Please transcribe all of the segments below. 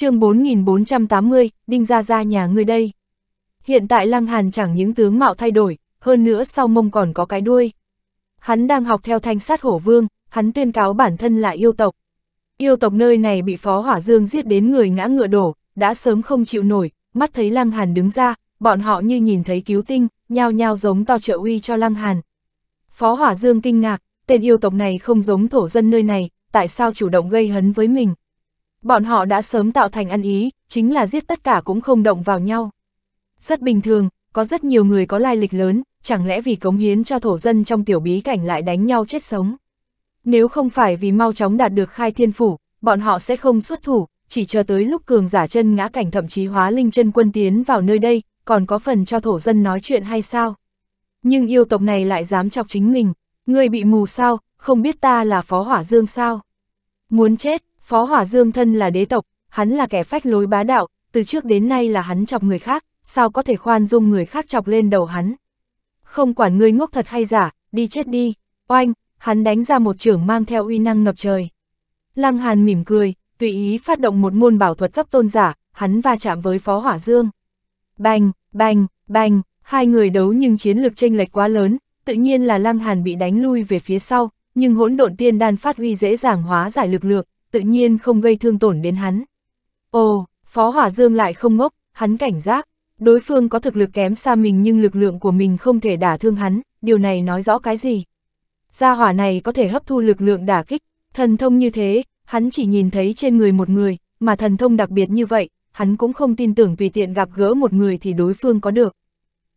chương 4480, Đinh Gia Gia nhà ngươi đây. Hiện tại Lăng Hàn chẳng những tướng mạo thay đổi, hơn nữa sau mông còn có cái đuôi. Hắn đang học theo thanh sát hổ vương, hắn tuyên cáo bản thân là yêu tộc. Yêu tộc nơi này bị Phó Hỏa Dương giết đến người ngã ngựa đổ, đã sớm không chịu nổi, mắt thấy Lăng Hàn đứng ra, bọn họ như nhìn thấy cứu tinh, nhao nhao giống to trợ uy cho Lăng Hàn. Phó Hỏa Dương kinh ngạc, tên yêu tộc này không giống thổ dân nơi này, tại sao chủ động gây hấn với mình, Bọn họ đã sớm tạo thành ăn ý, chính là giết tất cả cũng không động vào nhau. Rất bình thường, có rất nhiều người có lai lịch lớn, chẳng lẽ vì cống hiến cho thổ dân trong tiểu bí cảnh lại đánh nhau chết sống. Nếu không phải vì mau chóng đạt được khai thiên phủ, bọn họ sẽ không xuất thủ, chỉ chờ tới lúc cường giả chân ngã cảnh thậm chí hóa linh chân quân tiến vào nơi đây, còn có phần cho thổ dân nói chuyện hay sao. Nhưng yêu tộc này lại dám chọc chính mình, người bị mù sao, không biết ta là phó hỏa dương sao. Muốn chết, Phó Hỏa Dương thân là đế tộc, hắn là kẻ phách lối bá đạo, từ trước đến nay là hắn chọc người khác, sao có thể khoan dung người khác chọc lên đầu hắn. Không quản ngươi ngốc thật hay giả, đi chết đi, oanh, hắn đánh ra một trưởng mang theo uy năng ngập trời. Lăng Hàn mỉm cười, tùy ý phát động một môn bảo thuật cấp tôn giả, hắn va chạm với Phó Hỏa Dương. Bành, bành, bành, hai người đấu nhưng chiến lược chênh lệch quá lớn, tự nhiên là Lăng Hàn bị đánh lui về phía sau, nhưng hỗn độn tiên đan phát huy dễ dàng hóa giải lực lượng, tự nhiên không gây thương tổn đến hắn. Ồ, Phó Hỏa Dương lại không ngốc, hắn cảnh giác, đối phương có thực lực kém xa mình nhưng lực lượng của mình không thể đả thương hắn, điều này nói rõ cái gì? Gia hỏa này có thể hấp thu lực lượng đả kích, thần thông như thế, hắn chỉ nhìn thấy trên người một người, mà thần thông đặc biệt như vậy, hắn cũng không tin tưởng tùy tiện gặp gỡ một người thì đối phương có được.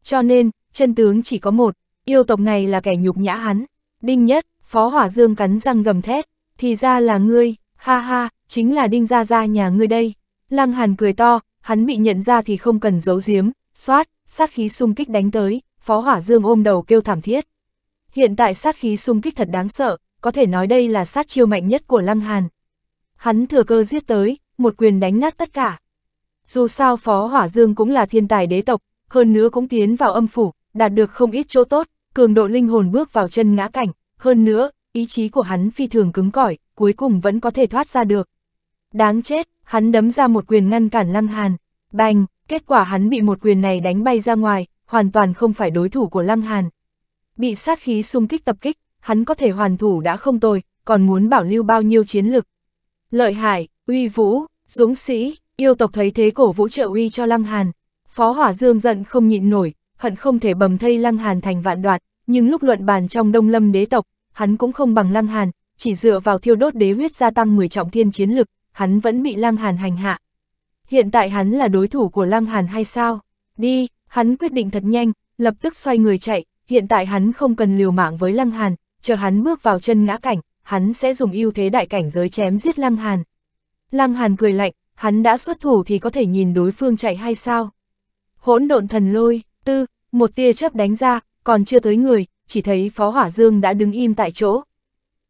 Cho nên, chân tướng chỉ có một, yêu tộc này là kẻ nhục nhã hắn. Đinh nhất, Phó Hỏa Dương cắn răng gầm thét, thì ra là ngươi ha ha, chính là Đinh Gia Gia nhà ngươi đây. Lăng Hàn cười to, hắn bị nhận ra thì không cần giấu giếm, xoát, sát khí xung kích đánh tới, Phó Hỏa Dương ôm đầu kêu thảm thiết. Hiện tại sát khí xung kích thật đáng sợ, có thể nói đây là sát chiêu mạnh nhất của Lăng Hàn. Hắn thừa cơ giết tới, một quyền đánh nát tất cả. Dù sao Phó Hỏa Dương cũng là thiên tài đế tộc, hơn nữa cũng tiến vào âm phủ, đạt được không ít chỗ tốt, cường độ linh hồn bước vào chân ngã cảnh, hơn nữa, ý chí của hắn phi thường cứng cỏi, cuối cùng vẫn có thể thoát ra được. Đáng chết, hắn đấm ra một quyền ngăn cản Lăng Hàn, bành, kết quả hắn bị một quyền này đánh bay ra ngoài, hoàn toàn không phải đối thủ của Lăng Hàn. Bị sát khí xung kích tập kích, hắn có thể hoàn thủ đã không tồi, còn muốn bảo lưu bao nhiêu chiến lực. Lợi hại, uy vũ, dũng sĩ, yêu tộc thấy thế cổ vũ trợ uy cho Lăng Hàn. Phó Hỏa Dương giận không nhịn nổi, hận không thể bầm thây Lăng Hàn thành vạn đoạt, nhưng lúc luận bàn trong Đông Lâm đế tộc, hắn cũng không bằng Lăng Hàn, chỉ dựa vào thiêu đốt đế huyết gia tăng 10 trọng thiên chiến lực, hắn vẫn bị Lăng Hàn hành hạ. Hiện tại hắn là đối thủ của Lăng Hàn hay sao? Đi, hắn quyết định thật nhanh, lập tức xoay người chạy, hiện tại hắn không cần liều mạng với Lăng Hàn, chờ hắn bước vào chân ngã cảnh, hắn sẽ dùng ưu thế đại cảnh giới chém giết Lăng Hàn. Lăng Hàn cười lạnh, hắn đã xuất thủ thì có thể nhìn đối phương chạy hay sao? Hỗn độn thần lôi, tư, một tia chớp đánh ra, còn chưa tới người, chỉ thấy Phó Hỏa Dương đã đứng im tại chỗ,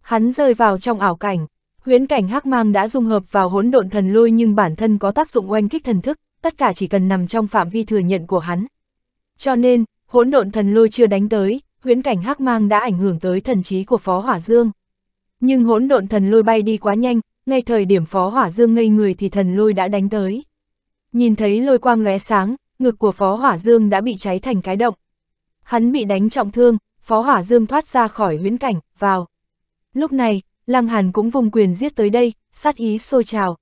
Hắn rơi vào trong ảo cảnh, huyễn cảnh hắc mang đã dung hợp vào hỗn độn thần lôi nhưng bản thân có tác dụng oanh kích thần thức, tất cả chỉ cần nằm trong phạm vi thừa nhận của hắn. Cho nên, hỗn độn thần lôi chưa đánh tới, huyễn cảnh hắc mang đã ảnh hưởng tới thần trí của Phó Hỏa Dương. Nhưng hỗn độn thần lôi bay đi quá nhanh, ngay thời điểm Phó Hỏa Dương ngây người thì thần lôi đã đánh tới. Nhìn thấy lôi quang lóe sáng, ngực của Phó Hỏa Dương đã bị cháy thành cái động. Hắn bị đánh trọng thương, Phó Hỏa Dương thoát ra khỏi huyễn cảnh, vào. Lúc này, Lăng Hàn cũng vùng quyền giết tới đây, sát ý sôi trào.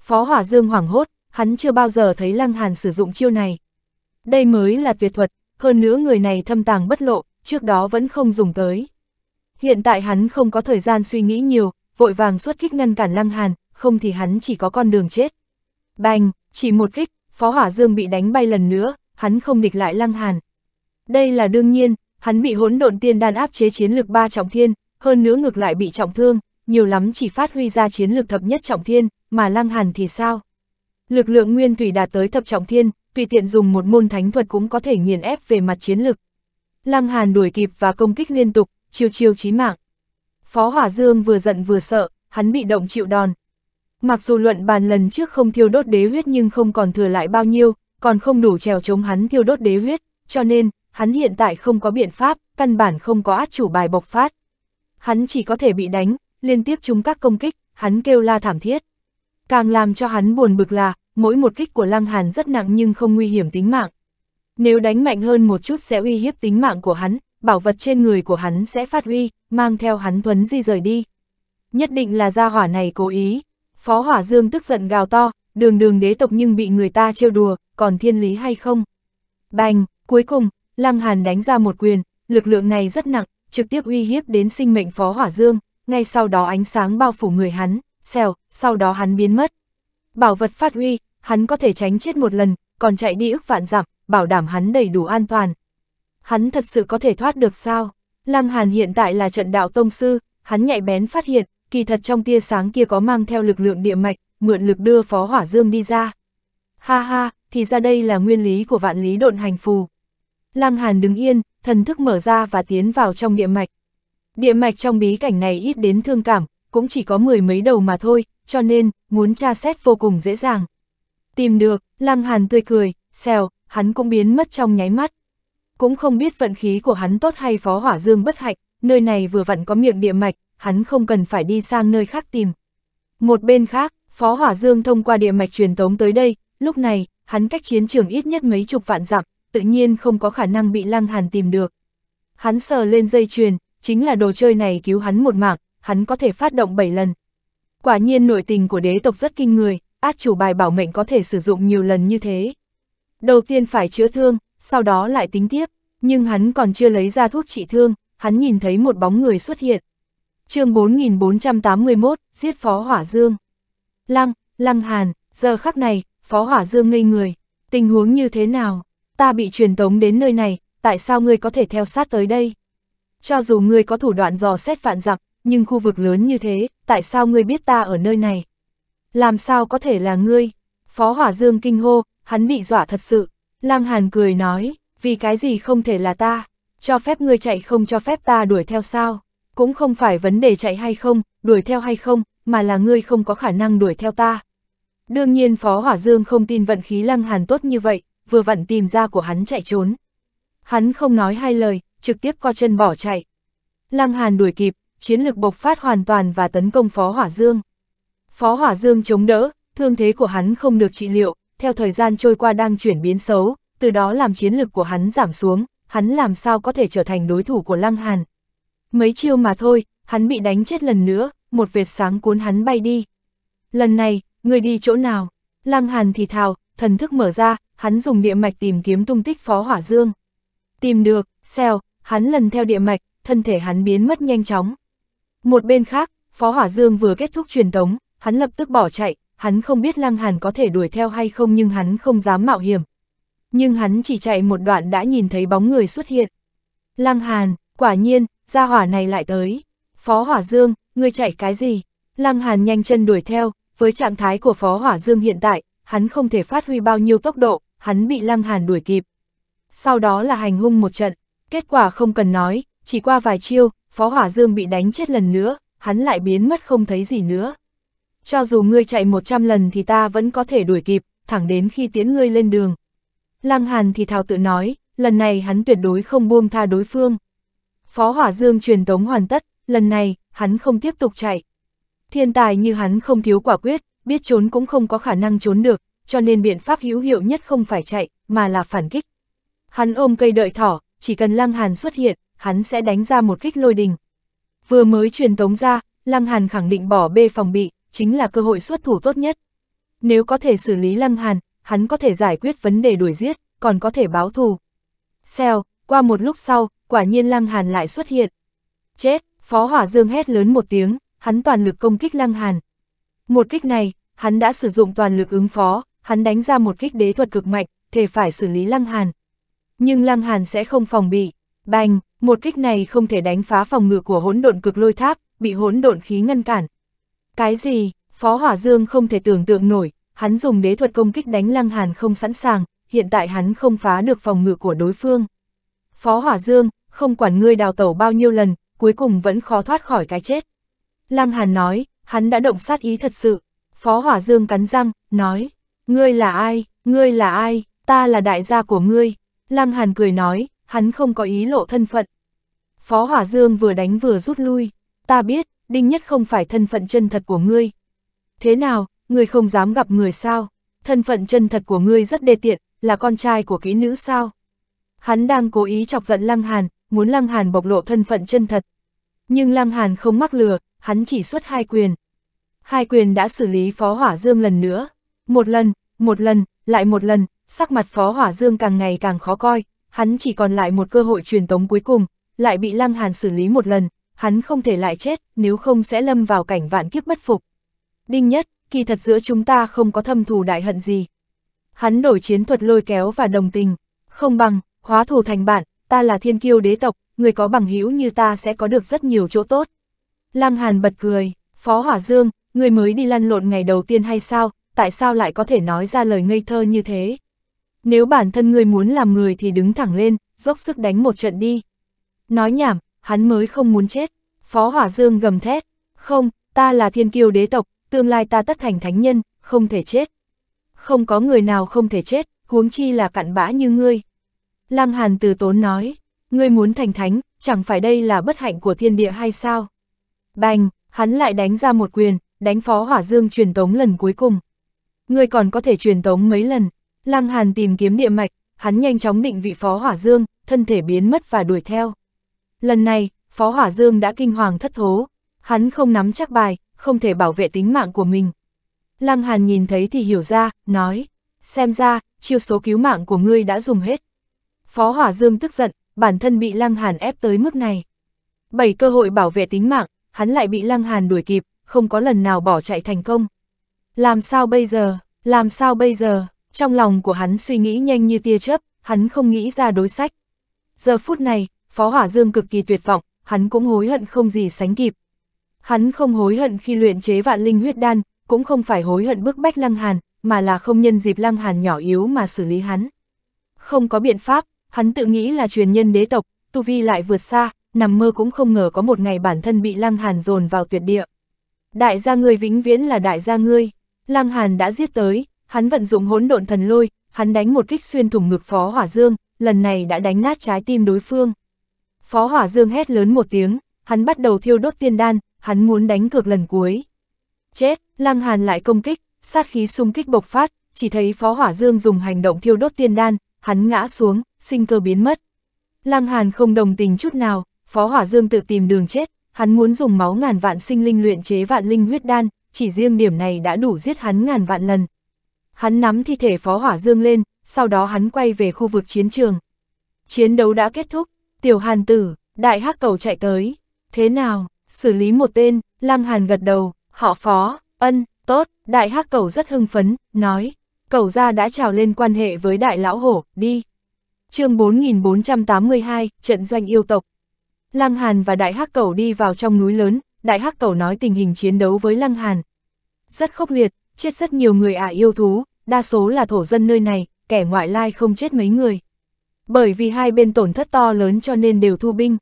Phó Hỏa Dương hoảng hốt, hắn chưa bao giờ thấy Lăng Hàn sử dụng chiêu này. Đây mới là tuyệt thuật, hơn nữa người này thâm tàng bất lộ, trước đó vẫn không dùng tới. Hiện tại hắn không có thời gian suy nghĩ nhiều, vội vàng xuất kích ngăn cản Lăng Hàn, không thì hắn chỉ có con đường chết. Bành, chỉ một kích, Phó Hỏa Dương bị đánh bay lần nữa, hắn không địch lại Lăng Hàn. Đây là đương nhiên, hắn bị hỗn độn tiên đan áp chế chiến lực ba trọng thiên, hơn nữa ngược lại bị trọng thương, nhiều lắm chỉ phát huy ra chiến lược thập nhất trọng thiên, mà Lăng Hàn thì sao? Lực lượng nguyên thủy đạt tới thập trọng thiên, tùy tiện dùng một môn thánh thuật cũng có thể nghiền ép về mặt chiến lực. Lăng Hàn đuổi kịp và công kích liên tục, chiêu chiêu chí mạng. Phó Hỏa Dương vừa giận vừa sợ, hắn bị động chịu đòn. Mặc dù luận bàn lần trước không thiêu đốt đế huyết nhưng không còn thừa lại bao nhiêu, còn không đủ trèo chống hắn thiêu đốt đế huyết, cho nên, hắn hiện tại không có biện pháp, căn bản không có át chủ bài bộc phát hắn chỉ có thể bị đánh, liên tiếp chúng các công kích, hắn kêu la thảm thiết. Càng làm cho hắn buồn bực là, mỗi một kích của Lăng Hàn rất nặng nhưng không nguy hiểm tính mạng. Nếu đánh mạnh hơn một chút sẽ uy hiếp tính mạng của hắn, bảo vật trên người của hắn sẽ phát huy, mang theo hắn thuấn di rời đi. Nhất định là gia hỏa này cố ý. Phó Hỏa Dương tức giận gào to, đường đường đế tộc nhưng bị người ta trêu đùa, còn thiên lý hay không? Bành, cuối cùng, Lăng Hàn đánh ra một quyền, lực lượng này rất nặng, trực tiếp uy hiếp đến sinh mệnh Phó Hỏa Dương, ngay sau đó ánh sáng bao phủ người hắn, xèo, sau đó hắn biến mất. Bảo vật phát uy, hắn có thể tránh chết một lần, còn chạy đi ức vạn dặm, bảo đảm hắn đầy đủ an toàn. Hắn thật sự có thể thoát được sao? Lăng Hàn hiện tại là trận đạo tông sư, hắn nhạy bén phát hiện, kỳ thật trong tia sáng kia có mang theo lực lượng địa mạch, mượn lực đưa Phó Hỏa Dương đi ra. Ha ha, thì ra đây là nguyên lý của vạn lý độn hành phù. Lăng Hàn đứng yên, thần thức mở ra và tiến vào trong địa mạch. Địa mạch trong bí cảnh này ít đến thương cảm, cũng chỉ có mười mấy đầu mà thôi, cho nên, muốn tra xét vô cùng dễ dàng. Tìm được, Lăng Hàn tươi cười, xèo, hắn cũng biến mất trong nháy mắt. Cũng không biết vận khí của hắn tốt hay phó hỏa dương bất hạnh, nơi này vừa vặn có miệng địa mạch, hắn không cần phải đi sang nơi khác tìm. Một bên khác, phó hỏa dương thông qua địa mạch truyền tống tới đây, lúc này, hắn cách chiến trường ít nhất mấy chục vạn dặm, tự nhiên không có khả năng bị Lăng Hàn tìm được. Hắn sờ lên dây chuyền, chính là đồ chơi này cứu hắn một mạng, hắn có thể phát động 7 lần. Quả nhiên nội tình của đế tộc rất kinh người, át chủ bài bảo mệnh có thể sử dụng nhiều lần như thế. Đầu tiên phải chữa thương, sau đó lại tính tiếp, nhưng hắn còn chưa lấy ra thuốc trị thương, hắn nhìn thấy một bóng người xuất hiện. chương 4481, giết Phó Hỏa Dương. Lăng, Lăng Hàn, giờ khắc này, Phó Hỏa Dương ngây người, tình huống như thế nào? ta bị truyền tống đến nơi này, tại sao ngươi có thể theo sát tới đây? Cho dù ngươi có thủ đoạn dò xét vạn dặm, nhưng khu vực lớn như thế, tại sao ngươi biết ta ở nơi này? Làm sao có thể là ngươi? Phó Hỏa Dương kinh hô, hắn bị dọa thật sự. Lăng Hàn cười nói, vì cái gì không thể là ta? Cho phép ngươi chạy không cho phép ta đuổi theo sao? Cũng không phải vấn đề chạy hay không, đuổi theo hay không, mà là ngươi không có khả năng đuổi theo ta. Đương nhiên Phó Hỏa Dương không tin vận khí Lăng Hàn tốt như vậy, vừa vặn tìm ra của hắn chạy trốn. Hắn không nói hai lời, trực tiếp co chân bỏ chạy. Lăng Hàn đuổi kịp, chiến lực bộc phát hoàn toàn và tấn công Phó Hỏa Dương. Phó Hỏa Dương chống đỡ, thương thế của hắn không được trị liệu, theo thời gian trôi qua đang chuyển biến xấu, từ đó làm chiến lực của hắn giảm xuống, hắn làm sao có thể trở thành đối thủ của Lăng Hàn. Mấy chiêu mà thôi, hắn bị đánh chết lần nữa, một vệt sáng cuốn hắn bay đi. Lần này, người đi chỗ nào? Lăng Hàn thì thào, thần thức mở ra, hắn dùng địa mạch tìm kiếm tung tích Phó Hỏa Dương. Tìm được, xeo hắn lần theo địa mạch, thân thể hắn biến mất nhanh chóng. Một bên khác, Phó Hỏa Dương vừa kết thúc truyền tống, hắn lập tức bỏ chạy, hắn không biết Lăng Hàn có thể đuổi theo hay không nhưng hắn không dám mạo hiểm. Nhưng hắn chỉ chạy một đoạn đã nhìn thấy bóng người xuất hiện. Lăng Hàn, quả nhiên, gia hỏa này lại tới. Phó Hỏa Dương, ngươi chạy cái gì? Lăng Hàn nhanh chân đuổi theo, với trạng thái của Phó Hỏa Dương hiện tại, hắn không thể phát huy bao nhiêu tốc độ, hắn bị Lăng Hàn đuổi kịp. Sau đó là hành hung một trận, kết quả không cần nói, chỉ qua vài chiêu, Phó Hỏa Dương bị đánh chết lần nữa, hắn lại biến mất không thấy gì nữa. Cho dù ngươi chạy 100 lần thì ta vẫn có thể đuổi kịp, thẳng đến khi tiến ngươi lên đường. Lăng Hàn thì thào tự nói, lần này hắn tuyệt đối không buông tha đối phương. Phó Hỏa Dương truyền tống hoàn tất, lần này, hắn không tiếp tục chạy. Thiên tài như hắn không thiếu quả quyết, biết trốn cũng không có khả năng trốn được, cho nên biện pháp hữu hiệu nhất không phải chạy, mà là phản kích. Hắn ôm cây đợi thỏ, chỉ cần Lăng Hàn xuất hiện, hắn sẽ đánh ra một kích lôi đình. Vừa mới truyền tống ra, Lăng Hàn khẳng định bỏ bê phòng bị, chính là cơ hội xuất thủ tốt nhất. Nếu có thể xử lý Lăng Hàn, hắn có thể giải quyết vấn đề đuổi giết, còn có thể báo thù. Xeo, qua một lúc sau, quả nhiên Lăng Hàn lại xuất hiện. Chết, Phó Hỏa Dương hét lớn một tiếng, hắn toàn lực công kích Lăng Hàn. Một kích này, hắn đã sử dụng toàn lực ứng phó, hắn đánh ra một kích đế thuật cực mạnh, thể phải xử lý Lăng Hàn. Nhưng Lăng Hàn sẽ không phòng bị, bành, một kích này không thể đánh phá phòng ngự của hỗn độn cực lôi tháp, bị hỗn độn khí ngăn cản. Cái gì, Phó Hỏa Dương không thể tưởng tượng nổi, hắn dùng đế thuật công kích đánh Lăng Hàn không sẵn sàng, hiện tại hắn không phá được phòng ngự của đối phương. Phó Hỏa Dương, không quản ngươi đào tẩu bao nhiêu lần, cuối cùng vẫn khó thoát khỏi cái chết. Lăng Hàn nói, hắn đã động sát ý thật sự. Phó Hỏa Dương cắn răng, nói, Ngươi là ai, ngươi là ai, ta là đại gia của ngươi. Lăng Hàn cười nói, hắn không có ý lộ thân phận. Phó Hỏa Dương vừa đánh vừa rút lui. Ta biết, Đinh Nhất không phải thân phận chân thật của ngươi. Thế nào, ngươi không dám gặp người sao? Thân phận chân thật của ngươi rất đề tiện, là con trai của kỹ nữ sao? Hắn đang cố ý chọc giận Lăng Hàn, muốn Lăng Hàn bộc lộ thân phận chân thật. Nhưng Lăng Hàn không mắc lừa, hắn chỉ xuất hai quyền. Hai quyền đã xử lý Phó Hỏa Dương lần nữa, một lần, một lần, lại một lần, sắc mặt Phó Hỏa Dương càng ngày càng khó coi, hắn chỉ còn lại một cơ hội truyền tống cuối cùng, lại bị Lăng Hàn xử lý một lần, hắn không thể lại chết, nếu không sẽ lâm vào cảnh vạn kiếp bất phục. Đinh nhất, kỳ thật giữa chúng ta không có thâm thù đại hận gì. Hắn đổi chiến thuật lôi kéo và đồng tình, không bằng, hóa thù thành bạn, ta là thiên kiêu đế tộc, người có bằng hữu như ta sẽ có được rất nhiều chỗ tốt. Lăng Hàn bật cười, Phó Hỏa Dương, người mới đi lăn lộn ngày đầu tiên hay sao, tại sao lại có thể nói ra lời ngây thơ như thế? Nếu bản thân ngươi muốn làm người thì đứng thẳng lên, dốc sức đánh một trận đi. Nói nhảm, hắn mới không muốn chết. Phó Hỏa Dương gầm thét, không, ta là thiên kiêu đế tộc, tương lai ta tất thành thánh nhân, không thể chết. Không có người nào không thể chết, huống chi là cặn bã như ngươi. Lăng Hàn từ tốn nói, ngươi muốn thành thánh, chẳng phải đây là bất hạnh của thiên địa hay sao? Bành, hắn lại đánh ra một quyền, đánh phó hỏa dương truyền tống lần cuối cùng ngươi còn có thể truyền tống mấy lần. Lăng Hàn tìm kiếm địa mạch, hắn nhanh chóng định vị Phó Hỏa Dương, thân thể biến mất và đuổi theo. Lần này, Phó Hỏa Dương đã kinh hoàng thất thố, hắn không nắm chắc bài, không thể bảo vệ tính mạng của mình. Lăng Hàn nhìn thấy thì hiểu ra, nói, xem ra, chiêu số cứu mạng của ngươi đã dùng hết. Phó Hỏa Dương tức giận, bản thân bị Lăng Hàn ép tới mức này. Bảy cơ hội bảo vệ tính mạng, hắn lại bị Lăng Hàn đuổi kịp, không có lần nào bỏ chạy thành công. Làm sao bây giờ, làm sao bây giờ, trong lòng của hắn suy nghĩ nhanh như tia chớp, hắn không nghĩ ra đối sách. Giờ phút này, Phó Hỏa Dương cực kỳ tuyệt vọng, hắn cũng hối hận không gì sánh kịp. Hắn không hối hận khi luyện chế vạn linh huyết đan, cũng không phải hối hận bức bách Lăng Hàn, mà là không nhân dịp Lăng Hàn nhỏ yếu mà xử lý hắn. Không có biện pháp, hắn tự nghĩ là truyền nhân đế tộc, tu vi lại vượt xa, nằm mơ cũng không ngờ có một ngày bản thân bị Lăng Hàn dồn vào tuyệt địa. Đại gia người vĩnh viễn là đại gia ngươi. Lăng Hàn đã giết tới, hắn vận dụng hỗn độn thần lôi, hắn đánh một kích xuyên thủng ngực Phó Hỏa Dương, lần này đã đánh nát trái tim đối phương. Phó Hỏa Dương hét lớn một tiếng, hắn bắt đầu thiêu đốt tiên đan, hắn muốn đánh cược lần cuối. Chết, Lăng Hàn lại công kích, sát khí xung kích bộc phát, chỉ thấy Phó Hỏa Dương dùng hành động thiêu đốt tiên đan, hắn ngã xuống, sinh cơ biến mất. Lăng Hàn không đồng tình chút nào, Phó Hỏa Dương tự tìm đường chết, hắn muốn dùng máu ngàn vạn sinh linh luyện chế vạn linh huyết đan, chỉ riêng điểm này đã đủ giết hắn ngàn vạn lần. Hắn nắm thi thể Phó Hỏa Dương lên, sau đó hắn quay về khu vực chiến trường. Chiến đấu đã kết thúc, tiểu hàn tử, đại hắc cầu chạy tới. Thế nào, xử lý một tên, lăng hàn gật đầu, họ phó, ân, tốt, đại hắc cầu rất hưng phấn, nói. Cầu ra đã trào lên quan hệ với đại lão hổ, đi. chương 4482, trận doanh yêu tộc. Lăng Hàn và Đại Hắc Cầu đi vào trong núi lớn, Đại Hắc Cầu nói tình hình chiến đấu với Lăng Hàn, rất khốc liệt, chết rất nhiều người ả à yêu thú, đa số là thổ dân nơi này, kẻ ngoại lai không chết mấy người. Bởi vì hai bên tổn thất to lớn cho nên đều thu binh.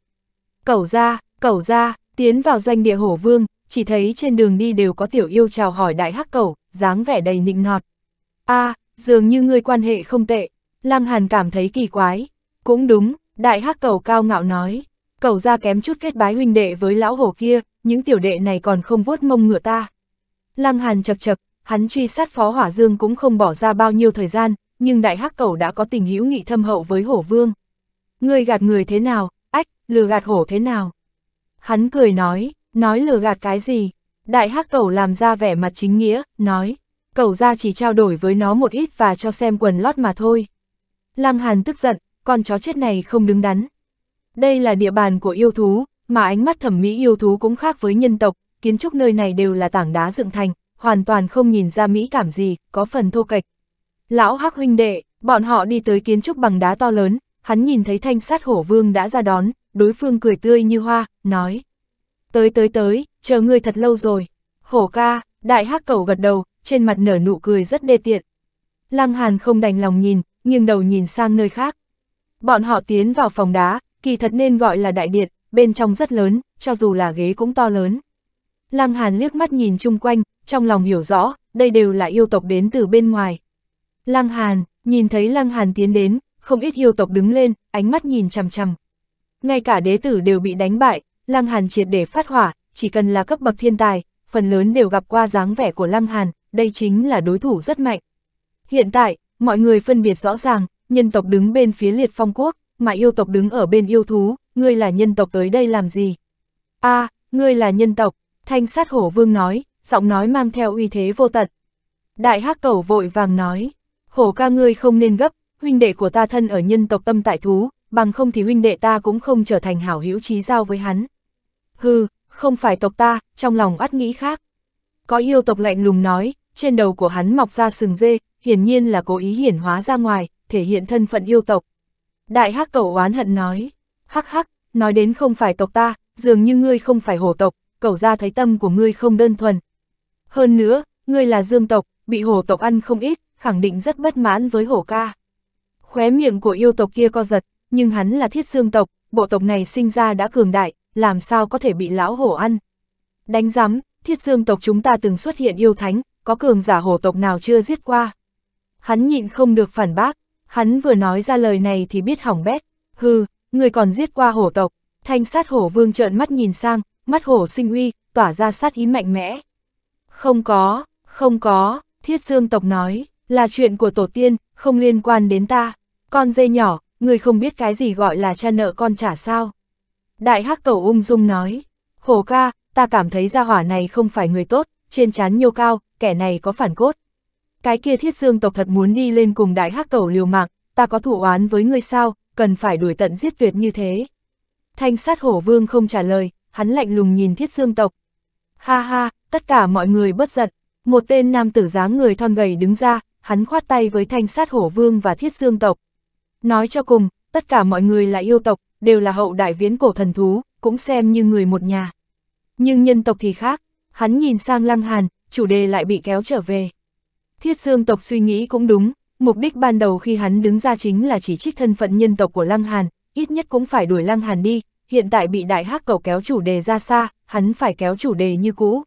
Cẩu ra, cẩu ra, tiến vào doanh địa hổ vương, chỉ thấy trên đường đi đều có tiểu yêu chào hỏi đại hắc cẩu, dáng vẻ đầy nịnh nọt. a à, dường như ngươi quan hệ không tệ, Lăng Hàn cảm thấy kỳ quái. Cũng đúng, đại hắc cẩu cao ngạo nói, cẩu ra kém chút kết bái huynh đệ với lão hổ kia, những tiểu đệ này còn không vuốt mông ngựa ta. Lăng Hàn chập chập, hắn truy sát Phó Hỏa Dương cũng không bỏ ra bao nhiêu thời gian, nhưng Đại Hắc Cẩu đã có tình hữu nghị thâm hậu với Hổ Vương. Ngươi gạt người thế nào, ách, lừa gạt hổ thế nào? Hắn cười nói, nói lừa gạt cái gì? Đại Hắc Cẩu làm ra vẻ mặt chính nghĩa, nói, cẩu ra chỉ trao đổi với nó một ít và cho xem quần lót mà thôi. Lăng Hàn tức giận, con chó chết này không đứng đắn. Đây là địa bàn của yêu thú, mà ánh mắt thẩm mỹ yêu thú cũng khác với nhân tộc, kiến trúc nơi này đều là tảng đá dựng thành, hoàn toàn không nhìn ra mỹ cảm gì, có phần thô kệch. Lão Hắc huynh đệ, bọn họ đi tới kiến trúc bằng đá to lớn, hắn nhìn thấy thanh sát hổ vương đã ra đón, đối phương cười tươi như hoa, nói. Tới tới tới, chờ ngươi thật lâu rồi. Hổ ca, đại hắc cầu gật đầu, trên mặt nở nụ cười rất đê tiện. Lăng Hàn không đành lòng nhìn, nghiêng đầu nhìn sang nơi khác. Bọn họ tiến vào phòng đá, kỳ thật nên gọi là đại điện, bên trong rất lớn, cho dù là ghế cũng to lớn. Lăng Hàn liếc mắt nhìn chung quanh, trong lòng hiểu rõ, đây đều là yêu tộc đến từ bên ngoài. Lăng Hàn, nhìn thấy Lăng Hàn tiến đến, không ít yêu tộc đứng lên, ánh mắt nhìn chằm chằm. Ngay cả đế tử đều bị đánh bại, Lăng Hàn triệt để phát hỏa, chỉ cần là cấp bậc thiên tài, phần lớn đều gặp qua dáng vẻ của Lăng Hàn, đây chính là đối thủ rất mạnh. Hiện tại, mọi người phân biệt rõ ràng, nhân tộc đứng bên phía liệt phong quốc, mà yêu tộc đứng ở bên yêu thú, ngươi là nhân tộc tới đây làm gì? a à, ngươi là nhân tộc, thanh sát hổ vương nói, giọng nói mang theo uy thế vô tận. Đại hắc cẩu vội vàng nói, hổ ca ngươi không nên gấp, huynh đệ của ta thân ở nhân tộc tâm tại thú, bằng không thì huynh đệ ta cũng không trở thành hảo hữu trí giao với hắn. Hừ, không phải tộc ta, trong lòng ắt nghĩ khác. Có yêu tộc lạnh lùng nói, trên đầu của hắn mọc ra sừng dê, hiển nhiên là cố ý hiển hóa ra ngoài, thể hiện thân phận yêu tộc. Đại hắc cẩu oán hận nói, hắc hắc, nói đến không phải tộc ta, dường như ngươi không phải hổ tộc, cậu ra thấy tâm của ngươi không đơn thuần. Hơn nữa, ngươi là dương tộc, bị hổ tộc ăn không ít, khẳng định rất bất mãn với hổ ca. Khóe miệng của yêu tộc kia co giật, nhưng hắn là thiết dương tộc, bộ tộc này sinh ra đã cường đại, làm sao có thể bị lão hổ ăn. Đánh giám, thiết dương tộc chúng ta từng xuất hiện yêu thánh, có cường giả hổ tộc nào chưa giết qua. Hắn nhịn không được phản bác, hắn vừa nói ra lời này thì biết hỏng bét, hừ, người còn giết qua hổ tộc, thanh sát hổ vương trợn mắt nhìn sang, mắt hổ sinh uy, tỏa ra sát ý mạnh mẽ. Không có, không có, thiết dương tộc nói, là chuyện của tổ tiên, không liên quan đến ta. Con dê nhỏ, người không biết cái gì gọi là cha nợ con trả sao. Đại hắc cầu ung dung nói, hổ ca, ta cảm thấy gia hỏa này không phải người tốt, trên chán nhô cao, kẻ này có phản cốt. Cái kia thiết dương tộc thật muốn đi lên cùng đại hắc cầu liều mạng, ta có thủ oán với ngươi sao, cần phải đuổi tận giết tuyệt như thế. Thanh sát hổ vương không trả lời, hắn lạnh lùng nhìn thiết dương tộc. Ha ha, tất cả mọi người bất giận, một tên nam tử dáng người thon gầy đứng ra, hắn khoát tay với thanh sát hổ vương và thiết dương tộc. Nói cho cùng, tất cả mọi người là yêu tộc, đều là hậu đại viễn cổ thần thú, cũng xem như người một nhà. Nhưng nhân tộc thì khác, hắn nhìn sang lăng hàn, chủ đề lại bị kéo trở về. Thiết dương tộc suy nghĩ cũng đúng, mục đích ban đầu khi hắn đứng ra chính là chỉ trích thân phận nhân tộc của lăng hàn, ít nhất cũng phải đuổi lăng hàn đi, hiện tại bị đại hắc cầu kéo chủ đề ra xa, hắn phải kéo chủ đề như cũ.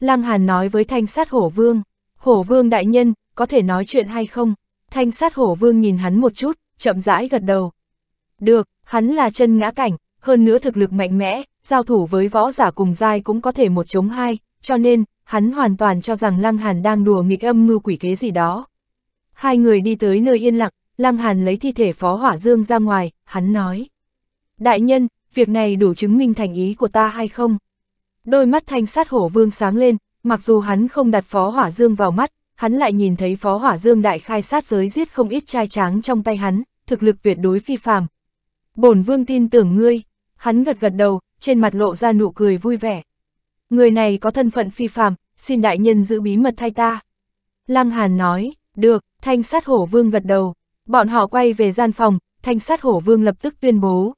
Lăng Hàn nói với thanh sát hổ vương, hổ vương đại nhân, có thể nói chuyện hay không? Thanh sát hổ vương nhìn hắn một chút, chậm rãi gật đầu. Được, hắn là chân ngã cảnh, hơn nữa thực lực mạnh mẽ, giao thủ với võ giả cùng giai cũng có thể một chống hai, cho nên, hắn hoàn toàn cho rằng Lăng Hàn đang đùa nghịch âm mưu quỷ kế gì đó. Hai người đi tới nơi yên lặng, Lăng Hàn lấy thi thể phó hỏa dương ra ngoài, hắn nói. Đại nhân, việc này đủ chứng minh thành ý của ta hay không? Đôi mắt thanh sát hổ vương sáng lên, mặc dù hắn không đặt phó hỏa dương vào mắt, hắn lại nhìn thấy phó hỏa dương đại khai sát giới giết không ít trai tráng trong tay hắn, thực lực tuyệt đối phi phàm. Bổn vương tin tưởng ngươi, hắn gật gật đầu, trên mặt lộ ra nụ cười vui vẻ. Người này có thân phận phi phàm, xin đại nhân giữ bí mật thay ta. Lăng Hàn nói, được, thanh sát hổ vương gật đầu. Bọn họ quay về gian phòng, thanh sát hổ vương lập tức tuyên bố,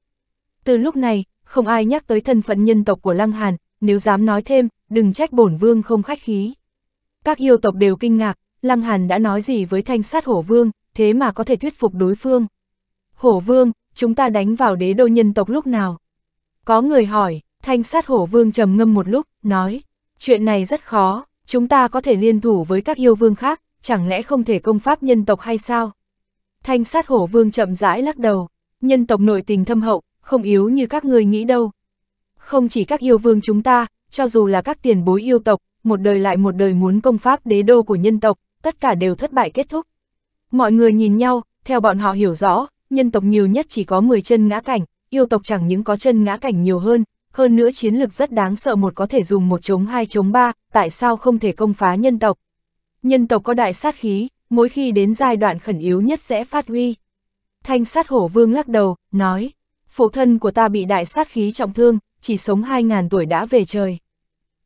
từ lúc này, không ai nhắc tới thân phận nhân tộc của Lăng Hàn, nếu dám nói thêm, đừng trách bổn vương không khách khí. Các yêu tộc đều kinh ngạc, Lăng Hàn đã nói gì với thanh sát hổ vương, thế mà có thể thuyết phục đối phương. Hổ vương, chúng ta đánh vào đế đô nhân tộc lúc nào? Có người hỏi, thanh sát hổ vương trầm ngâm một lúc, nói, chuyện này rất khó, chúng ta có thể liên thủ với các yêu vương khác, chẳng lẽ không thể công pháp nhân tộc hay sao? Thanh sát hổ vương chậm rãi lắc đầu, nhân tộc nội tình thâm hậu, không yếu như các người nghĩ đâu. Không chỉ các yêu vương chúng ta, cho dù là các tiền bối yêu tộc, một đời lại một đời muốn công pháp đế đô của nhân tộc, tất cả đều thất bại kết thúc. Mọi người nhìn nhau, theo bọn họ hiểu rõ, nhân tộc nhiều nhất chỉ có 10 chân ngã cảnh, yêu tộc chẳng những có chân ngã cảnh nhiều hơn, hơn nữa chiến lực rất đáng sợ một có thể dùng một chống hai chống ba, tại sao không thể công phá nhân tộc. Nhân tộc có đại sát khí, mỗi khi đến giai đoạn khẩn yếu nhất sẽ phát huy. Thanh sát hổ vương lắc đầu, nói, phụ thân của ta bị đại sát khí trọng thương, chỉ sống 2.000 tuổi đã về trời.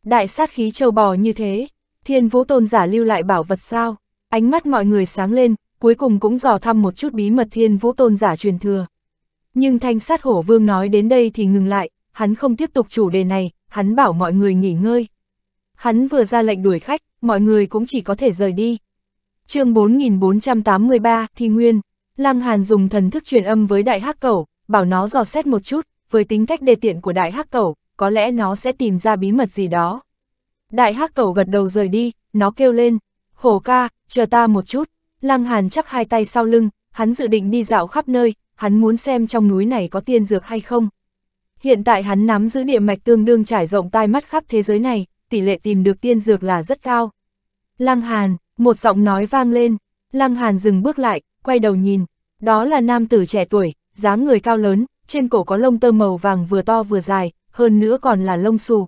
Đại sát khí châu bò như thế, thiên vũ tôn giả lưu lại bảo vật sao, ánh mắt mọi người sáng lên, cuối cùng cũng dò thăm một chút bí mật thiên vũ tôn giả truyền thừa. Nhưng thanh sát hổ vương nói đến đây thì ngừng lại, hắn không tiếp tục chủ đề này, hắn bảo mọi người nghỉ ngơi. Hắn vừa ra lệnh đuổi khách, mọi người cũng chỉ có thể rời đi. chương 4483, Thi Nguyên, Lăng Hàn dùng thần thức truyền âm với đại hắc cẩu, bảo nó dò xét một chút, với tính cách đề tiện của đại hắc cầu có lẽ nó sẽ tìm ra bí mật gì đó. Đại hắc cầu gật đầu rời đi, nó kêu lên, khổ ca, chờ ta một chút, lăng hàn chắp hai tay sau lưng, hắn dự định đi dạo khắp nơi, hắn muốn xem trong núi này có tiên dược hay không. Hiện tại hắn nắm giữ địa mạch tương đương trải rộng tai mắt khắp thế giới này, tỷ lệ tìm được tiên dược là rất cao. Lăng Hàn, một giọng nói vang lên, Lăng Hàn dừng bước lại, quay đầu nhìn, đó là nam tử trẻ tuổi, dáng người cao lớn, trên cổ có lông tơ màu vàng vừa to vừa dài, hơn nữa còn là lông xù.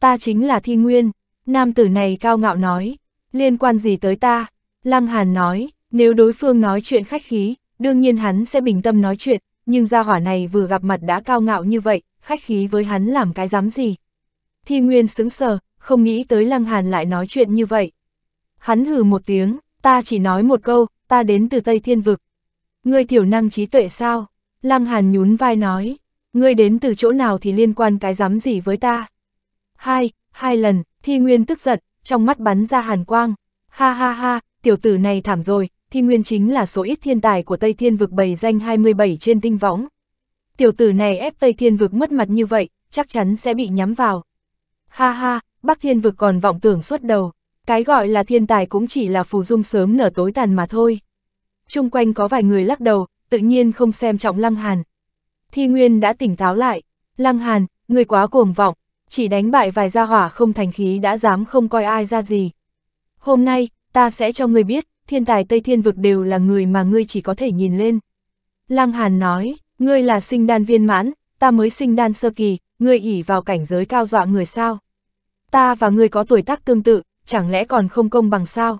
Ta chính là Thi Nguyên, nam tử này cao ngạo nói, liên quan gì tới ta? Lăng Hàn nói, nếu đối phương nói chuyện khách khí, đương nhiên hắn sẽ bình tâm nói chuyện, nhưng gia hỏa này vừa gặp mặt đã cao ngạo như vậy, khách khí với hắn làm cái dám gì. Thi Nguyên sững sờ, không nghĩ tới Lăng Hàn lại nói chuyện như vậy. Hắn hừ một tiếng, ta chỉ nói một câu, ta đến từ Tây Thiên Vực, Ngươi thiểu năng trí tuệ sao? Lăng Hàn nhún vai nói, ngươi đến từ chỗ nào thì liên quan cái dám gì với ta? Hai, hai lần, Thi Nguyên tức giận, trong mắt bắn ra hàn quang. Ha ha ha, tiểu tử này thảm rồi, Thi Nguyên chính là số ít thiên tài của Tây Thiên vực bày danh 27 trên tinh võng. Tiểu tử này ép Tây Thiên vực mất mặt như vậy, chắc chắn sẽ bị nhắm vào. Ha ha, Bắc Thiên vực còn vọng tưởng suốt đầu, cái gọi là thiên tài cũng chỉ là phù dung sớm nở tối tàn mà thôi chung quanh có vài người lắc đầu, tự nhiên không xem trọng Lăng Hàn. Thi Nguyên đã tỉnh táo lại, Lăng Hàn, người quá cuồng vọng, chỉ đánh bại vài gia hỏa không thành khí đã dám không coi ai ra gì. Hôm nay, ta sẽ cho người biết, thiên tài Tây Thiên Vực đều là người mà ngươi chỉ có thể nhìn lên. Lăng Hàn nói, ngươi là sinh đan viên mãn, ta mới sinh đan sơ kỳ, ngươi ỉ vào cảnh giới cao dọa người sao. Ta và ngươi có tuổi tác tương tự, chẳng lẽ còn không công bằng sao?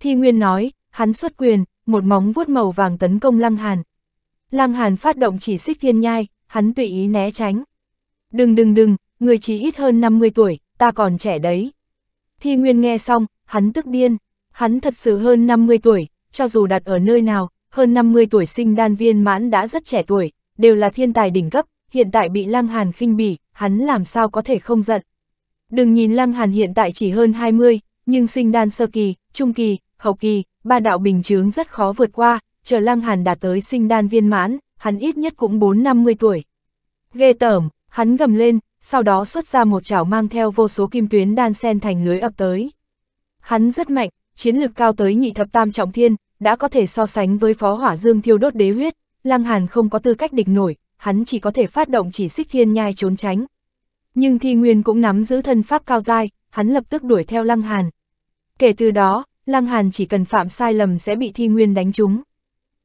Thi Nguyên nói, hắn xuất quyền, một móng vuốt màu vàng tấn công Lăng Hàn. Lăng Hàn phát động chỉ xích thiên nhai, hắn tùy ý né tránh. Đừng đừng đừng, người chỉ ít hơn 50 tuổi, ta còn trẻ đấy. Thi Nguyên nghe xong, hắn tức điên, hắn thật sự hơn 50 tuổi, cho dù đặt ở nơi nào, hơn 50 tuổi sinh đan viên mãn đã rất trẻ tuổi, đều là thiên tài đỉnh cấp, hiện tại bị Lăng Hàn khinh bỉ, hắn làm sao có thể không giận. Đừng nhìn Lăng Hàn hiện tại chỉ hơn 20, nhưng sinh đan sơ kỳ, trung kỳ, hậu kỳ, ba đạo bình chướng rất khó vượt qua, chờ Lăng Hàn đạt tới sinh đan viên mãn, hắn ít nhất cũng 4-50 tuổi. Ghê tởm, hắn gầm lên, sau đó xuất ra một chảo mang theo vô số kim tuyến đan sen thành lưới ập tới. Hắn rất mạnh, chiến lực cao tới nhị thập tam trọng thiên, đã có thể so sánh với phó hỏa dương thiêu đốt đế huyết, Lăng Hàn không có tư cách địch nổi, hắn chỉ có thể phát động chỉ xích thiên nhai trốn tránh. Nhưng Thi Nguyên cũng nắm giữ thân pháp cao dai, hắn lập tức đuổi theo Lăng Hàn. Kể từ đó, Lăng Hàn chỉ cần phạm sai lầm sẽ bị thi nguyên đánh trúng.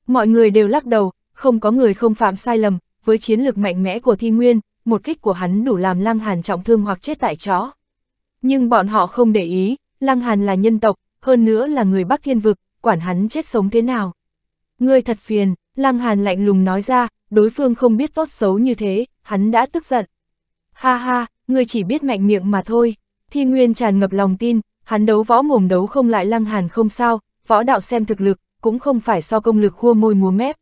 Mọi người đều lắc đầu, không có người không phạm sai lầm, với chiến lược mạnh mẽ của thi nguyên, một kích của hắn đủ làm Lăng Hàn trọng thương hoặc chết tại chó. Nhưng bọn họ không để ý, Lăng Hàn là nhân tộc, hơn nữa là người Bắc Thiên Vực, quản hắn chết sống thế nào. Ngươi thật phiền, Lăng Hàn lạnh lùng nói ra, đối phương không biết tốt xấu như thế, hắn đã tức giận. Ha ha, ngươi chỉ biết mạnh miệng mà thôi. Thi Nguyên tràn ngập lòng tin, hắn đấu võ mồm đấu không lại lăng hàn không sao, võ đạo xem thực lực, cũng không phải so công lực khua môi múa mép.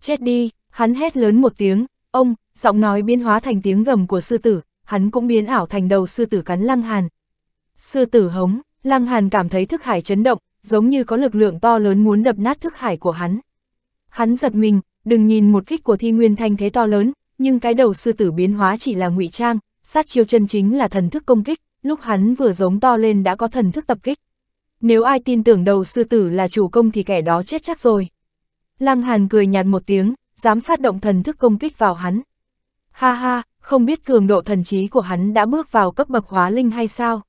Chết đi, hắn hét lớn một tiếng, ông, giọng nói biến hóa thành tiếng gầm của sư tử, hắn cũng biến ảo thành đầu sư tử cắn lăng hàn. Sư tử hống, lăng hàn cảm thấy thức hải chấn động, giống như có lực lượng to lớn muốn đập nát thức hải của hắn. Hắn giật mình, đừng nhìn một kích của thi nguyên thanh thế to lớn, nhưng cái đầu sư tử biến hóa chỉ là ngụy trang, sát chiêu chân chính là thần thức công kích, lúc hắn vừa giống to lên đã có thần thức tập kích. Nếu ai tin tưởng đầu sư tử là chủ công thì kẻ đó chết chắc rồi. Lăng Hàn cười nhạt một tiếng, dám phát động thần thức công kích vào hắn. Ha ha, không biết cường độ thần trí của hắn đã bước vào cấp bậc hóa linh hay sao?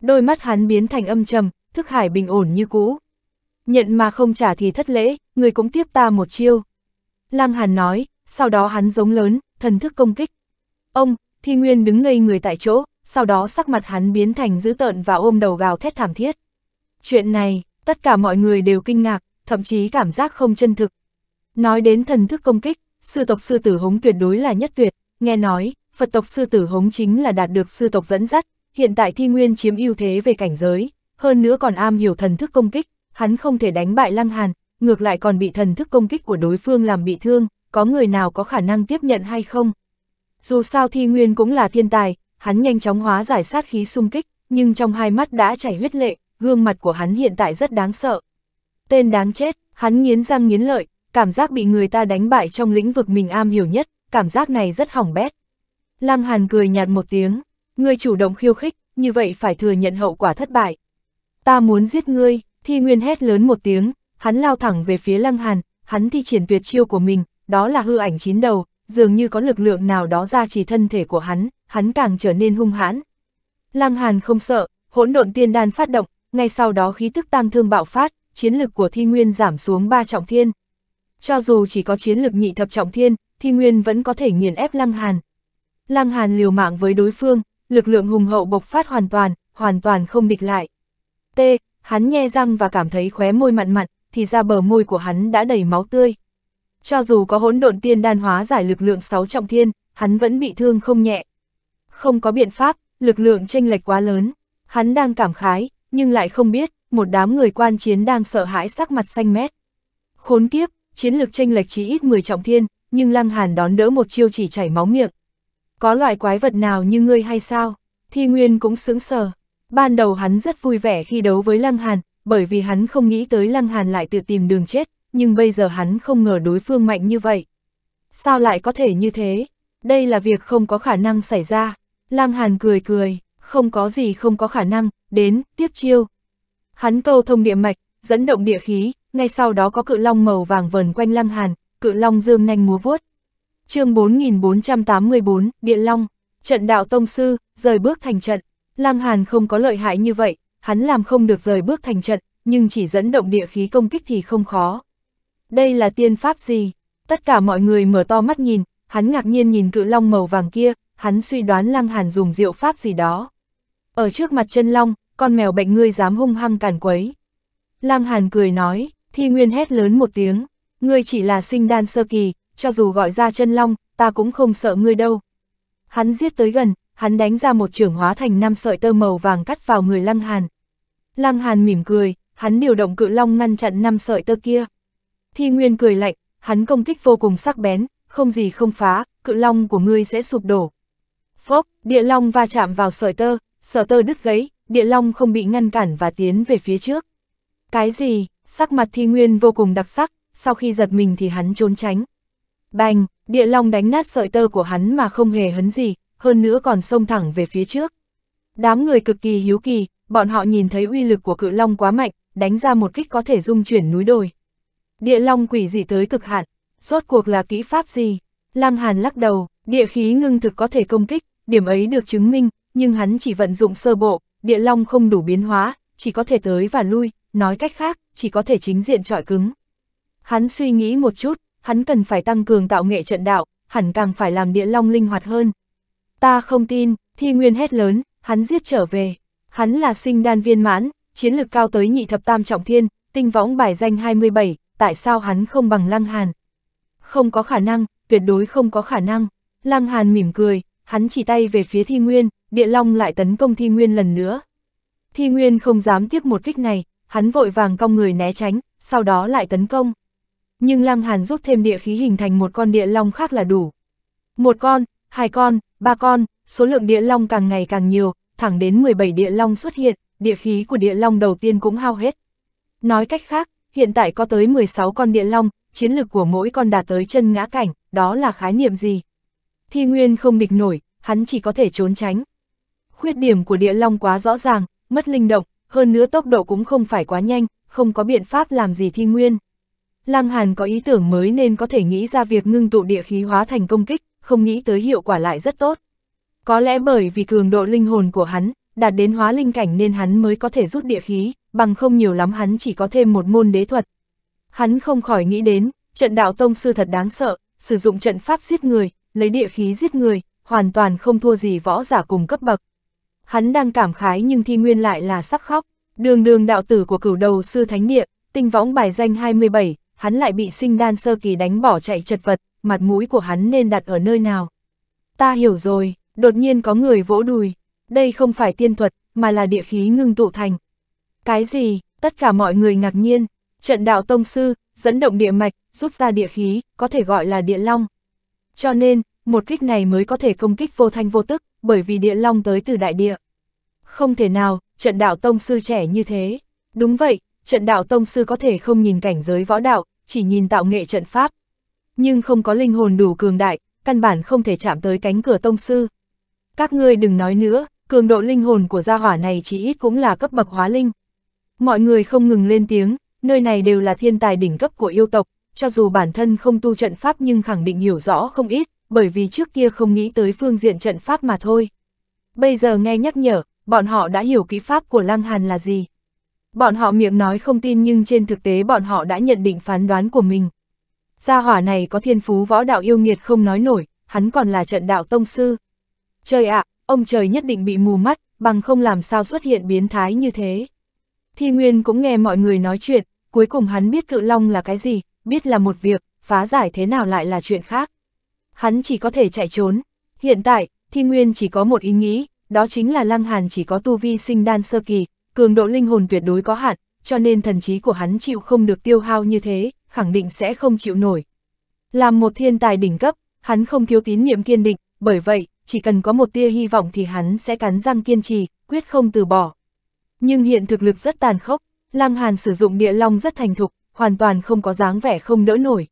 Đôi mắt hắn biến thành âm trầm, thức hải bình ổn như cũ. Nhận mà không trả thì thất lễ, người cũng tiếp ta một chiêu. Lăng Hàn nói, sau đó hắn giống lớn, thần thức công kích. Ông, thi nguyên đứng ngây người tại chỗ, sau đó sắc mặt hắn biến thành dữ tợn và ôm đầu gào thét thảm thiết. Chuyện này, tất cả mọi người đều kinh ngạc, thậm chí cảm giác không chân thực. Nói đến thần thức công kích, sư tộc sư tử hống tuyệt đối là nhất tuyệt, nghe nói, Phật tộc sư tử hống chính là đạt được sư tộc dẫn dắt, hiện tại thi nguyên chiếm ưu thế về cảnh giới, hơn nữa còn am hiểu thần thức công kích, hắn không thể đánh bại lăng hàn, ngược lại còn bị thần thức công kích của đối phương làm bị thương, có người nào có khả năng tiếp nhận hay không. Dù sao thi nguyên cũng là thiên tài, hắn nhanh chóng hóa giải sát khí xung kích, nhưng trong hai mắt đã chảy huyết lệ, gương mặt của hắn hiện tại rất đáng sợ. Tên đáng chết, hắn nghiến răng nghiến lợi, cảm giác bị người ta đánh bại trong lĩnh vực mình am hiểu nhất, cảm giác này rất hỏng bét. Lăng Hàn cười nhạt một tiếng, ngươi chủ động khiêu khích, như vậy phải thừa nhận hậu quả thất bại. Ta muốn giết ngươi, thi nguyên hét lớn một tiếng, hắn lao thẳng về phía Lăng Hàn, hắn thi triển tuyệt chiêu của mình, đó là hư ảnh chín đầu, dường như có lực lượng nào đó ra chỉ thân thể của hắn, hắn càng trở nên hung hãn. Lăng Hàn không sợ, hỗn độn tiên đan phát động, ngay sau đó khí tức tăng thương bạo phát, chiến lực của Thi Nguyên giảm xuống ba trọng thiên. Cho dù chỉ có chiến lực nhị thập trọng thiên, Thi Nguyên vẫn có thể nghiền ép Lăng Hàn. Lăng Hàn liều mạng với đối phương, lực lượng hùng hậu bộc phát hoàn toàn, hoàn toàn không địch lại. T, hắn nhe răng và cảm thấy khóe môi mặn mặn, thì ra bờ môi của hắn đã đầy máu tươi. Cho dù có hỗn độn tiên đan hóa giải lực lượng 6 trọng thiên, hắn vẫn bị thương không nhẹ không có biện pháp, lực lượng chênh lệch quá lớn. Hắn đang cảm khái, nhưng lại không biết, một đám người quan chiến đang sợ hãi sắc mặt xanh mét. Khốn kiếp, chiến lực chênh lệch chỉ ít 10 trọng thiên, nhưng Lăng Hàn đón đỡ một chiêu chỉ chảy máu miệng. Có loại quái vật nào như ngươi hay sao? Thi Nguyên cũng sững sờ. Ban đầu hắn rất vui vẻ khi đấu với Lăng Hàn, bởi vì hắn không nghĩ tới Lăng Hàn lại tự tìm đường chết, nhưng bây giờ hắn không ngờ đối phương mạnh như vậy. Sao lại có thể như thế? Đây là việc không có khả năng xảy ra. Lang Hàn cười cười, không có gì không có khả năng, đến, tiếp chiêu. Hắn câu thông địa mạch, dẫn động địa khí, ngay sau đó có cự long màu vàng vần quanh Lang Hàn, cự long dương nhanh múa vuốt. chương 4484, Điện Long, trận đạo tông sư, rời bước thành trận. Lang Hàn không có lợi hại như vậy, hắn làm không được rời bước thành trận, nhưng chỉ dẫn động địa khí công kích thì không khó. Đây là tiên pháp gì? Tất cả mọi người mở to mắt nhìn, hắn ngạc nhiên nhìn cự long màu vàng kia, hắn suy đoán Lăng Hàn dùng diệu pháp gì đó. Ở trước mặt chân long, con mèo bệnh ngươi dám hung hăng càn quấy. Lăng Hàn cười nói, thi nguyên hét lớn một tiếng, ngươi chỉ là sinh đan sơ kỳ, cho dù gọi ra chân long, ta cũng không sợ ngươi đâu. Hắn giết tới gần, hắn đánh ra một trường hóa thành năm sợi tơ màu vàng cắt vào người Lăng Hàn. Lăng Hàn mỉm cười, hắn điều động cự long ngăn chặn năm sợi tơ kia. Thi Nguyên cười lạnh, hắn công kích vô cùng sắc bén, không gì không phá, cự long của ngươi sẽ sụp đổ. Phốc, địa long va chạm vào sợi tơ, sợi tơ đứt gãy, địa long không bị ngăn cản và tiến về phía trước. Cái gì? Sắc mặt thi nguyên vô cùng đặc sắc, sau khi giật mình thì hắn trốn tránh. Bành, địa long đánh nát sợi tơ của hắn mà không hề hấn gì, hơn nữa còn xông thẳng về phía trước. Đám người cực kỳ hiếu kỳ, bọn họ nhìn thấy uy lực của cự long quá mạnh, đánh ra một kích có thể dung chuyển núi đồi. Địa long quỷ dị tới cực hạn, rốt cuộc là kỹ pháp gì? Lăng Hàn lắc đầu, địa khí ngưng thực có thể công kích, điểm ấy được chứng minh, nhưng hắn chỉ vận dụng sơ bộ, địa long không đủ biến hóa, chỉ có thể tới và lui, nói cách khác, chỉ có thể chính diện trọi cứng. Hắn suy nghĩ một chút, hắn cần phải tăng cường tạo nghệ trận đạo, hẳn càng phải làm địa long linh hoạt hơn. Ta không tin, thi nguyên hét lớn, hắn giết trở về. Hắn là sinh đan viên mãn, chiến lực cao tới nhị thập tam trọng thiên, tinh võng bài danh 27, tại sao hắn không bằng lăng hàn? Không có khả năng, tuyệt đối không có khả năng. Lăng hàn mỉm cười, hắn chỉ tay về phía thi nguyên, địa long lại tấn công thi nguyên lần nữa. Thi nguyên không dám tiếp một kích này, hắn vội vàng cong người né tránh, sau đó lại tấn công. Nhưng lăng hàn rút thêm địa khí hình thành một con địa long khác là đủ. Một con, hai con, ba con, số lượng địa long càng ngày càng nhiều, thẳng đến 17 địa long xuất hiện, địa khí của địa long đầu tiên cũng hao hết. Nói cách khác, hiện tại có tới 16 con địa long, chiến lực của mỗi con đạt tới chân ngã cảnh, đó là khái niệm gì? Thi Nguyên không địch nổi, hắn chỉ có thể trốn tránh. Khuyết điểm của địa long quá rõ ràng, mất linh động, hơn nữa tốc độ cũng không phải quá nhanh, không có biện pháp làm gì Thi Nguyên. Lăng Hàn có ý tưởng mới nên có thể nghĩ ra việc ngưng tụ địa khí hóa thành công kích, không nghĩ tới hiệu quả lại rất tốt. Có lẽ bởi vì cường độ linh hồn của hắn, đạt đến hóa linh cảnh nên hắn mới có thể rút địa khí, bằng không nhiều lắm hắn chỉ có thêm một môn đế thuật. Hắn không khỏi nghĩ đến, trận đạo tông sư thật đáng sợ, sử dụng trận pháp giết người, lấy địa khí giết người, hoàn toàn không thua gì võ giả cùng cấp bậc. Hắn đang cảm khái nhưng thi nguyên lại là sắp khóc, đường đường đạo tử của cửu đầu sư thánh địa, tinh võng bài danh 27, hắn lại bị sinh đan sơ kỳ đánh bỏ chạy chật vật, mặt mũi của hắn nên đặt ở nơi nào. Ta hiểu rồi, đột nhiên có người vỗ đùi, đây không phải tiên thuật, mà là địa khí ngưng tụ thành. Cái gì, tất cả mọi người ngạc nhiên, trận đạo tông sư, dẫn động địa mạch, rút ra địa khí, có thể gọi là địa long, cho nên, một kích này mới có thể công kích vô thanh vô tức, bởi vì địa long tới từ đại địa. Không thể nào, trận đạo tông sư trẻ như thế. Đúng vậy, trận đạo tông sư có thể không nhìn cảnh giới võ đạo, chỉ nhìn tạo nghệ trận pháp. Nhưng không có linh hồn đủ cường đại, căn bản không thể chạm tới cánh cửa tông sư. Các ngươi đừng nói nữa, cường độ linh hồn của gia hỏa này chỉ ít cũng là cấp bậc hóa linh. Mọi người không ngừng lên tiếng, nơi này đều là thiên tài đỉnh cấp của yêu tộc, cho dù bản thân không tu trận pháp nhưng khẳng định hiểu rõ không ít, bởi vì trước kia không nghĩ tới phương diện trận pháp mà thôi. Bây giờ nghe nhắc nhở, bọn họ đã hiểu kỹ pháp của Lăng Hàn là gì. Bọn họ miệng nói không tin nhưng trên thực tế bọn họ đã nhận định phán đoán của mình. Gia hỏa này có thiên phú võ đạo yêu nghiệt không nói nổi, hắn còn là trận đạo tông sư. Trời ạ, ông trời nhất định bị mù mắt, bằng không làm sao xuất hiện biến thái như thế. Thi Nguyên cũng nghe mọi người nói chuyện, cuối cùng hắn biết cự long là cái gì, biết là một việc, phá giải thế nào lại là chuyện khác. Hắn chỉ có thể chạy trốn. Hiện tại, Thi Nguyên chỉ có một ý nghĩ, đó chính là Lăng Hàn chỉ có tu vi sinh đan sơ kỳ, cường độ linh hồn tuyệt đối có hạn, cho nên thần trí của hắn chịu không được tiêu hao như thế, khẳng định sẽ không chịu nổi. Làm một thiên tài đỉnh cấp, hắn không thiếu tín nhiệm kiên định, bởi vậy, chỉ cần có một tia hy vọng thì hắn sẽ cắn răng kiên trì, quyết không từ bỏ. Nhưng hiện thực lực rất tàn khốc, Lăng Hàn sử dụng địa long rất thành thục, hoàn toàn không có dáng vẻ không đỡ nổi.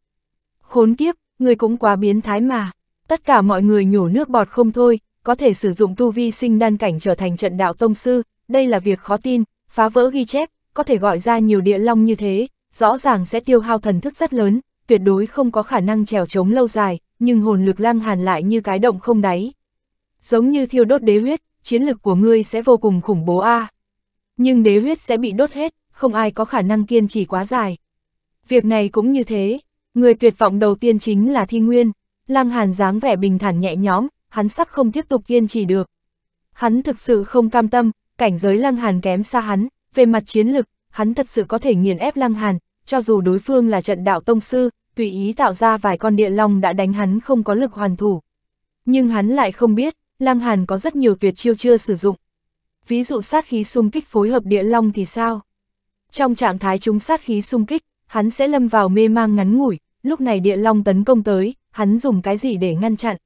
Khốn kiếp, người cũng quá biến thái mà. Tất cả mọi người nhổ nước bọt không thôi, có thể sử dụng tu vi sinh đan cảnh trở thành trận đạo tông sư, đây là việc khó tin, phá vỡ ghi chép, có thể gọi ra nhiều địa long như thế, rõ ràng sẽ tiêu hao thần thức rất lớn, tuyệt đối không có khả năng trèo chống lâu dài, nhưng hồn lực lăng hàn lại như cái động không đáy. Giống như thiêu đốt đế huyết, chiến lực của ngươi sẽ vô cùng khủng bố a. À. Nhưng đế huyết sẽ bị đốt hết, không ai có khả năng kiên trì quá dài. Việc này cũng như thế, người tuyệt vọng đầu tiên chính là Thi Nguyên, Lăng Hàn dáng vẻ bình thản nhẹ nhõm, hắn sắp không tiếp tục kiên trì được. Hắn thực sự không cam tâm, cảnh giới Lăng Hàn kém xa hắn, về mặt chiến lực, hắn thật sự có thể nghiền ép Lăng Hàn, cho dù đối phương là trận đạo tông sư, tùy ý tạo ra vài con địa long đã đánh hắn không có lực hoàn thủ. Nhưng hắn lại không biết, Lăng Hàn có rất nhiều tuyệt chiêu chưa sử dụng. Ví dụ sát khí xung kích phối hợp địa long thì sao? Trong trạng thái chúng sát khí xung kích, hắn sẽ lâm vào mê mang ngắn ngủi, lúc này địa long tấn công tới, hắn dùng cái gì để ngăn chặn.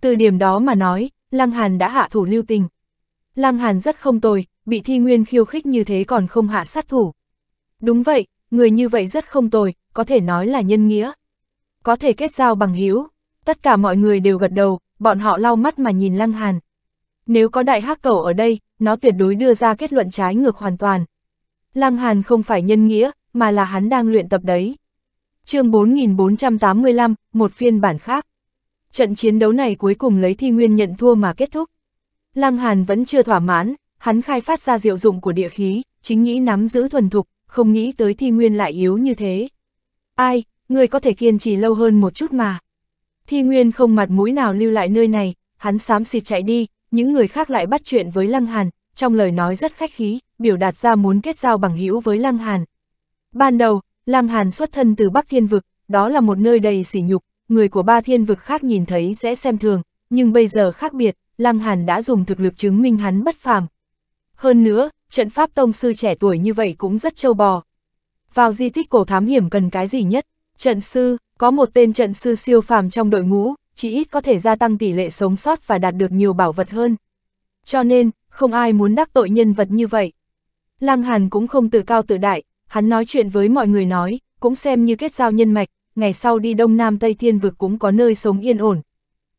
Từ điểm đó mà nói, Lăng Hàn đã hạ thủ lưu tình. Lăng Hàn rất không tồi, bị thi nguyên khiêu khích như thế còn không hạ sát thủ. Đúng vậy, người như vậy rất không tồi, có thể nói là nhân nghĩa. Có thể kết giao bằng hiếu, tất cả mọi người đều gật đầu, bọn họ lau mắt mà nhìn Lăng Hàn. Nếu có đại hắc cầu ở đây, nó tuyệt đối đưa ra kết luận trái ngược hoàn toàn. Lăng Hàn không phải nhân nghĩa, mà là hắn đang luyện tập đấy. chương 4485, một phiên bản khác. Trận chiến đấu này cuối cùng lấy thi nguyên nhận thua mà kết thúc. Lăng Hàn vẫn chưa thỏa mãn, hắn khai phát ra diệu dụng của địa khí, chính nghĩ nắm giữ thuần thục, không nghĩ tới thi nguyên lại yếu như thế. Ai, người có thể kiên trì lâu hơn một chút mà. Thi nguyên không mặt mũi nào lưu lại nơi này, hắn xám xịt chạy đi, những người khác lại bắt chuyện với Lăng Hàn, trong lời nói rất khách khí, biểu đạt ra muốn kết giao bằng hữu với Lăng Hàn, Ban đầu, Lăng Hàn xuất thân từ Bắc Thiên Vực, đó là một nơi đầy sỉ nhục, người của ba thiên vực khác nhìn thấy sẽ xem thường, nhưng bây giờ khác biệt, Lăng Hàn đã dùng thực lực chứng minh hắn bất phàm. Hơn nữa, trận pháp tông sư trẻ tuổi như vậy cũng rất trâu bò. Vào di tích cổ thám hiểm cần cái gì nhất? Trận sư, có một tên trận sư siêu phàm trong đội ngũ, chỉ ít có thể gia tăng tỷ lệ sống sót và đạt được nhiều bảo vật hơn. Cho nên, không ai muốn đắc tội nhân vật như vậy. Lăng Hàn cũng không tự cao tự đại, hắn nói chuyện với mọi người nói, cũng xem như kết giao nhân mạch, ngày sau đi Đông Nam Tây Thiên vực cũng có nơi sống yên ổn.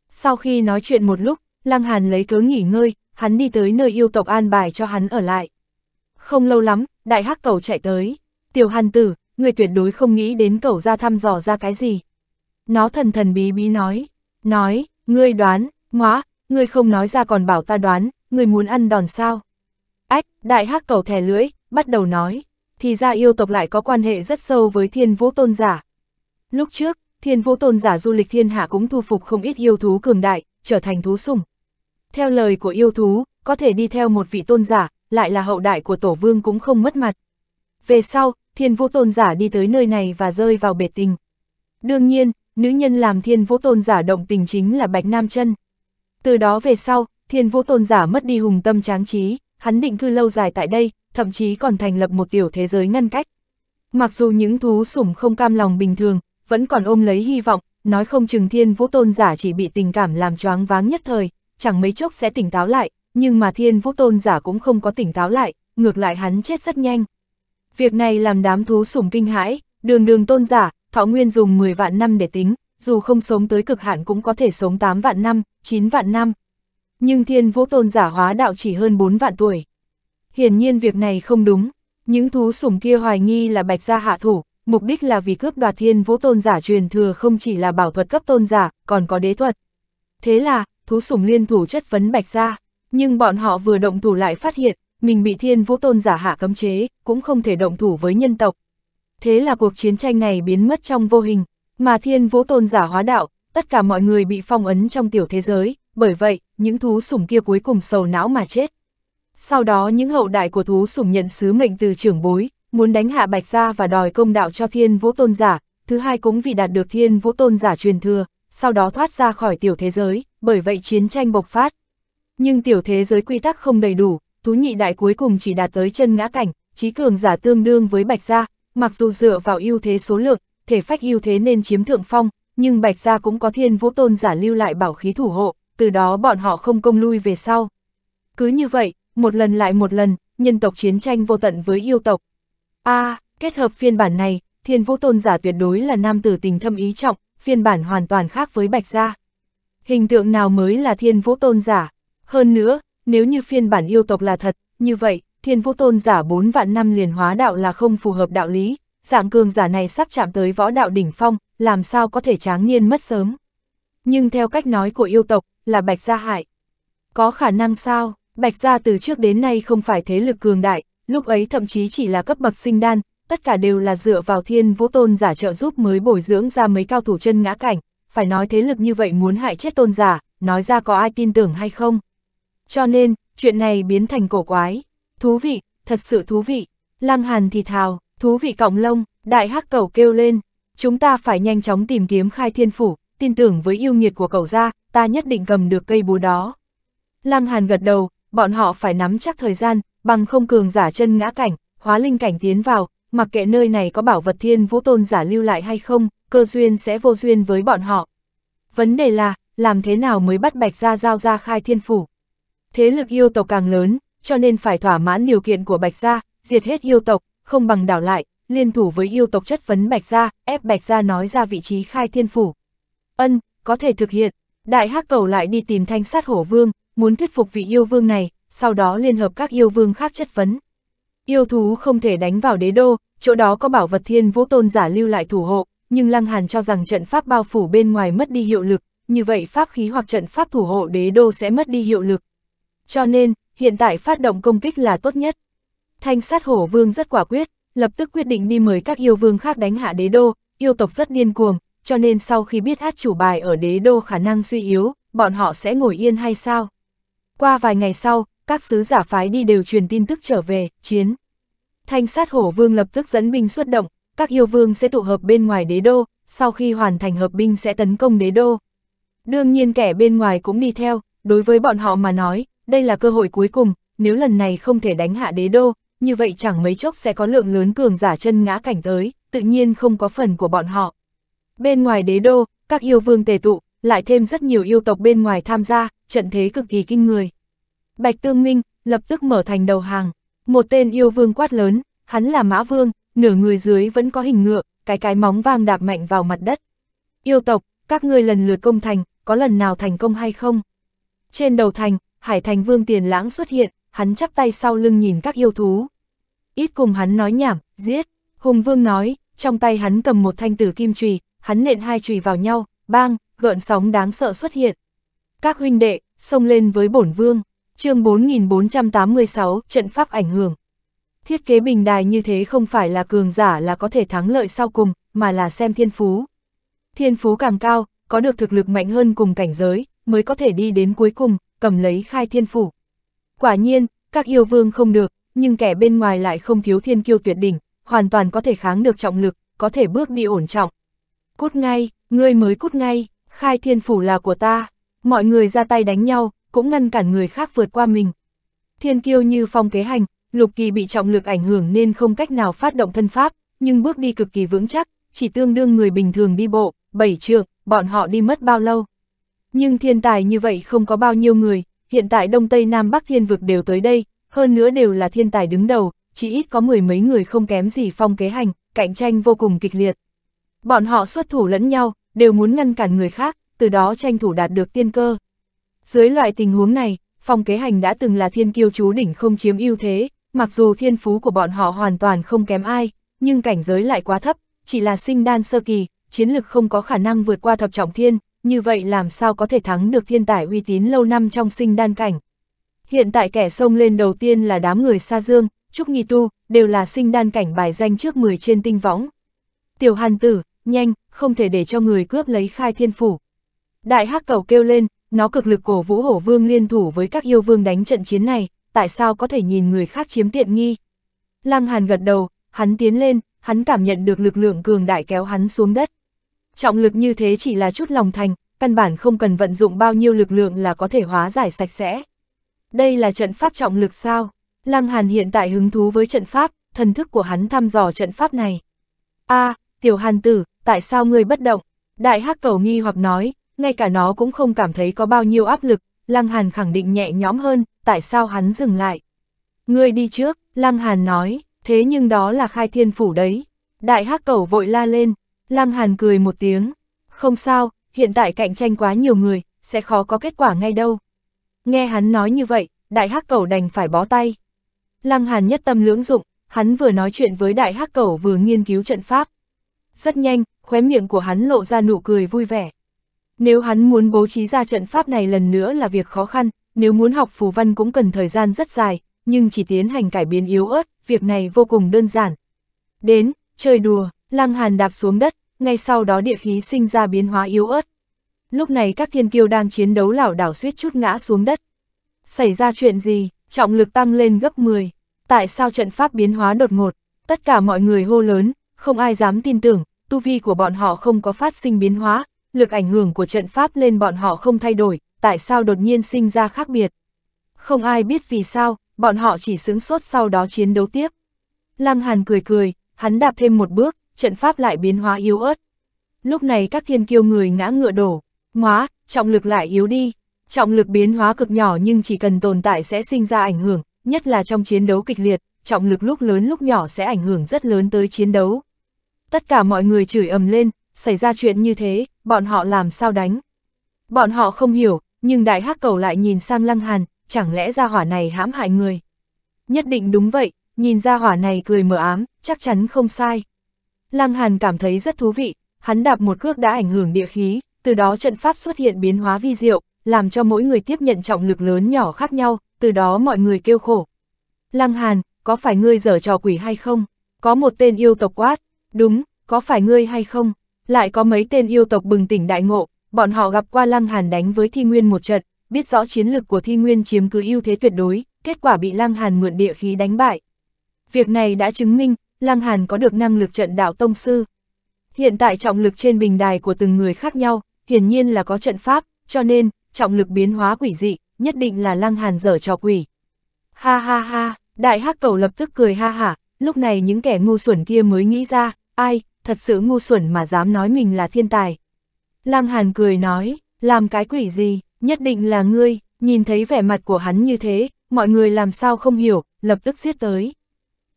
Sau khi nói chuyện một lúc, Lăng Hàn lấy cớ nghỉ ngơi, hắn đi tới nơi yêu tộc an bài cho hắn ở lại. Không lâu lắm, đại hắc cầu chạy tới, tiểu hàn tử, người tuyệt đối không nghĩ đến cầu ra thăm dò ra cái gì. Nó thần thần bí bí nói, nói, ngươi đoán, ngóa, ngươi không nói ra còn bảo ta đoán, ngươi muốn ăn đòn sao. Ách, đại hắc cầu thẻ lưỡi, bắt đầu nói thì ra yêu tộc lại có quan hệ rất sâu với thiên vũ tôn giả. Lúc trước, thiên vũ tôn giả du lịch thiên hạ cũng thu phục không ít yêu thú cường đại, trở thành thú sùng. Theo lời của yêu thú, có thể đi theo một vị tôn giả, lại là hậu đại của tổ vương cũng không mất mặt. Về sau, thiên vũ tôn giả đi tới nơi này và rơi vào bể tình. Đương nhiên, nữ nhân làm thiên vũ tôn giả động tình chính là Bạch Nam chân Từ đó về sau, thiên vũ tôn giả mất đi hùng tâm tráng trí, hắn định cư lâu dài tại đây, thậm chí còn thành lập một tiểu thế giới ngăn cách. Mặc dù những thú sủng không cam lòng bình thường, vẫn còn ôm lấy hy vọng, nói không chừng thiên vũ tôn giả chỉ bị tình cảm làm choáng váng nhất thời, chẳng mấy chốc sẽ tỉnh táo lại, nhưng mà thiên vũ tôn giả cũng không có tỉnh táo lại, ngược lại hắn chết rất nhanh. Việc này làm đám thú sủng kinh hãi, đường đường tôn giả, thọ nguyên dùng 10 vạn năm để tính, dù không sống tới cực hạn cũng có thể sống 8 vạn năm, 9 vạn năm nhưng thiên vũ tôn giả hóa đạo chỉ hơn 4 vạn tuổi. Hiển nhiên việc này không đúng, những thú sủng kia hoài nghi là bạch gia hạ thủ, mục đích là vì cướp đoạt thiên vũ tôn giả truyền thừa không chỉ là bảo thuật cấp tôn giả, còn có đế thuật. Thế là, thú sủng liên thủ chất vấn bạch gia, nhưng bọn họ vừa động thủ lại phát hiện, mình bị thiên vũ tôn giả hạ cấm chế, cũng không thể động thủ với nhân tộc. Thế là cuộc chiến tranh này biến mất trong vô hình, mà thiên vũ tôn giả hóa đạo, tất cả mọi người bị phong ấn trong tiểu thế giới, bởi vậy, những thú sủng kia cuối cùng sầu não mà chết. Sau đó những hậu đại của thú sủng nhận sứ mệnh từ trưởng bối, muốn đánh hạ Bạch Gia và đòi công đạo cho thiên vũ tôn giả, thứ hai cũng vì đạt được thiên vũ tôn giả truyền thừa, sau đó thoát ra khỏi tiểu thế giới, bởi vậy chiến tranh bộc phát. Nhưng tiểu thế giới quy tắc không đầy đủ, thú nhị đại cuối cùng chỉ đạt tới chân ngã cảnh, trí cường giả tương đương với Bạch Gia, mặc dù dựa vào ưu thế số lượng, thể phách ưu thế nên chiếm thượng phong, nhưng Bạch Gia cũng có thiên vũ tôn giả lưu lại bảo khí thủ hộ, từ đó bọn họ không công lui về sau. Cứ như vậy, một lần lại một lần, nhân tộc chiến tranh vô tận với yêu tộc. A, à, kết hợp phiên bản này, thiên vũ tôn giả tuyệt đối là nam tử tình thâm ý trọng, phiên bản hoàn toàn khác với bạch gia. Hình tượng nào mới là thiên vũ tôn giả? Hơn nữa, nếu như phiên bản yêu tộc là thật, như vậy, thiên vũ tôn giả 4 vạn năm liền hóa đạo là không phù hợp đạo lý, dạng cường giả này sắp chạm tới võ đạo đỉnh phong, làm sao có thể tráng niên mất sớm. Nhưng theo cách nói của yêu tộc, là Bạch Gia hại. Có khả năng sao, Bạch Gia từ trước đến nay không phải thế lực cường đại, lúc ấy thậm chí chỉ là cấp bậc sinh đan, tất cả đều là dựa vào thiên vũ tôn giả trợ giúp mới bồi dưỡng ra mấy cao thủ chân ngã cảnh, phải nói thế lực như vậy muốn hại chết tôn giả, nói ra có ai tin tưởng hay không. Cho nên, chuyện này biến thành cổ quái, thú vị, thật sự thú vị, lăng hàn thì thào, thú vị cọng lông, đại hắc cầu kêu lên, chúng ta phải nhanh chóng tìm kiếm khai thiên phủ, tin tưởng với yêu nghiệt của cậu ra, ta nhất định cầm được cây búa đó. Lăng Hàn gật đầu, bọn họ phải nắm chắc thời gian, bằng không cường giả chân ngã cảnh, hóa linh cảnh tiến vào, mặc kệ nơi này có bảo vật thiên vũ tôn giả lưu lại hay không, cơ duyên sẽ vô duyên với bọn họ. Vấn đề là, làm thế nào mới bắt bạch gia giao ra khai thiên phủ? Thế lực yêu tộc càng lớn, cho nên phải thỏa mãn điều kiện của bạch gia, diệt hết yêu tộc, không bằng đảo lại, liên thủ với yêu tộc chất vấn bạch gia, ép bạch gia nói ra vị trí khai thiên phủ. Ân, có thể thực hiện. Đại hắc cầu lại đi tìm thanh sát hổ vương, muốn thuyết phục vị yêu vương này, sau đó liên hợp các yêu vương khác chất vấn. Yêu thú không thể đánh vào đế đô, chỗ đó có bảo vật thiên vũ tôn giả lưu lại thủ hộ, nhưng Lăng Hàn cho rằng trận pháp bao phủ bên ngoài mất đi hiệu lực, như vậy pháp khí hoặc trận pháp thủ hộ đế đô sẽ mất đi hiệu lực. Cho nên, hiện tại phát động công kích là tốt nhất. Thanh sát hổ vương rất quả quyết, lập tức quyết định đi mời các yêu vương khác đánh hạ đế đô, yêu tộc rất điên cuồng, cho nên sau khi biết át chủ bài ở đế đô khả năng suy yếu, bọn họ sẽ ngồi yên hay sao? Qua vài ngày sau, các sứ giả phái đi đều truyền tin tức trở về, chiến. Thanh sát hổ vương lập tức dẫn binh xuất động, các yêu vương sẽ tụ hợp bên ngoài đế đô, sau khi hoàn thành hợp binh sẽ tấn công đế đô. Đương nhiên kẻ bên ngoài cũng đi theo, đối với bọn họ mà nói, đây là cơ hội cuối cùng, nếu lần này không thể đánh hạ đế đô, như vậy chẳng mấy chốc sẽ có lượng lớn cường giả chân ngã cảnh tới, tự nhiên không có phần của bọn họ. Bên ngoài đế đô, các yêu vương tề tụ, lại thêm rất nhiều yêu tộc bên ngoài tham gia, trận thế cực kỳ kinh người. Bạch Tương Minh lập tức mở thành đầu hàng, một tên yêu vương quát lớn, hắn là Mã Vương, nửa người dưới vẫn có hình ngựa, cái cái móng vang đạp mạnh vào mặt đất. Yêu tộc, các ngươi lần lượt công thành, có lần nào thành công hay không? Trên đầu thành, Hải Thành Vương Tiền Lãng xuất hiện, hắn chắp tay sau lưng nhìn các yêu thú. Ít cùng hắn nói nhảm, giết. Hùng Vương nói, trong tay hắn cầm một thanh tử kim trùy, hắn nện hai chùy vào nhau, bang, gợn sóng đáng sợ xuất hiện. Các huynh đệ, xông lên với bổn vương, chương 4486, trận pháp ảnh hưởng. Thiết kế bình đài như thế không phải là cường giả là có thể thắng lợi sau cùng, mà là xem thiên phú. Thiên phú càng cao, có được thực lực mạnh hơn cùng cảnh giới, mới có thể đi đến cuối cùng, cầm lấy khai thiên phủ. Quả nhiên, các yêu vương không được, nhưng kẻ bên ngoài lại không thiếu thiên kiêu tuyệt đỉnh, hoàn toàn có thể kháng được trọng lực, có thể bước đi ổn trọng. Cút ngay, ngươi mới cút ngay, khai thiên phủ là của ta. Mọi người ra tay đánh nhau, cũng ngăn cản người khác vượt qua mình. Thiên kiêu như phong kế hành, lục kỳ bị trọng lực ảnh hưởng nên không cách nào phát động thân pháp, nhưng bước đi cực kỳ vững chắc, chỉ tương đương người bình thường đi bộ, bảy trượng, bọn họ đi mất bao lâu. Nhưng thiên tài như vậy không có bao nhiêu người, hiện tại Đông Tây Nam Bắc thiên vực đều tới đây, hơn nữa đều là thiên tài đứng đầu, chỉ ít có mười mấy người không kém gì phong kế hành, cạnh tranh vô cùng kịch liệt. Bọn họ xuất thủ lẫn nhau, đều muốn ngăn cản người khác, từ đó tranh thủ đạt được tiên cơ. Dưới loại tình huống này, phòng kế hành đã từng là thiên kiêu chú đỉnh không chiếm ưu thế, mặc dù thiên phú của bọn họ hoàn toàn không kém ai, nhưng cảnh giới lại quá thấp, chỉ là sinh đan sơ kỳ, chiến lực không có khả năng vượt qua thập trọng thiên, như vậy làm sao có thể thắng được thiên tài uy tín lâu năm trong sinh đan cảnh. Hiện tại kẻ sông lên đầu tiên là đám người xa Dương, Trúc Nghi Tu, đều là sinh đan cảnh bài danh trước 10 trên tinh võng. Tiểu Hàn Tử, nhanh, không thể để cho người cướp lấy khai thiên phủ. Đại hắc cầu kêu lên, nó cực lực cổ vũ hổ vương liên thủ với các yêu vương đánh trận chiến này, tại sao có thể nhìn người khác chiếm tiện nghi. Lăng Hàn gật đầu, hắn tiến lên, hắn cảm nhận được lực lượng cường đại kéo hắn xuống đất. Trọng lực như thế chỉ là chút lòng thành, căn bản không cần vận dụng bao nhiêu lực lượng là có thể hóa giải sạch sẽ. Đây là trận pháp trọng lực sao? Lăng Hàn hiện tại hứng thú với trận pháp, thần thức của hắn thăm dò trận pháp này. a à, tiểu Hàn tử, tại sao ngươi bất động? Đại hắc cầu nghi hoặc nói, ngay cả nó cũng không cảm thấy có bao nhiêu áp lực, Lăng Hàn khẳng định nhẹ nhõm hơn, tại sao hắn dừng lại? Ngươi đi trước, Lăng Hàn nói, thế nhưng đó là khai thiên phủ đấy. Đại hắc cầu vội la lên, Lăng Hàn cười một tiếng, không sao, hiện tại cạnh tranh quá nhiều người, sẽ khó có kết quả ngay đâu. Nghe hắn nói như vậy, đại hắc cầu đành phải bó tay. Lăng Hàn nhất tâm lưỡng dụng, hắn vừa nói chuyện với đại hắc cầu vừa nghiên cứu trận pháp. Rất nhanh, khóe miệng của hắn lộ ra nụ cười vui vẻ. Nếu hắn muốn bố trí ra trận pháp này lần nữa là việc khó khăn, nếu muốn học phù văn cũng cần thời gian rất dài, nhưng chỉ tiến hành cải biến yếu ớt, việc này vô cùng đơn giản. Đến, chơi đùa, Lăng Hàn đạp xuống đất, ngay sau đó địa khí sinh ra biến hóa yếu ớt. Lúc này các thiên kiêu đang chiến đấu lảo đảo suýt chút ngã xuống đất. Xảy ra chuyện gì, trọng lực tăng lên gấp 10. Tại sao trận pháp biến hóa đột ngột? Tất cả mọi người hô lớn, không ai dám tin tưởng, tu vi của bọn họ không có phát sinh biến hóa, lực ảnh hưởng của trận pháp lên bọn họ không thay đổi, tại sao đột nhiên sinh ra khác biệt. Không ai biết vì sao, bọn họ chỉ xứng sốt sau đó chiến đấu tiếp. Lăng Hàn cười cười, hắn đạp thêm một bước, trận pháp lại biến hóa yếu ớt. Lúc này các thiên kiêu người ngã ngựa đổ, hóa trọng lực lại yếu đi. Trọng lực biến hóa cực nhỏ nhưng chỉ cần tồn tại sẽ sinh ra ảnh hưởng, nhất là trong chiến đấu kịch liệt, trọng lực lúc lớn lúc nhỏ sẽ ảnh hưởng rất lớn tới chiến đấu tất cả mọi người chửi ầm lên, xảy ra chuyện như thế, bọn họ làm sao đánh. Bọn họ không hiểu, nhưng đại hắc cầu lại nhìn sang lăng hàn, chẳng lẽ ra hỏa này hãm hại người. Nhất định đúng vậy, nhìn ra hỏa này cười mờ ám, chắc chắn không sai. Lăng hàn cảm thấy rất thú vị, hắn đạp một cước đã ảnh hưởng địa khí, từ đó trận pháp xuất hiện biến hóa vi diệu, làm cho mỗi người tiếp nhận trọng lực lớn nhỏ khác nhau, từ đó mọi người kêu khổ. Lăng hàn, có phải ngươi dở trò quỷ hay không? Có một tên yêu tộc quát, Đúng, có phải ngươi hay không? Lại có mấy tên yêu tộc bừng tỉnh đại ngộ, bọn họ gặp qua Lăng Hàn đánh với Thi Nguyên một trận, biết rõ chiến lực của Thi Nguyên chiếm cứ ưu thế tuyệt đối, kết quả bị Lăng Hàn mượn địa khí đánh bại. Việc này đã chứng minh, Lăng Hàn có được năng lực trận đạo tông sư. Hiện tại trọng lực trên bình đài của từng người khác nhau, hiển nhiên là có trận pháp, cho nên, trọng lực biến hóa quỷ dị, nhất định là Lăng Hàn dở trò quỷ. Ha ha ha, đại hắc cầu lập tức cười ha hả, lúc này những kẻ ngu xuẩn kia mới nghĩ ra, ai, thật sự ngu xuẩn mà dám nói mình là thiên tài. Lam Hàn cười nói, làm cái quỷ gì, nhất định là ngươi, nhìn thấy vẻ mặt của hắn như thế, mọi người làm sao không hiểu, lập tức giết tới.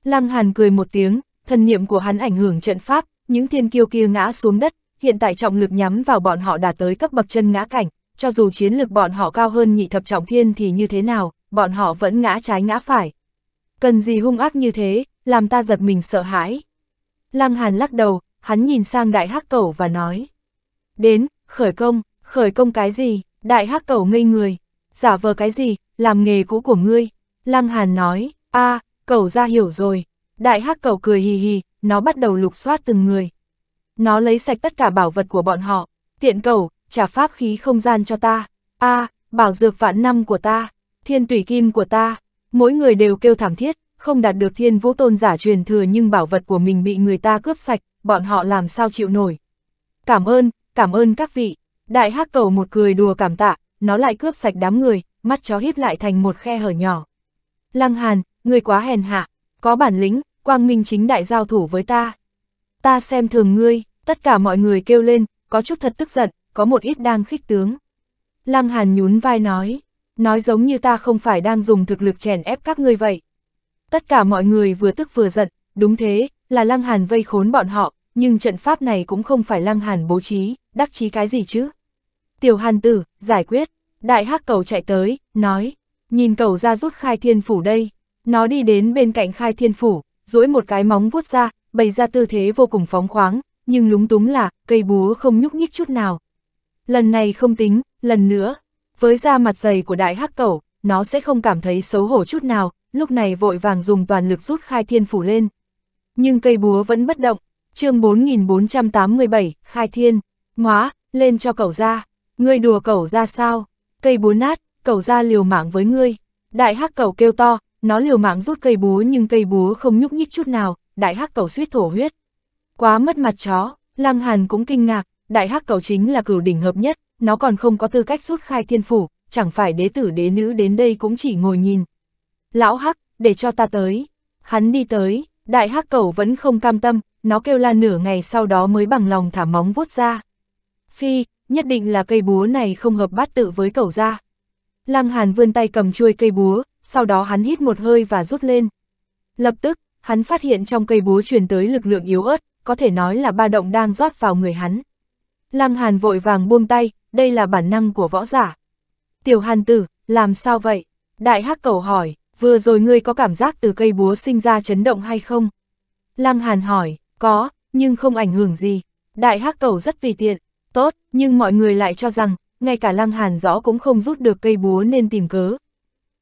Lăng Hàn cười một tiếng, thần niệm của hắn ảnh hưởng trận pháp, những thiên kiêu kia ngã xuống đất, hiện tại trọng lực nhắm vào bọn họ đã tới cấp bậc chân ngã cảnh, cho dù chiến lực bọn họ cao hơn nhị thập trọng thiên thì như thế nào, bọn họ vẫn ngã trái ngã phải. Cần gì hung ác như thế, làm ta giật mình sợ hãi. Lăng Hàn lắc đầu, hắn nhìn sang đại hắc cẩu và nói. Đến, khởi công, khởi công cái gì, đại hắc cẩu ngây người, giả vờ cái gì, làm nghề cũ của ngươi. Lăng Hàn nói, a, cẩu ra hiểu rồi. Đại hắc cẩu cười hì hì, nó bắt đầu lục soát từng người. Nó lấy sạch tất cả bảo vật của bọn họ, tiện cẩu, trả pháp khí không gian cho ta. a, bảo dược vạn năm của ta, thiên tủy kim của ta, mỗi người đều kêu thảm thiết, không đạt được thiên vũ tôn giả truyền thừa nhưng bảo vật của mình bị người ta cướp sạch, bọn họ làm sao chịu nổi. Cảm ơn, cảm ơn các vị. Đại hắc cầu một cười đùa cảm tạ, nó lại cướp sạch đám người, mắt chó híp lại thành một khe hở nhỏ. Lăng Hàn, người quá hèn hạ, có bản lĩnh, quang minh chính đại giao thủ với ta. Ta xem thường ngươi, tất cả mọi người kêu lên, có chút thật tức giận, có một ít đang khích tướng. Lăng Hàn nhún vai nói, nói giống như ta không phải đang dùng thực lực chèn ép các ngươi vậy. Tất cả mọi người vừa tức vừa giận, đúng thế, là Lăng Hàn vây khốn bọn họ, nhưng trận pháp này cũng không phải Lăng Hàn bố trí, đắc chí cái gì chứ. Tiểu Hàn tử, giải quyết, đại hắc cầu chạy tới, nói, nhìn cầu ra rút khai thiên phủ đây, nó đi đến bên cạnh khai thiên phủ, duỗi một cái móng vuốt ra, bày ra tư thế vô cùng phóng khoáng, nhưng lúng túng là, cây búa không nhúc nhích chút nào. Lần này không tính, lần nữa, với da mặt dày của đại hắc cầu nó sẽ không cảm thấy xấu hổ chút nào, lúc này vội vàng dùng toàn lực rút khai thiên phủ lên. Nhưng cây búa vẫn bất động, chương 4487, khai thiên, ngóa, lên cho cậu ra, ngươi đùa cậu ra sao, cây búa nát, cậu ra liều mạng với ngươi. Đại hắc cậu kêu to, nó liều mạng rút cây búa nhưng cây búa không nhúc nhích chút nào, đại hắc cậu suýt thổ huyết. Quá mất mặt chó, lăng hàn cũng kinh ngạc, đại hắc cậu chính là cửu đỉnh hợp nhất, nó còn không có tư cách rút khai thiên phủ, chẳng phải đế tử đế nữ đến đây cũng chỉ ngồi nhìn, lão hắc, để cho ta tới. Hắn đi tới, đại hắc cẩu vẫn không cam tâm, nó kêu la nửa ngày sau đó mới bằng lòng thả móng vuốt ra. Phi, nhất định là cây búa này không hợp bát tự với cẩu ra. Lăng Hàn vươn tay cầm chuôi cây búa, sau đó hắn hít một hơi và rút lên. Lập tức, hắn phát hiện trong cây búa truyền tới lực lượng yếu ớt, có thể nói là ba động đang rót vào người hắn. Lăng Hàn vội vàng buông tay, đây là bản năng của võ giả. Tiểu Hàn tử, làm sao vậy? Đại Hắc Cầu hỏi vừa rồi ngươi có cảm giác từ cây búa sinh ra chấn động hay không? Lăng Hàn hỏi, có, nhưng không ảnh hưởng gì. Đại hắc cầu rất tùy tiện, tốt, nhưng mọi người lại cho rằng, ngay cả Lăng Hàn rõ cũng không rút được cây búa nên tìm cớ.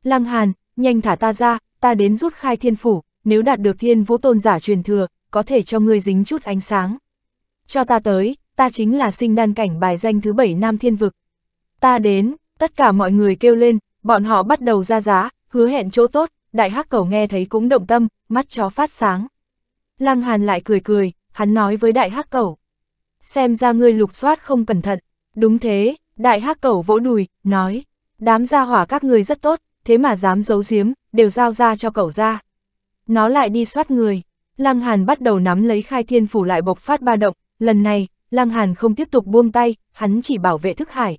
Lăng Hàn, nhanh thả ta ra, ta đến rút khai thiên phủ, nếu đạt được thiên vũ tôn giả truyền thừa, có thể cho ngươi dính chút ánh sáng. Cho ta tới, ta chính là sinh đan cảnh bài danh thứ bảy Nam Thiên Vực. Ta đến, tất cả mọi người kêu lên, bọn họ bắt đầu ra giá, hứa hẹn chỗ tốt, đại hắc cầu nghe thấy cũng động tâm, mắt chó phát sáng. Lăng Hàn lại cười cười, hắn nói với đại hắc cầu. Xem ra ngươi lục soát không cẩn thận, đúng thế, đại hắc cầu vỗ đùi, nói, đám gia hỏa các ngươi rất tốt, thế mà dám giấu giếm, đều giao ra cho cậu ra. Nó lại đi soát người, Lăng Hàn bắt đầu nắm lấy khai thiên phủ lại bộc phát ba động, lần này, Lăng Hàn không tiếp tục buông tay, hắn chỉ bảo vệ thức hải.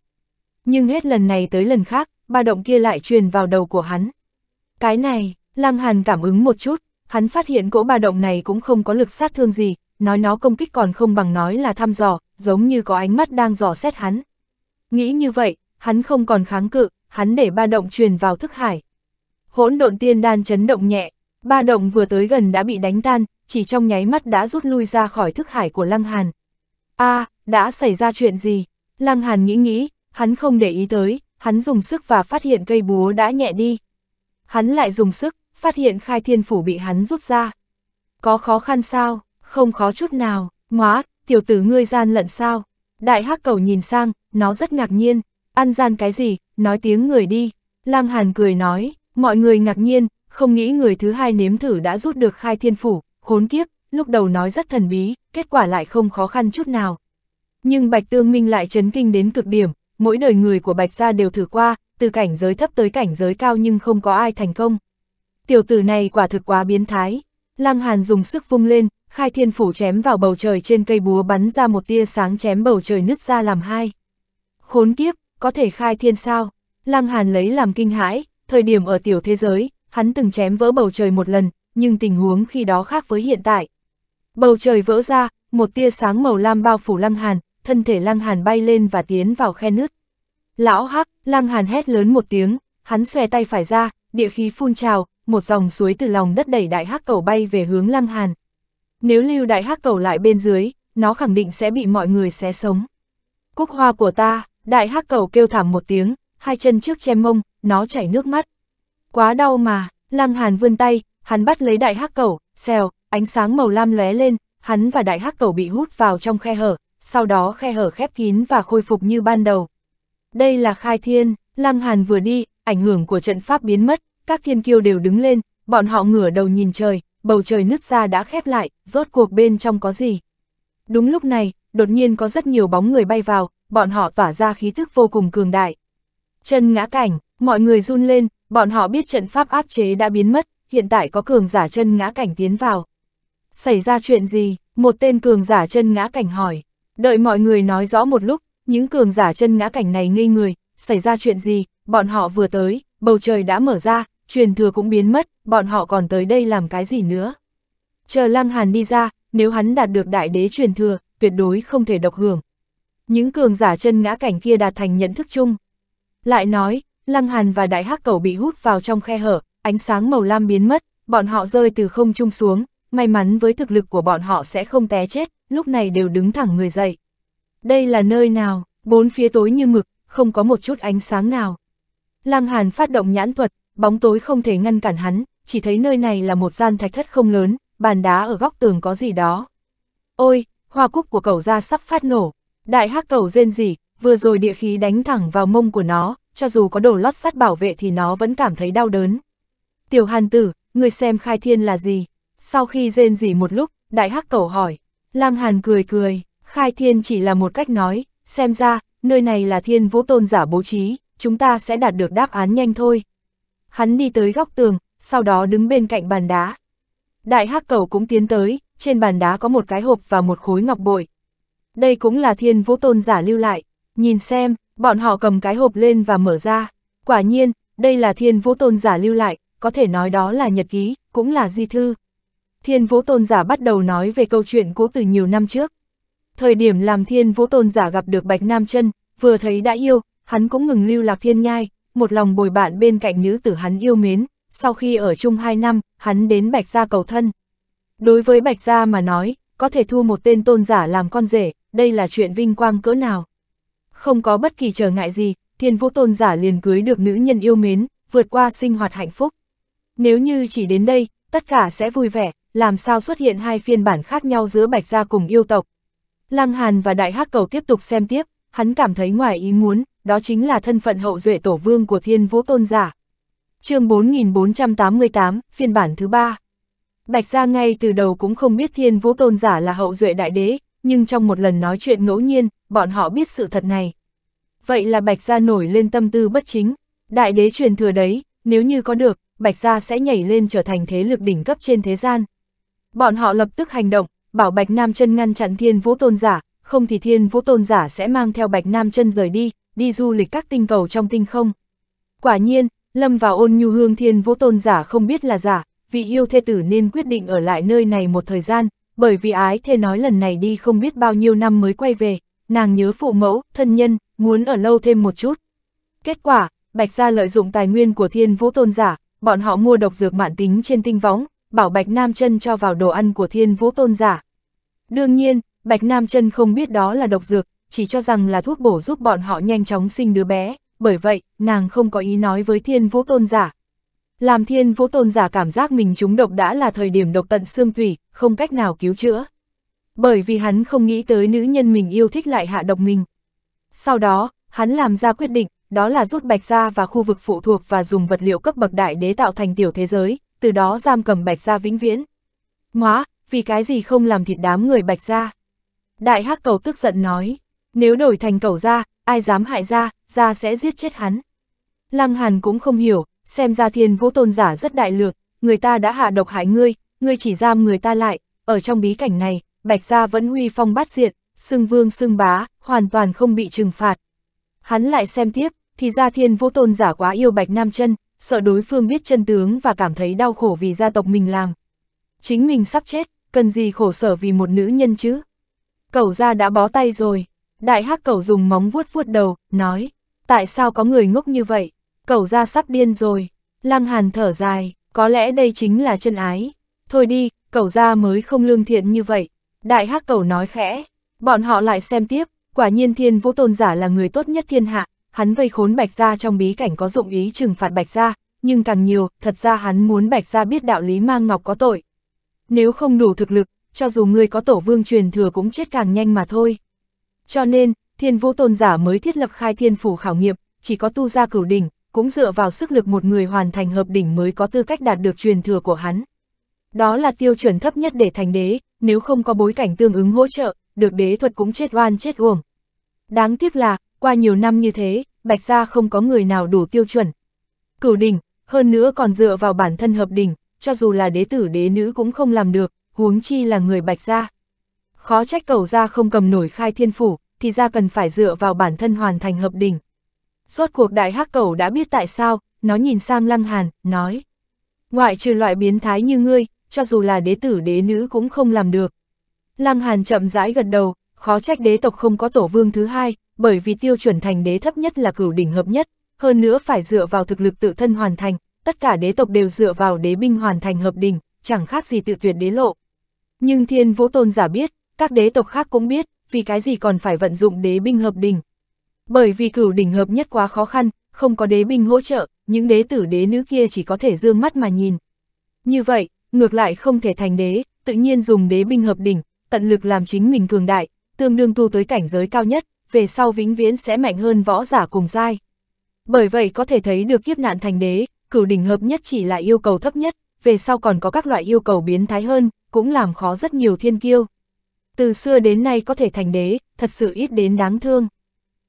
Nhưng hết lần này tới lần khác, ba động kia lại truyền vào đầu của hắn. Cái này, Lăng Hàn cảm ứng một chút, hắn phát hiện cỗ ba động này cũng không có lực sát thương gì, nói nó công kích còn không bằng nói là thăm dò, giống như có ánh mắt đang dò xét hắn. Nghĩ như vậy, hắn không còn kháng cự, hắn để ba động truyền vào thức hải. Hỗn độn tiên đan chấn động nhẹ, ba động vừa tới gần đã bị đánh tan, chỉ trong nháy mắt đã rút lui ra khỏi thức hải của Lăng Hàn. a à, đã xảy ra chuyện gì? Lăng Hàn nghĩ nghĩ, hắn không để ý tới, hắn dùng sức và phát hiện cây búa đã nhẹ đi, Hắn lại dùng sức, phát hiện khai thiên phủ bị hắn rút ra. Có khó khăn sao? Không khó chút nào, ngóa, tiểu tử ngươi gian lận sao? Đại hắc cầu nhìn sang, nó rất ngạc nhiên, ăn gian cái gì, nói tiếng người đi. Lang Hàn cười nói, mọi người ngạc nhiên, không nghĩ người thứ hai nếm thử đã rút được khai thiên phủ, khốn kiếp, lúc đầu nói rất thần bí, kết quả lại không khó khăn chút nào. Nhưng Bạch Tương Minh lại chấn kinh đến cực điểm, mỗi đời người của Bạch gia đều thử qua, từ cảnh giới thấp tới cảnh giới cao nhưng không có ai thành công. Tiểu tử này quả thực quá biến thái. Lăng Hàn dùng sức vung lên, khai thiên phủ chém vào bầu trời trên cây búa bắn ra một tia sáng chém bầu trời nứt ra làm hai. Khốn kiếp, có thể khai thiên sao? Lăng Hàn lấy làm kinh hãi, thời điểm ở tiểu thế giới, hắn từng chém vỡ bầu trời một lần, nhưng tình huống khi đó khác với hiện tại. Bầu trời vỡ ra, một tia sáng màu lam bao phủ Lăng Hàn, thân thể Lăng Hàn bay lên và tiến vào khe nứt. Lão hắc, Lăng Hàn hét lớn một tiếng, hắn xòe tay phải ra, địa khí phun trào, một dòng suối từ lòng đất đẩy đại hắc cầu bay về hướng Lăng Hàn. Nếu lưu đại hắc cầu lại bên dưới, nó khẳng định sẽ bị mọi người xé sống. Cúc hoa của ta, đại hắc cầu kêu thảm một tiếng, hai chân trước che mông, nó chảy nước mắt. Quá đau mà, Lăng Hàn vươn tay, hắn bắt lấy đại hắc cầu, xèo, ánh sáng màu lam lóe lên, hắn và đại hắc cầu bị hút vào trong khe hở, sau đó khe hở khép kín và khôi phục như ban đầu đây là khai thiên, Lăng Hàn vừa đi, ảnh hưởng của trận pháp biến mất, các thiên kiêu đều đứng lên, bọn họ ngửa đầu nhìn trời, bầu trời nứt ra đã khép lại, rốt cuộc bên trong có gì. Đúng lúc này, đột nhiên có rất nhiều bóng người bay vào, bọn họ tỏa ra khí thức vô cùng cường đại. Chân ngã cảnh, mọi người run lên, bọn họ biết trận pháp áp chế đã biến mất, hiện tại có cường giả chân ngã cảnh tiến vào. Xảy ra chuyện gì? Một tên cường giả chân ngã cảnh hỏi. Đợi mọi người nói rõ một lúc, những cường giả chân ngã cảnh này ngây người, xảy ra chuyện gì, bọn họ vừa tới, bầu trời đã mở ra, truyền thừa cũng biến mất, bọn họ còn tới đây làm cái gì nữa. Chờ Lăng Hàn đi ra, nếu hắn đạt được đại đế truyền thừa, tuyệt đối không thể độc hưởng. Những cường giả chân ngã cảnh kia đạt thành nhận thức chung. Lại nói, Lăng Hàn và Đại Hắc Cẩu bị hút vào trong khe hở, ánh sáng màu lam biến mất, bọn họ rơi từ không trung xuống, may mắn với thực lực của bọn họ sẽ không té chết, lúc này đều đứng thẳng người dậy. Đây là nơi nào, bốn phía tối như mực, không có một chút ánh sáng nào. Lăng Hàn phát động nhãn thuật, bóng tối không thể ngăn cản hắn, chỉ thấy nơi này là một gian thạch thất không lớn, bàn đá ở góc tường có gì đó. Ôi, hoa cúc của cậu ra sắp phát nổ. Đại hắc cầu rên rỉ, vừa rồi địa khí đánh thẳng vào mông của nó, cho dù có đồ lót sắt bảo vệ thì nó vẫn cảm thấy đau đớn. Tiểu Hàn tử, người xem khai thiên là gì? Sau khi rên rỉ một lúc, đại hắc cầu hỏi. Lang Hàn cười cười, khai thiên chỉ là một cách nói, xem ra, nơi này là thiên vũ tôn giả bố trí, chúng ta sẽ đạt được đáp án nhanh thôi. Hắn đi tới góc tường, sau đó đứng bên cạnh bàn đá. Đại hắc cầu cũng tiến tới, trên bàn đá có một cái hộp và một khối ngọc bội. Đây cũng là thiên vũ tôn giả lưu lại, nhìn xem, bọn họ cầm cái hộp lên và mở ra. Quả nhiên, đây là thiên vũ tôn giả lưu lại, có thể nói đó là nhật ký, cũng là di thư. Thiên vũ tôn giả bắt đầu nói về câu chuyện cũ từ nhiều năm trước. Thời điểm làm thiên vũ tôn giả gặp được Bạch Nam chân vừa thấy đã yêu, hắn cũng ngừng lưu lạc thiên nhai, một lòng bồi bạn bên cạnh nữ tử hắn yêu mến, sau khi ở chung hai năm, hắn đến Bạch Gia cầu thân. Đối với Bạch Gia mà nói, có thể thu một tên tôn giả làm con rể, đây là chuyện vinh quang cỡ nào. Không có bất kỳ trở ngại gì, thiên vũ tôn giả liền cưới được nữ nhân yêu mến, vượt qua sinh hoạt hạnh phúc. Nếu như chỉ đến đây, tất cả sẽ vui vẻ, làm sao xuất hiện hai phiên bản khác nhau giữa Bạch Gia cùng yêu tộc, Lăng Hàn và Đại Hắc Cầu tiếp tục xem tiếp, hắn cảm thấy ngoài ý muốn, đó chính là thân phận hậu duệ tổ vương của Thiên Vũ Tôn giả. Chương 4488, phiên bản thứ 3. Bạch Gia ngay từ đầu cũng không biết Thiên Vũ Tôn giả là hậu duệ đại đế, nhưng trong một lần nói chuyện ngẫu nhiên, bọn họ biết sự thật này. Vậy là Bạch Gia nổi lên tâm tư bất chính, đại đế truyền thừa đấy, nếu như có được, Bạch Gia sẽ nhảy lên trở thành thế lực đỉnh cấp trên thế gian. Bọn họ lập tức hành động, bảo Bạch Nam chân ngăn chặn Thiên Vũ Tôn giả, không thì Thiên Vũ Tôn giả sẽ mang theo Bạch Nam chân rời đi, đi du lịch các tinh cầu trong tinh không. Quả nhiên, Lâm vào ôn nhu hương Thiên Vũ Tôn giả không biết là giả, vị yêu thê tử nên quyết định ở lại nơi này một thời gian, bởi vì ái thê nói lần này đi không biết bao nhiêu năm mới quay về, nàng nhớ phụ mẫu, thân nhân, muốn ở lâu thêm một chút. Kết quả, Bạch Gia lợi dụng tài nguyên của Thiên Vũ Tôn giả, bọn họ mua độc dược mạn tính trên tinh võng, bảo Bạch Nam Trân cho vào đồ ăn của thiên vũ tôn giả. Đương nhiên, Bạch Nam Trân không biết đó là độc dược, chỉ cho rằng là thuốc bổ giúp bọn họ nhanh chóng sinh đứa bé, bởi vậy, nàng không có ý nói với thiên vũ tôn giả. Làm thiên vũ tôn giả cảm giác mình trúng độc đã là thời điểm độc tận xương tủy, không cách nào cứu chữa. Bởi vì hắn không nghĩ tới nữ nhân mình yêu thích lại hạ độc mình. Sau đó, hắn làm ra quyết định, đó là rút bạch ra và khu vực phụ thuộc và dùng vật liệu cấp bậc đại đế tạo thành tiểu thế giới, từ đó giam cầm Bạch Gia vĩnh viễn. Ngoá, vì cái gì không làm thịt đám người Bạch Gia? Đại hắc cầu tức giận nói, nếu đổi thành cầu gia, ai dám hại gia, gia sẽ giết chết hắn. Lăng Hàn cũng không hiểu, xem ra thiên vũ tôn giả rất đại lược, người ta đã hạ độc hại ngươi, ngươi chỉ giam người ta lại, ở trong bí cảnh này, Bạch Gia vẫn huy phong bát diện, xưng vương xưng bá, hoàn toàn không bị trừng phạt. Hắn lại xem tiếp, thì ra thiên vũ tôn giả quá yêu Bạch Nam chân sợ đối phương biết chân tướng và cảm thấy đau khổ vì gia tộc mình làm. Chính mình sắp chết, cần gì khổ sở vì một nữ nhân chứ? Cậu ra đã bó tay rồi. Đại hắc cậu dùng móng vuốt vuốt đầu, nói, tại sao có người ngốc như vậy? Cậu ra sắp điên rồi. Lăng hàn thở dài, có lẽ đây chính là chân ái. Thôi đi, cậu ra mới không lương thiện như vậy. Đại hắc cậu nói khẽ, bọn họ lại xem tiếp, quả nhiên thiên vũ tôn giả là người tốt nhất thiên hạ, hắn vây khốn Bạch Gia trong bí cảnh có dụng ý trừng phạt Bạch Gia, nhưng càng nhiều, thật ra hắn muốn Bạch Gia biết đạo lý mang ngọc có tội. Nếu không đủ thực lực, cho dù ngươi có tổ vương truyền thừa cũng chết càng nhanh mà thôi. Cho nên, thiên vũ tôn giả mới thiết lập khai thiên phủ khảo nghiệm, chỉ có tu gia cửu đỉnh, cũng dựa vào sức lực một người hoàn thành hợp đỉnh mới có tư cách đạt được truyền thừa của hắn. Đó là tiêu chuẩn thấp nhất để thành đế, nếu không có bối cảnh tương ứng hỗ trợ, được đế thuật cũng chết oan chết uổng. Đáng tiếc là, qua nhiều năm như thế, Bạch Gia không có người nào đủ tiêu chuẩn. Cửu đỉnh, hơn nữa còn dựa vào bản thân hợp đỉnh, cho dù là đế tử đế nữ cũng không làm được, huống chi là người Bạch Gia. Khó trách cầu gia không cầm nổi khai thiên phủ, thì gia cần phải dựa vào bản thân hoàn thành hợp đỉnh. suốt cuộc đại hắc cầu đã biết tại sao, nó nhìn sang lăng hàn, nói. Ngoại trừ loại biến thái như ngươi, cho dù là đế tử đế nữ cũng không làm được. Lăng hàn chậm rãi gật đầu, khó trách đế tộc không có tổ vương thứ hai, bởi vì tiêu chuẩn thành đế thấp nhất là cửu đỉnh hợp nhất, hơn nữa phải dựa vào thực lực tự thân hoàn thành, tất cả đế tộc đều dựa vào đế binh hoàn thành hợp đỉnh, chẳng khác gì tự tuyệt đế lộ. Nhưng thiên vũ tôn giả biết, các đế tộc khác cũng biết, vì cái gì còn phải vận dụng đế binh hợp đỉnh. Bởi vì cửu đỉnh hợp nhất quá khó khăn, không có đế binh hỗ trợ, những đế tử đế nữ kia chỉ có thể dương mắt mà nhìn. Như vậy, ngược lại không thể thành đế, tự nhiên dùng đế binh hợp đỉnh, tận lực làm chính mình cường đại, tương đương tu tới cảnh giới cao nhất, về sau vĩnh viễn sẽ mạnh hơn võ giả cùng giai. Bởi vậy có thể thấy được kiếp nạn thành đế, cửu đỉnh hợp nhất chỉ là yêu cầu thấp nhất, về sau còn có các loại yêu cầu biến thái hơn, cũng làm khó rất nhiều thiên kiêu. Từ xưa đến nay có thể thành đế, thật sự ít đến đáng thương.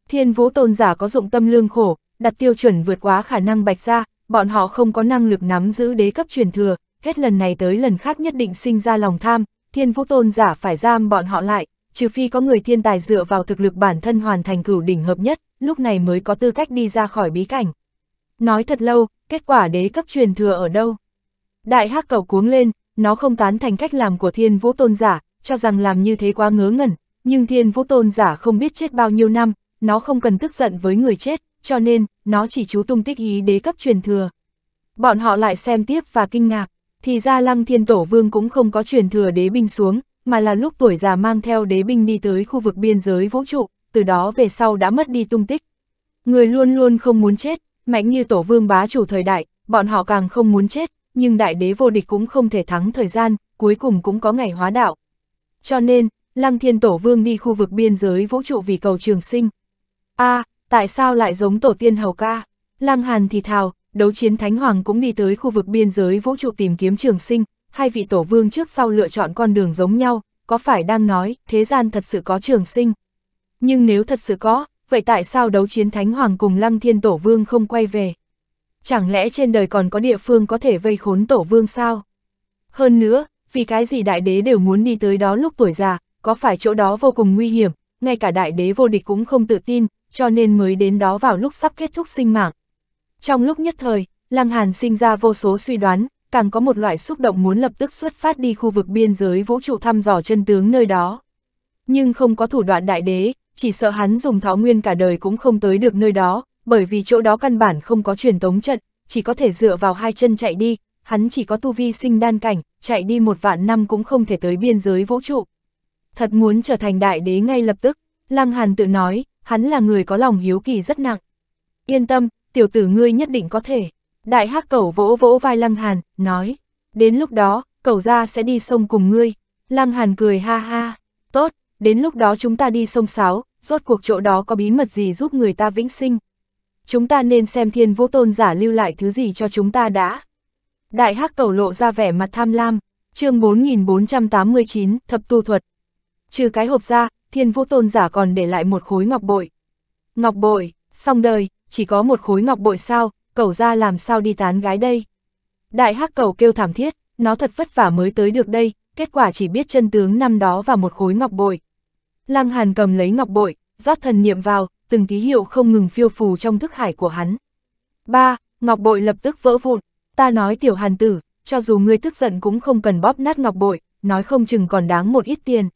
Thiên vũ tôn giả có dụng tâm lương khổ, đặt tiêu chuẩn vượt quá khả năng bạch ra, bọn họ không có năng lực nắm giữ đế cấp truyền thừa, hết lần này tới lần khác nhất định sinh ra lòng tham, thiên vũ tôn giả phải giam bọn họ lại, trừ phi có người thiên tài dựa vào thực lực bản thân hoàn thành cửu đỉnh hợp nhất, lúc này mới có tư cách đi ra khỏi bí cảnh. Nói thật lâu, kết quả đế cấp truyền thừa ở đâu? Đại hắc cầu cuống lên, nó không tán thành cách làm của thiên vũ tôn giả, cho rằng làm như thế quá ngớ ngẩn, nhưng thiên vũ tôn giả không biết chết bao nhiêu năm, nó không cần tức giận với người chết, cho nên, nó chỉ chú tung tích ý đế cấp truyền thừa. Bọn họ lại xem tiếp và kinh ngạc, thì ra lăng thiên tổ vương cũng không có truyền thừa đế binh xuống, mà là lúc tuổi già mang theo đế binh đi tới khu vực biên giới vũ trụ, từ đó về sau đã mất đi tung tích. Người luôn luôn không muốn chết, mạnh như tổ vương bá chủ thời đại, bọn họ càng không muốn chết, nhưng đại đế vô địch cũng không thể thắng thời gian, cuối cùng cũng có ngày hóa đạo. Cho nên, Lăng Thiên Tổ Vương đi khu vực biên giới vũ trụ vì cầu trường sinh. a à, tại sao lại giống tổ tiên hầu ca? Lăng Hàn thì thào, đấu chiến Thánh Hoàng cũng đi tới khu vực biên giới vũ trụ tìm kiếm trường sinh, hai vị tổ vương trước sau lựa chọn con đường giống nhau, có phải đang nói, thế gian thật sự có trường sinh? Nhưng nếu thật sự có, vậy tại sao đấu chiến Thánh Hoàng cùng Lăng Thiên Tổ Vương không quay về? Chẳng lẽ trên đời còn có địa phương có thể vây khốn Tổ Vương sao? Hơn nữa, vì cái gì đại đế đều muốn đi tới đó lúc tuổi già, có phải chỗ đó vô cùng nguy hiểm, ngay cả đại đế vô địch cũng không tự tin, cho nên mới đến đó vào lúc sắp kết thúc sinh mạng. Trong lúc nhất thời, Lăng Hàn sinh ra vô số suy đoán, càng có một loại xúc động muốn lập tức xuất phát đi khu vực biên giới vũ trụ thăm dò chân tướng nơi đó. Nhưng không có thủ đoạn đại đế, chỉ sợ hắn dùng thọ nguyên cả đời cũng không tới được nơi đó, bởi vì chỗ đó căn bản không có truyền tống trận, chỉ có thể dựa vào hai chân chạy đi, hắn chỉ có tu vi sinh đan cảnh, chạy đi một vạn năm cũng không thể tới biên giới vũ trụ. Thật muốn trở thành đại đế ngay lập tức, Lăng Hàn tự nói, hắn là người có lòng hiếu kỳ rất nặng. Yên tâm, tiểu tử ngươi nhất định có thể. Đại hắc cẩu vỗ vỗ vai Lăng Hàn, nói, đến lúc đó, cẩu ra sẽ đi sông cùng ngươi. Lăng Hàn cười ha ha, tốt, đến lúc đó chúng ta đi sông Sáo, rốt cuộc chỗ đó có bí mật gì giúp người ta vĩnh sinh. Chúng ta nên xem thiên vô tôn giả lưu lại thứ gì cho chúng ta đã. Đại hắc cẩu lộ ra vẻ mặt tham lam, chương 4489, thập tu thuật. Trừ cái hộp ra, thiên vô tôn giả còn để lại một khối ngọc bội. Ngọc bội, xong đời, chỉ có một khối ngọc bội sao, cậu ra làm sao đi tán gái đây? Đại hắc cầu kêu thảm thiết, nó thật vất vả mới tới được đây, kết quả chỉ biết chân tướng năm đó và một khối ngọc bội. Lăng Hàn cầm lấy ngọc bội, rót thần niệm vào, từng ký hiệu không ngừng phiêu phù trong thức hải của hắn. Ba, ngọc bội lập tức vỡ vụn, ta nói tiểu Hàn tử, cho dù ngươi tức giận cũng không cần bóp nát ngọc bội, nói không chừng còn đáng một ít tiền.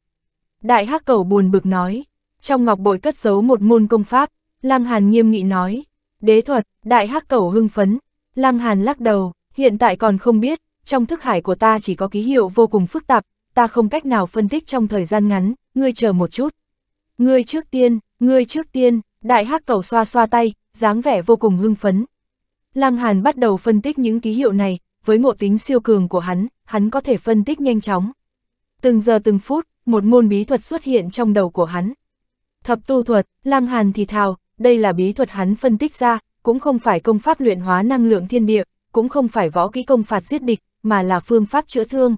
Đại hắc cầu buồn bực nói, trong ngọc bội cất giấu một môn công pháp, Lăng Hàn nghiêm nghị nói, Đế thuật, đại hắc cẩu hưng phấn, lăng hàn lắc đầu, hiện tại còn không biết, trong thức hải của ta chỉ có ký hiệu vô cùng phức tạp, ta không cách nào phân tích trong thời gian ngắn, ngươi chờ một chút. Ngươi trước tiên, ngươi trước tiên, đại hắc cẩu xoa xoa tay, dáng vẻ vô cùng hưng phấn. Lăng Hàn bắt đầu phân tích những ký hiệu này, với ngộ tính siêu cường của hắn, hắn có thể phân tích nhanh chóng. Từng giờ từng phút, một môn bí thuật xuất hiện trong đầu của hắn. Thập tu thuật, Lăng Hàn thì thào, đây là bí thuật hắn phân tích ra, cũng không phải công pháp luyện hóa năng lượng thiên địa, cũng không phải võ kỹ công phạt giết địch, mà là phương pháp chữa thương.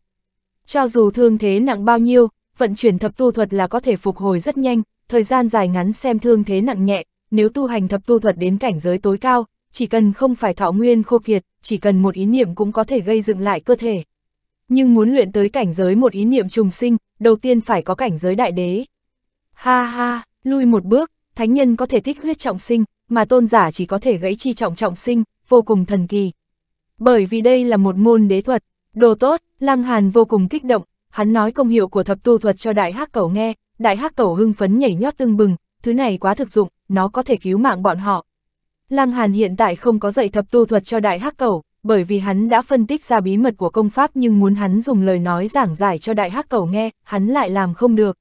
Cho dù thương thế nặng bao nhiêu, vận chuyển thập tu thuật là có thể phục hồi rất nhanh, thời gian dài ngắn xem thương thế nặng nhẹ, nếu tu hành thập tu thuật đến cảnh giới tối cao, chỉ cần không phải thọ nguyên khô kiệt, chỉ cần một ý niệm cũng có thể gây dựng lại cơ thể. Nhưng muốn luyện tới cảnh giới một ý niệm trùng sinh, đầu tiên phải có cảnh giới đại đế. Ha ha, lui một bước, thánh nhân có thể thích huyết trọng sinh, mà tôn giả chỉ có thể gãy chi trọng trọng sinh, vô cùng thần kỳ. Bởi vì đây là một môn đế thuật, đồ tốt, Lăng Hàn vô cùng kích động, hắn nói công hiệu của thập tu thuật cho đại hắc Cầu nghe, đại hắc Cầu hưng phấn nhảy nhót tưng bừng, thứ này quá thực dụng, nó có thể cứu mạng bọn họ. Lăng Hàn hiện tại không có dạy thập tu thuật cho đại hắc Cầu, bởi vì hắn đã phân tích ra bí mật của công pháp nhưng muốn hắn dùng lời nói giảng giải cho đại hắc Cầu nghe, hắn lại làm không được.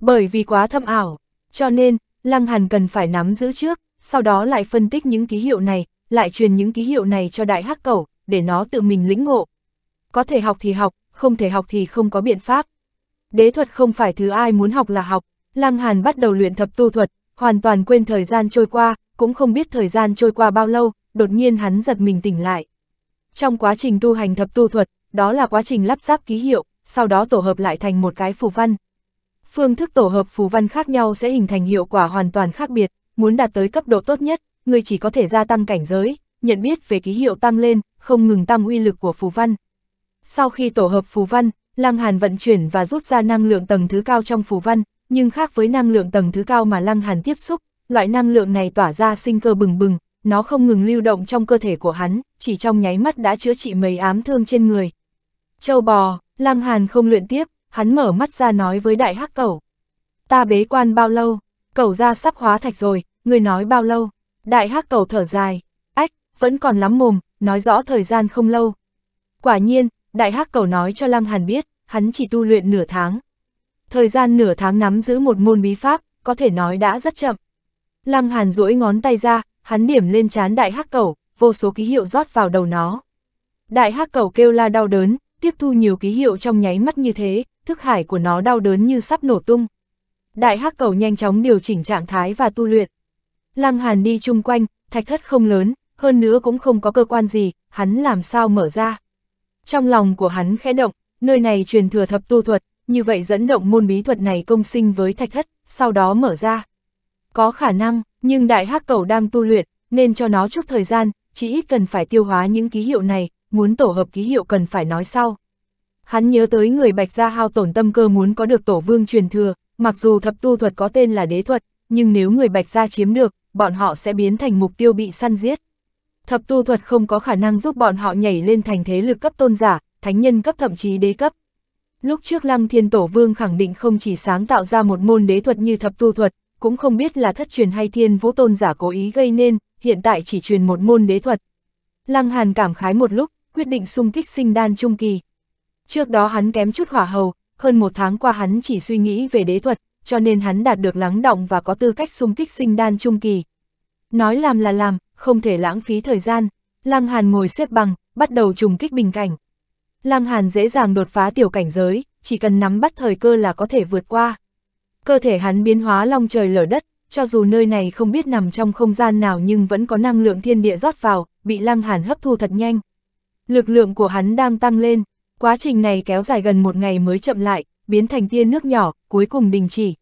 Bởi vì quá thâm ảo, cho nên, Lăng Hàn cần phải nắm giữ trước, sau đó lại phân tích những ký hiệu này, lại truyền những ký hiệu này cho đại hắc cẩu, để nó tự mình lĩnh ngộ. Có thể học thì học, không thể học thì không có biện pháp. Đế thuật không phải thứ ai muốn học là học, Lăng Hàn bắt đầu luyện thập tu thuật, hoàn toàn quên thời gian trôi qua, cũng không biết thời gian trôi qua bao lâu, đột nhiên hắn giật mình tỉnh lại. Trong quá trình tu hành thập tu thuật, đó là quá trình lắp ráp ký hiệu, sau đó tổ hợp lại thành một cái phù văn, Phương thức tổ hợp phù văn khác nhau sẽ hình thành hiệu quả hoàn toàn khác biệt, muốn đạt tới cấp độ tốt nhất, người chỉ có thể gia tăng cảnh giới, nhận biết về ký hiệu tăng lên, không ngừng tăng uy lực của phù văn. Sau khi tổ hợp phù văn, Lăng Hàn vận chuyển và rút ra năng lượng tầng thứ cao trong phù văn, nhưng khác với năng lượng tầng thứ cao mà Lăng Hàn tiếp xúc, loại năng lượng này tỏa ra sinh cơ bừng bừng, nó không ngừng lưu động trong cơ thể của hắn, chỉ trong nháy mắt đã chữa trị mấy ám thương trên người. Châu bò, Lăng Hàn không luyện tiếp, hắn mở mắt ra nói với đại hắc cẩu. Ta bế quan bao lâu? Cẩu ra sắp hóa thạch rồi, người nói bao lâu? Đại hắc cẩu thở dài, ách, vẫn còn lắm mồm, nói rõ thời gian không lâu. Quả nhiên, đại hắc cẩu nói cho Lăng Hàn biết, hắn chỉ tu luyện nửa tháng. Thời gian nửa tháng nắm giữ một môn bí pháp, có thể nói đã rất chậm. Lăng Hàn duỗi ngón tay ra, hắn điểm lên trán đại hắc cẩu, vô số ký hiệu rót vào đầu nó. Đại hắc cẩu kêu la đau đớn, tiếp thu nhiều ký hiệu trong nháy mắt như thế, thức hải của nó đau đớn như sắp nổ tung. Đại hắc cầu nhanh chóng điều chỉnh trạng thái và tu luyện. Lăng Hàn đi chung quanh, thạch thất không lớn, hơn nữa cũng không có cơ quan gì, hắn làm sao mở ra. Trong lòng của hắn khẽ động, nơi này truyền thừa thập tu thuật, như vậy dẫn động môn bí thuật này công sinh với thạch thất, sau đó mở ra. Có khả năng, nhưng đại hắc cầu đang tu luyện, nên cho nó chút thời gian, chỉ ít cần phải tiêu hóa những ký hiệu này, muốn tổ hợp ký hiệu cần phải nói sau. Hắn nhớ tới người Bạch Gia hao tổn tâm cơ muốn có được tổ vương truyền thừa, mặc dù thập tu thuật có tên là đế thuật, nhưng nếu người Bạch Gia chiếm được, bọn họ sẽ biến thành mục tiêu bị săn giết. Thập tu thuật không có khả năng giúp bọn họ nhảy lên thành thế lực cấp tôn giả, thánh nhân cấp thậm chí đế cấp. Lúc trước Lăng Thiên Tổ Vương khẳng định không chỉ sáng tạo ra một môn đế thuật như thập tu thuật, cũng không biết là thất truyền hay thiên vũ tôn giả cố ý gây nên, hiện tại chỉ truyền một môn đế thuật. Lăng Hàn cảm khái một lúc, quyết định xung kích sinh đan trung kỳ, Trước đó hắn kém chút hỏa hầu, hơn một tháng qua hắn chỉ suy nghĩ về đế thuật, cho nên hắn đạt được lắng động và có tư cách xung kích sinh đan trung kỳ. Nói làm là làm, không thể lãng phí thời gian. Lăng Hàn ngồi xếp bằng, bắt đầu trùng kích bình cảnh. Lăng Hàn dễ dàng đột phá tiểu cảnh giới, chỉ cần nắm bắt thời cơ là có thể vượt qua. Cơ thể hắn biến hóa long trời lở đất, cho dù nơi này không biết nằm trong không gian nào nhưng vẫn có năng lượng thiên địa rót vào, bị Lăng Hàn hấp thu thật nhanh. Lực lượng của hắn đang tăng lên, Quá trình này kéo dài gần một ngày mới chậm lại, biến thành tiên nước nhỏ, cuối cùng đình chỉ.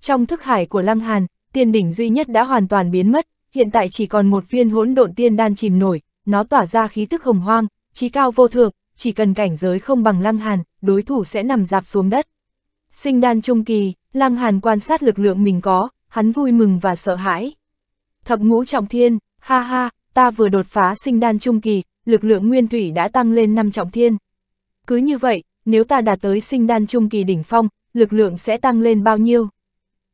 Trong thức hải của Lăng Hàn, tiên đỉnh duy nhất đã hoàn toàn biến mất, hiện tại chỉ còn một viên hỗn độn tiên đan chìm nổi, nó tỏa ra khí tức hồng hoang, trí cao vô thượng, chỉ cần cảnh giới không bằng Lăng Hàn, đối thủ sẽ nằm dạp xuống đất. Sinh đan trung kỳ, Lăng Hàn quan sát lực lượng mình có, hắn vui mừng và sợ hãi. Thập ngũ trọng thiên, ha ha, ta vừa đột phá sinh đan trung kỳ, lực lượng nguyên thủy đã tăng lên năm trọng thiên. Cứ như vậy, nếu ta đạt tới sinh đan trung kỳ đỉnh phong, lực lượng sẽ tăng lên bao nhiêu?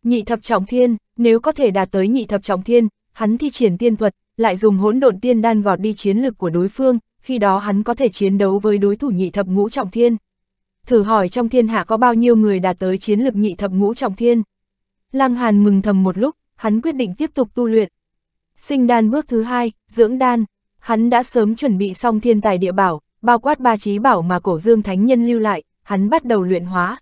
Nhị thập trọng thiên, nếu có thể đạt tới nhị thập trọng thiên, hắn thi triển tiên thuật, lại dùng hỗn độn tiên đan gọt đi chiến lực của đối phương, khi đó hắn có thể chiến đấu với đối thủ nhị thập ngũ trọng thiên. Thử hỏi trong thiên hạ có bao nhiêu người đạt tới chiến lực nhị thập ngũ trọng thiên? Lăng Hàn mừng thầm một lúc, hắn quyết định tiếp tục tu luyện. Sinh đan bước thứ hai, dưỡng đan, hắn đã sớm chuẩn bị xong thiên tài địa bảo, bao quát ba trí bảo mà cổ dương thánh nhân lưu lại, hắn bắt đầu luyện hóa.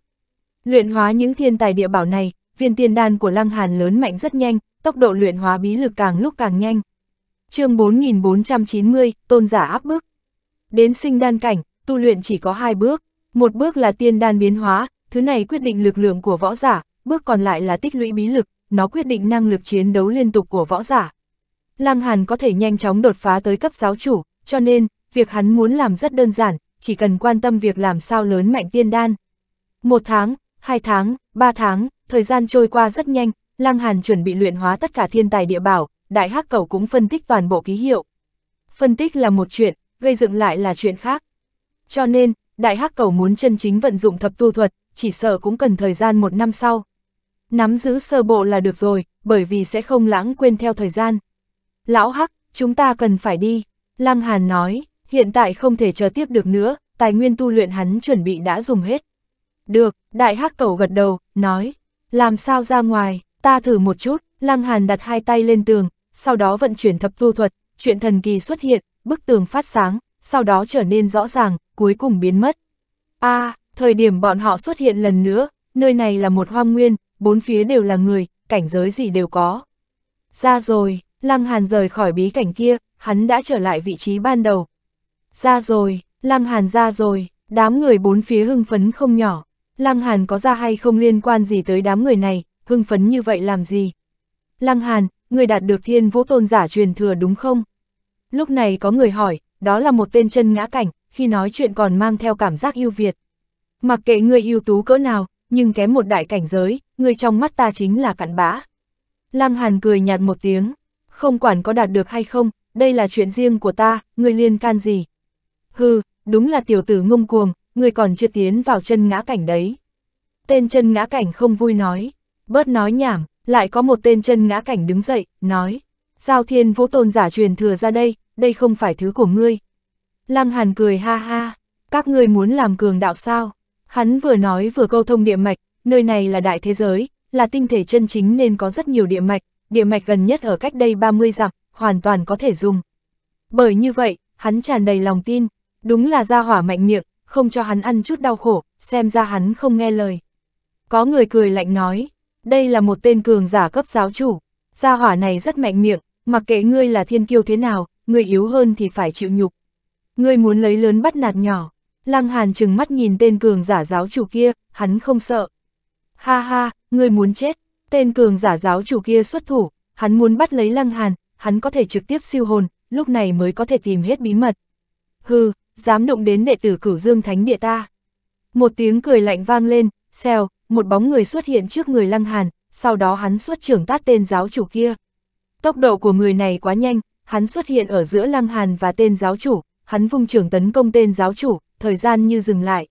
Luyện hóa những thiên tài địa bảo này, viên tiên đan của Lăng Hàn lớn mạnh rất nhanh, tốc độ luyện hóa bí lực càng lúc càng nhanh. chương 4490, tôn giả áp bức. Đến sinh đan cảnh, tu luyện chỉ có hai bước. Một bước là tiên đan biến hóa, thứ này quyết định lực lượng của võ giả, bước còn lại là tích lũy bí lực, nó quyết định năng lực chiến đấu liên tục của võ giả. Lăng Hàn có thể nhanh chóng đột phá tới cấp giáo chủ, cho nên, việc hắn muốn làm rất đơn giản, chỉ cần quan tâm việc làm sao lớn mạnh tiên đan. Một tháng, hai tháng, ba tháng, thời gian trôi qua rất nhanh, Lăng Hàn chuẩn bị luyện hóa tất cả thiên tài địa bảo, Đại Hắc Cầu cũng phân tích toàn bộ ký hiệu. Phân tích là một chuyện, gây dựng lại là chuyện khác. Cho nên, Đại Hắc Cầu muốn chân chính vận dụng thập tu thuật, chỉ sợ cũng cần thời gian một năm sau. Nắm giữ sơ bộ là được rồi, bởi vì sẽ không lãng quên theo thời gian. Lão Hắc, chúng ta cần phải đi, Lăng Hàn nói hiện tại không thể chờ tiếp được nữa, tài nguyên tu luyện hắn chuẩn bị đã dùng hết. Được, đại hắc cầu gật đầu, nói, làm sao ra ngoài, ta thử một chút, lăng hàn đặt hai tay lên tường, sau đó vận chuyển thập tu thuật, chuyện thần kỳ xuất hiện, bức tường phát sáng, sau đó trở nên rõ ràng, cuối cùng biến mất. a à, thời điểm bọn họ xuất hiện lần nữa, nơi này là một hoang nguyên, bốn phía đều là người, cảnh giới gì đều có. Ra rồi, Lăng Hàn rời khỏi bí cảnh kia, hắn đã trở lại vị trí ban đầu, ra rồi, Lăng Hàn ra rồi, đám người bốn phía hưng phấn không nhỏ. Lăng Hàn có ra hay không liên quan gì tới đám người này, hưng phấn như vậy làm gì? Lăng Hàn, người đạt được thiên vũ tôn giả truyền thừa đúng không? Lúc này có người hỏi, đó là một tên chân ngã cảnh, khi nói chuyện còn mang theo cảm giác yêu Việt. Mặc kệ người ưu tú cỡ nào, nhưng kém một đại cảnh giới, người trong mắt ta chính là cặn bã. Lăng Hàn cười nhạt một tiếng, không quản có đạt được hay không, đây là chuyện riêng của ta, người liên can gì, hừ đúng là tiểu tử ngông cuồng, người còn chưa tiến vào chân ngã cảnh đấy. Tên chân ngã cảnh không vui nói, bớt nói nhảm, lại có một tên chân ngã cảnh đứng dậy, nói, giao thiên vũ tôn giả truyền thừa ra đây, đây không phải thứ của ngươi. Lăng Hàn cười ha ha, các ngươi muốn làm cường đạo sao? Hắn vừa nói vừa câu thông địa mạch, nơi này là đại thế giới, là tinh thể chân chính nên có rất nhiều địa mạch, địa mạch gần nhất ở cách đây 30 dặm, hoàn toàn có thể dùng. Bởi như vậy, hắn tràn đầy lòng tin, Đúng là ra hỏa mạnh miệng, không cho hắn ăn chút đau khổ, xem ra hắn không nghe lời. Có người cười lạnh nói, đây là một tên cường giả cấp giáo chủ, gia hỏa này rất mạnh miệng, mặc kệ ngươi là thiên kiêu thế nào, ngươi yếu hơn thì phải chịu nhục. Ngươi muốn lấy lớn bắt nạt nhỏ, lăng hàn chừng mắt nhìn tên cường giả giáo chủ kia, hắn không sợ. Ha ha, ngươi muốn chết, tên cường giả giáo chủ kia xuất thủ, hắn muốn bắt lấy lăng hàn, hắn có thể trực tiếp siêu hồn, lúc này mới có thể tìm hết bí mật. Hừ, dám động đến đệ tử cửu dương thánh địa ta. Một tiếng cười lạnh vang lên, xèo, một bóng người xuất hiện trước người lăng hàn, sau đó hắn xuất trưởng tát tên giáo chủ kia. Tốc độ của người này quá nhanh, hắn xuất hiện ở giữa lăng hàn và tên giáo chủ, hắn vung trưởng tấn công tên giáo chủ, thời gian như dừng lại.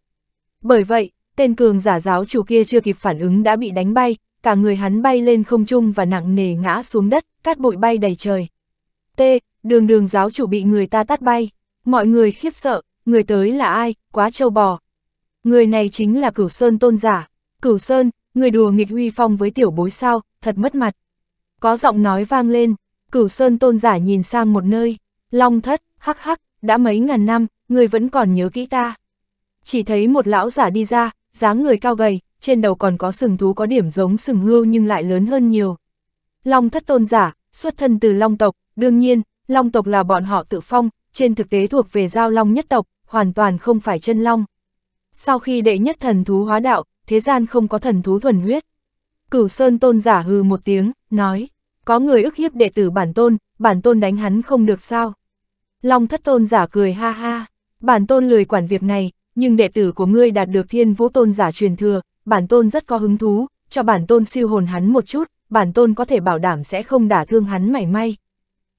Bởi vậy, tên cường giả giáo chủ kia chưa kịp phản ứng đã bị đánh bay, cả người hắn bay lên không trung và nặng nề ngã xuống đất, cát bụi bay đầy trời. T, đường đường giáo chủ bị người ta tát bay. Mọi người khiếp sợ, người tới là ai, quá trâu bò. Người này chính là cửu sơn tôn giả. Cửu sơn, người đùa nghịch huy phong với tiểu bối sao, thật mất mặt. Có giọng nói vang lên, cửu sơn tôn giả nhìn sang một nơi. Long thất, hắc hắc, đã mấy ngàn năm, người vẫn còn nhớ kỹ ta. Chỉ thấy một lão giả đi ra, dáng người cao gầy, trên đầu còn có sừng thú có điểm giống sừng ngưu nhưng lại lớn hơn nhiều. Long thất tôn giả, xuất thân từ long tộc, đương nhiên, long tộc là bọn họ tự phong, trên thực tế thuộc về giao long nhất tộc, hoàn toàn không phải chân long. Sau khi đệ nhất thần thú hóa đạo, thế gian không có thần thú thuần huyết. Cửu Sơn tôn giả hừ một tiếng, nói, có người ức hiếp đệ tử bản tôn, bản tôn đánh hắn không được sao. Long thất tôn giả cười ha ha, bản tôn lười quản việc này, nhưng đệ tử của ngươi đạt được thiên vũ tôn giả truyền thừa, bản tôn rất có hứng thú, cho bản tôn siêu hồn hắn một chút, bản tôn có thể bảo đảm sẽ không đả thương hắn mảy may.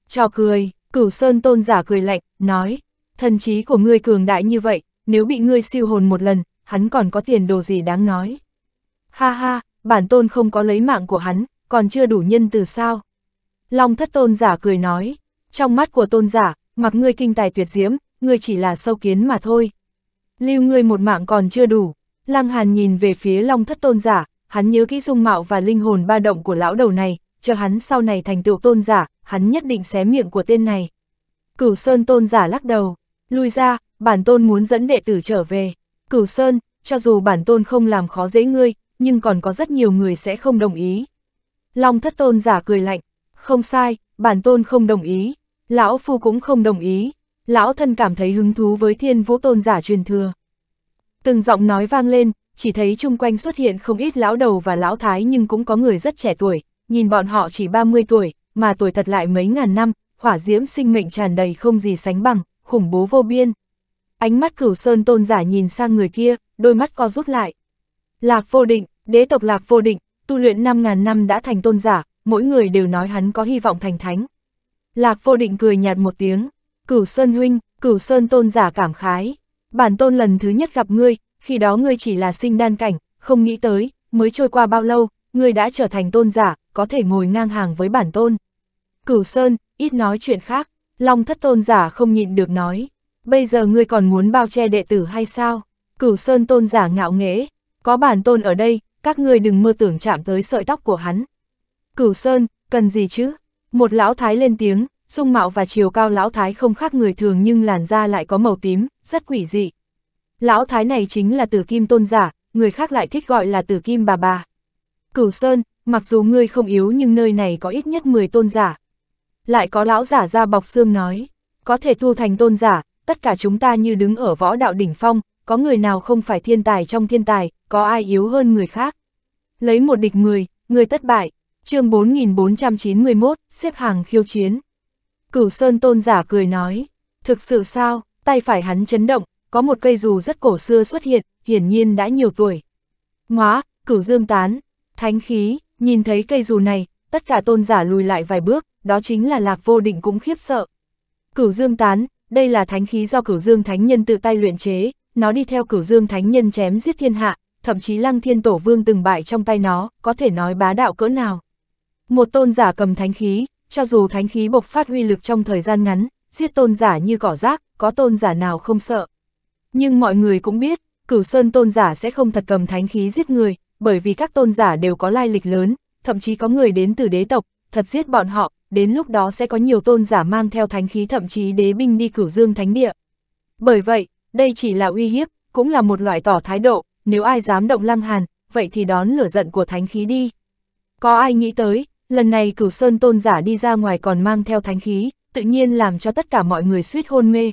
Cho cười, Cửu Sơn tôn giả cười lạnh, nói, thần trí của ngươi cường đại như vậy, nếu bị ngươi siêu hồn một lần, hắn còn có tiền đồ gì đáng nói. Ha ha, bản tôn không có lấy mạng của hắn, còn chưa đủ nhân từ sao. Long thất tôn giả cười nói, trong mắt của tôn giả, mặc ngươi kinh tài tuyệt diễm, ngươi chỉ là sâu kiến mà thôi. Lưu ngươi một mạng còn chưa đủ, Lăng Hàn nhìn về phía Long thất tôn giả, hắn nhớ kỹ dung mạo và linh hồn ba động của lão đầu này, chờ hắn sau này thành tựu tôn giả, hắn nhất định xé miệng của tên này. Cửu Sơn tôn giả lắc đầu, lui ra, bản tôn muốn dẫn đệ tử trở về. Cửu Sơn, cho dù bản tôn không làm khó dễ ngươi, nhưng còn có rất nhiều người sẽ không đồng ý. Long thất tôn giả cười lạnh, không sai, bản tôn không đồng ý, lão phu cũng không đồng ý, lão thân cảm thấy hứng thú với thiên vũ tôn giả truyền thừa. Từng giọng nói vang lên, chỉ thấy chung quanh xuất hiện không ít lão đầu và lão thái nhưng cũng có người rất trẻ tuổi, nhìn bọn họ chỉ 30 tuổi, mà tuổi thật lại mấy ngàn năm, hỏa diễm sinh mệnh tràn đầy không gì sánh bằng, khủng bố vô biên. Ánh mắt cửu sơn tôn giả nhìn sang người kia, đôi mắt co rút lại. Lạc vô định, đế tộc lạc vô định, tu luyện 5.000 năm đã thành tôn giả, mỗi người đều nói hắn có hy vọng thành thánh. Lạc vô định cười nhạt một tiếng, cửu sơn huynh, cửu sơn tôn giả cảm khái. Bản tôn lần thứ nhất gặp ngươi, khi đó ngươi chỉ là sinh đan cảnh, không nghĩ tới, mới trôi qua bao lâu, ngươi đã trở thành tôn giả, có thể ngồi ngang hàng với bản tôn. Cửu Sơn, ít nói chuyện khác, Long thất tôn giả không nhịn được nói, bây giờ ngươi còn muốn bao che đệ tử hay sao? Cửu Sơn tôn giả ngạo nghễ, có bản tôn ở đây, các ngươi đừng mơ tưởng chạm tới sợi tóc của hắn. Cửu Sơn, cần gì chứ? Một lão thái lên tiếng, dung mạo và chiều cao lão thái không khác người thường nhưng làn da lại có màu tím, rất quỷ dị. Lão thái này chính là tử kim tôn giả, người khác lại thích gọi là tử kim bà bà. Cửu Sơn, mặc dù ngươi không yếu nhưng nơi này có ít nhất 10 tôn giả. Lại có lão giả ra bọc xương nói, có thể tu thành tôn giả, tất cả chúng ta như đứng ở võ đạo đỉnh phong, có người nào không phải thiên tài trong thiên tài, có ai yếu hơn người khác. Lấy một địch 10, người tất bại, chương 4491, xếp hàng khiêu chiến. Cửu Sơn tôn giả cười nói, thực sự sao, tay phải hắn chấn động, có một cây dù rất cổ xưa xuất hiện, hiển nhiên đã nhiều tuổi. Ngoá, cửu dương tán, thánh khí, Nhìn thấy cây dù này, tất cả tôn giả lùi lại vài bước, đó chính là lạc vô định cũng khiếp sợ. Cửu dương tán, đây là thánh khí do cửu dương thánh nhân tự tay luyện chế, nó đi theo cửu dương thánh nhân chém giết thiên hạ, thậm chí lăng thiên tổ vương từng bại trong tay nó, có thể nói bá đạo cỡ nào. Một tôn giả cầm thánh khí, cho dù thánh khí bộc phát huy lực trong thời gian ngắn, giết tôn giả như cỏ rác, có tôn giả nào không sợ. Nhưng mọi người cũng biết, cửu sơn tôn giả sẽ không thật cầm thánh khí giết người, bởi vì các tôn giả đều có lai lịch lớn, thậm chí có người đến từ đế tộc, thật giết bọn họ, đến lúc đó sẽ có nhiều tôn giả mang theo thánh khí thậm chí đế binh đi cửu dương thánh địa. Bởi vậy, đây chỉ là uy hiếp, cũng là một loại tỏ thái độ, nếu ai dám động lăng hàn, vậy thì đón lửa giận của thánh khí đi. Có ai nghĩ tới, lần này cửu sơn tôn giả đi ra ngoài còn mang theo thánh khí, tự nhiên làm cho tất cả mọi người suýt hôn mê.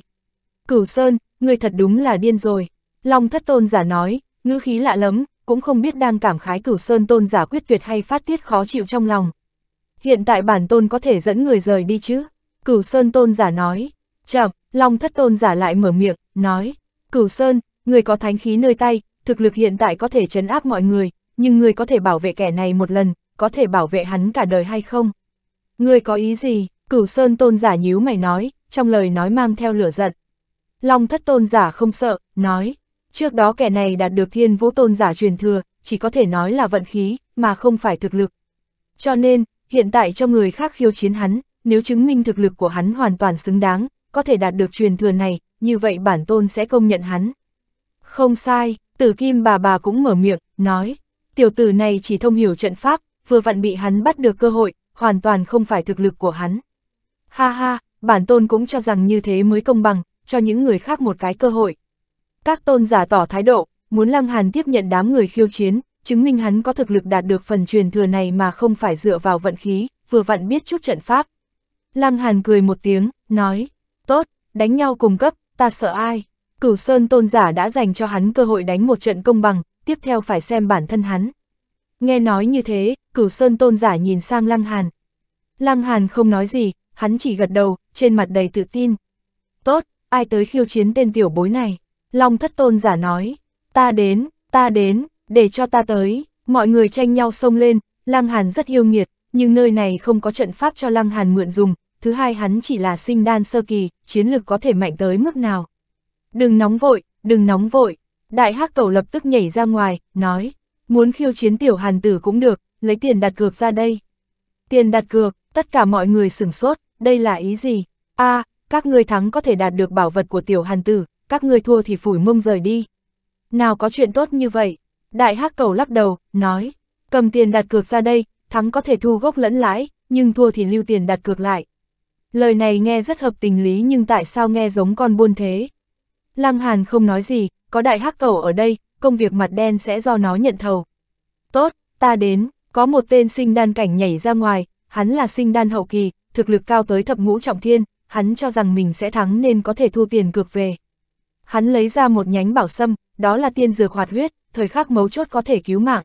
Cửu sơn, người thật đúng là điên rồi. Long thất tôn giả nói, ngữ khí lạ lắm, cũng không biết đang cảm khái cửu sơn tôn giả quyết tuyệt hay phát tiết khó chịu trong lòng. Hiện tại bản tôn có thể dẫn người rời đi chứ? Cửu sơn tôn giả nói, chậm, long thất tôn giả lại mở miệng, nói, cửu sơn, người có thánh khí nơi tay, thực lực hiện tại có thể chấn áp mọi người, nhưng người có thể bảo vệ kẻ này một lần, có thể bảo vệ hắn cả đời hay không? Người có ý gì? Cửu sơn tôn giả nhíu mày nói, trong lời nói mang theo lửa giận. Long thất tôn giả không sợ, nói, Trước đó kẻ này đạt được thiên vũ tôn giả truyền thừa, chỉ có thể nói là vận khí, mà không phải thực lực. Cho nên, hiện tại cho người khác khiêu chiến hắn, nếu chứng minh thực lực của hắn hoàn toàn xứng đáng, có thể đạt được truyền thừa này, như vậy bản tôn sẽ công nhận hắn. Không sai, tử kim bà bà cũng mở miệng, nói, tiểu tử này chỉ thông hiểu trận pháp, vừa vặn bị hắn bắt được cơ hội, hoàn toàn không phải thực lực của hắn. Ha ha, bản tôn cũng cho rằng như thế mới công bằng, cho những người khác một cái cơ hội. Các tôn giả tỏ thái độ, muốn Lăng Hàn tiếp nhận đám người khiêu chiến, chứng minh hắn có thực lực đạt được phần truyền thừa này mà không phải dựa vào vận khí, vừa vặn biết chút trận pháp. Lăng Hàn cười một tiếng, nói, tốt, đánh nhau cùng cấp, ta sợ ai. Cửu Sơn tôn giả đã dành cho hắn cơ hội đánh một trận công bằng, tiếp theo phải xem bản thân hắn. Nghe nói như thế, Cửu Sơn tôn giả nhìn sang Lăng Hàn. Lăng Hàn không nói gì, hắn chỉ gật đầu, trên mặt đầy tự tin. Tốt, ai tới khiêu chiến tên tiểu bối này. Long thất tôn giả nói, ta đến, ta đến, để cho ta tới, mọi người tranh nhau xông lên, Lăng Hàn rất yêu nghiệt, nhưng nơi này không có trận pháp cho Lăng Hàn mượn dùng, thứ hai hắn chỉ là sinh đan sơ kỳ, chiến lực có thể mạnh tới mức nào. Đừng nóng vội, đừng nóng vội, đại hắc cầu lập tức nhảy ra ngoài, nói, muốn khiêu chiến tiểu hàn tử cũng được, lấy tiền đặt cược ra đây. Tiền đặt cược, tất cả mọi người sửng sốt, đây là ý gì? a à, các người thắng có thể đạt được bảo vật của tiểu hàn tử, các ngươi thua thì phủi mông rời đi. Nào có chuyện tốt như vậy? Đại hắc cầu lắc đầu, nói, cầm tiền đặt cược ra đây, thắng có thể thu gốc lẫn lãi, nhưng thua thì lưu tiền đặt cược lại. Lời này nghe rất hợp tình lý nhưng tại sao nghe giống con buôn thế? Lăng Hàn không nói gì, có đại hắc cầu ở đây, công việc mặt đen sẽ do nó nhận thầu. Tốt, ta đến, có một tên sinh đan cảnh nhảy ra ngoài, hắn là sinh đan hậu kỳ, thực lực cao tới thập ngũ trọng thiên, hắn cho rằng mình sẽ thắng nên có thể thu tiền cược về. Hắn lấy ra một nhánh bảo sâm, đó là tiên dược hoạt huyết, thời khắc mấu chốt có thể cứu mạng.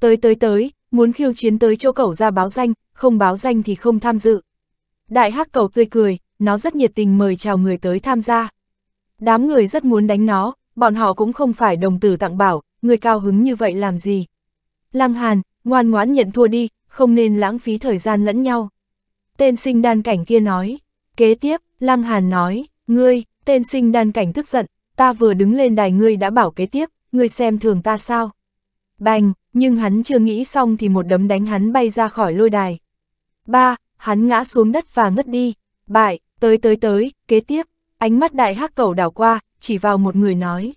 Tới tới tới, muốn khiêu chiến tới chỗ cậu ra báo danh, không báo danh thì không tham dự. Đại hắc cầu tươi cười, nó rất nhiệt tình mời chào người tới tham gia. Đám người rất muốn đánh nó, bọn họ cũng không phải đồng tử tặng bảo, người cao hứng như vậy làm gì. Lăng Hàn, ngoan ngoãn nhận thua đi, không nên lãng phí thời gian lẫn nhau. Tên sinh đan cảnh kia nói, kế tiếp, Lăng Hàn nói, ngươi, Tên sinh đan cảnh tức giận, ta vừa đứng lên đài ngươi đã bảo kế tiếp, ngươi xem thường ta sao. Bành, nhưng hắn chưa nghĩ xong thì một đấm đánh hắn bay ra khỏi lôi đài. Ba, hắn ngã xuống đất và ngất đi. Bại, tới tới tới, kế tiếp, ánh mắt đại hắc cầu đảo qua, chỉ vào một người nói.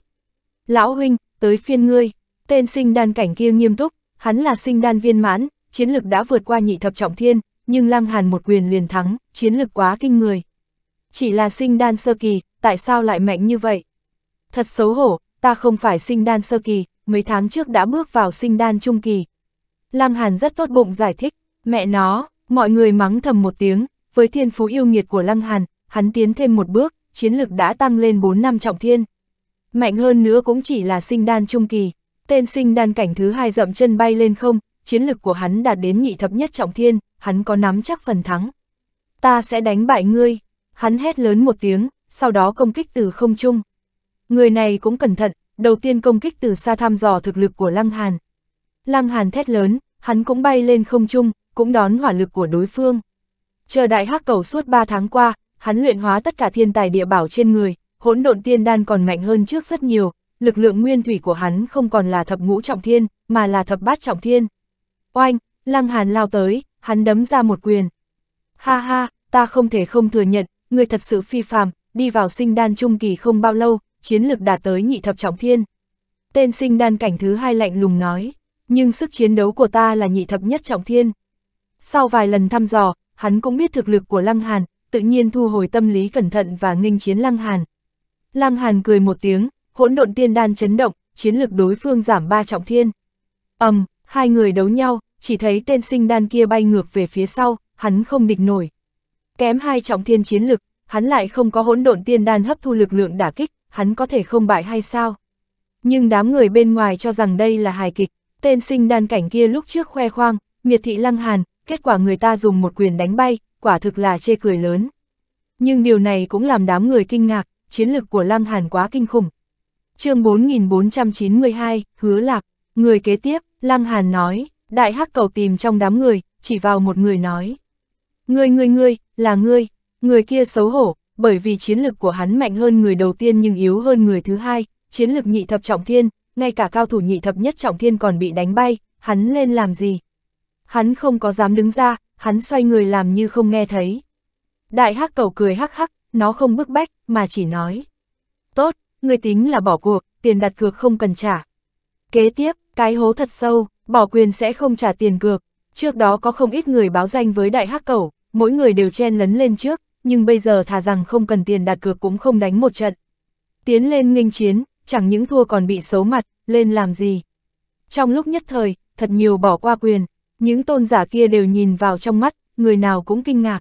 Lão huynh, tới phiên ngươi, tên sinh đan cảnh kia nghiêm túc, hắn là sinh đan viên mãn, chiến lực đã vượt qua nhị thập trọng thiên, nhưng lăng hàn một quyền liền thắng, chiến lực quá kinh người. Chỉ là sinh đan sơ kỳ, tại sao lại mạnh như vậy? Thật xấu hổ, ta không phải sinh đan sơ kỳ, mấy tháng trước đã bước vào sinh đan trung kỳ. Lăng Hàn rất tốt bụng giải thích, mẹ nó, mọi người mắng thầm một tiếng, với thiên phú yêu nghiệt của Lăng Hàn, hắn tiến thêm một bước, chiến lực đã tăng lên 4 năm trọng thiên. Mạnh hơn nữa cũng chỉ là sinh đan trung kỳ, tên sinh đan cảnh thứ hai dậm chân bay lên không, chiến lực của hắn đạt đến nhị thập nhất trọng thiên, hắn có nắm chắc phần thắng. Ta sẽ đánh bại ngươi, hắn hét lớn một tiếng, sau đó công kích từ không trung. Người này cũng cẩn thận, đầu tiên công kích từ xa thăm dò thực lực của Lăng Hàn. Lăng Hàn thét lớn, hắn cũng bay lên không trung, cũng đón hỏa lực của đối phương. Chờ đại hắc cầu suốt 3 tháng qua, hắn luyện hóa tất cả thiên tài địa bảo trên người, hỗn độn tiên đan còn mạnh hơn trước rất nhiều, lực lượng nguyên thủy của hắn không còn là thập ngũ trọng thiên, mà là thập bát trọng thiên. Oanh, Lăng Hàn lao tới, hắn đấm ra một quyền. Ha ha, ta không thể không thừa nhận, người thật sự phi phàm, đi vào sinh đan trung kỳ không bao lâu, chiến lực đạt tới nhị thập trọng thiên. Tên sinh đan cảnh thứ hai lạnh lùng nói, nhưng sức chiến đấu của ta là nhị thập nhất trọng thiên. Sau vài lần thăm dò, hắn cũng biết thực lực của Lăng Hàn, tự nhiên thu hồi tâm lý cẩn thận và nghênh chiến Lăng Hàn. Lăng Hàn cười một tiếng, hỗn độn tiên đan chấn động, chiến lực đối phương giảm ba trọng thiên. ầm, um, hai người đấu nhau, chỉ thấy tên sinh đan kia bay ngược về phía sau, hắn không địch nổi. Kém hai trọng thiên chiến lực, hắn lại không có hỗn độn tiên đan hấp thu lực lượng đả kích, hắn có thể không bại hay sao? Nhưng đám người bên ngoài cho rằng đây là hài kịch, tên sinh đan cảnh kia lúc trước khoe khoang, miệt thị lăng hàn, kết quả người ta dùng một quyền đánh bay, quả thực là chê cười lớn. Nhưng điều này cũng làm đám người kinh ngạc, chiến lực của lăng hàn quá kinh khủng. chương 4492, hứa lạc, người kế tiếp, lăng hàn nói, đại hắc cầu tìm trong đám người, chỉ vào một người nói. người người người là ngươi, Người kia xấu hổ, bởi vì chiến lực của hắn mạnh hơn người đầu tiên nhưng yếu hơn người thứ hai, chiến lực nhị thập trọng thiên, ngay cả cao thủ nhị thập nhất trọng thiên còn bị đánh bay, hắn lên làm gì? Hắn không có dám đứng ra, hắn xoay người làm như không nghe thấy. Đại hắc cầu cười hắc hắc, nó không bức bách, mà chỉ nói. Tốt, người tính là bỏ cuộc, tiền đặt cược không cần trả. Kế tiếp, cái hố thật sâu, bỏ quyền sẽ không trả tiền cược. Trước đó có không ít người báo danh với đại hắc cầu, mỗi người đều chen lấn lên trước, nhưng bây giờ thà rằng không cần tiền đặt cược cũng không đánh một trận. Tiến lên nghênh chiến, chẳng những thua còn bị xấu mặt, lên làm gì. Trong lúc nhất thời, thật nhiều bỏ qua quyền, những tôn giả kia đều nhìn vào trong mắt, người nào cũng kinh ngạc.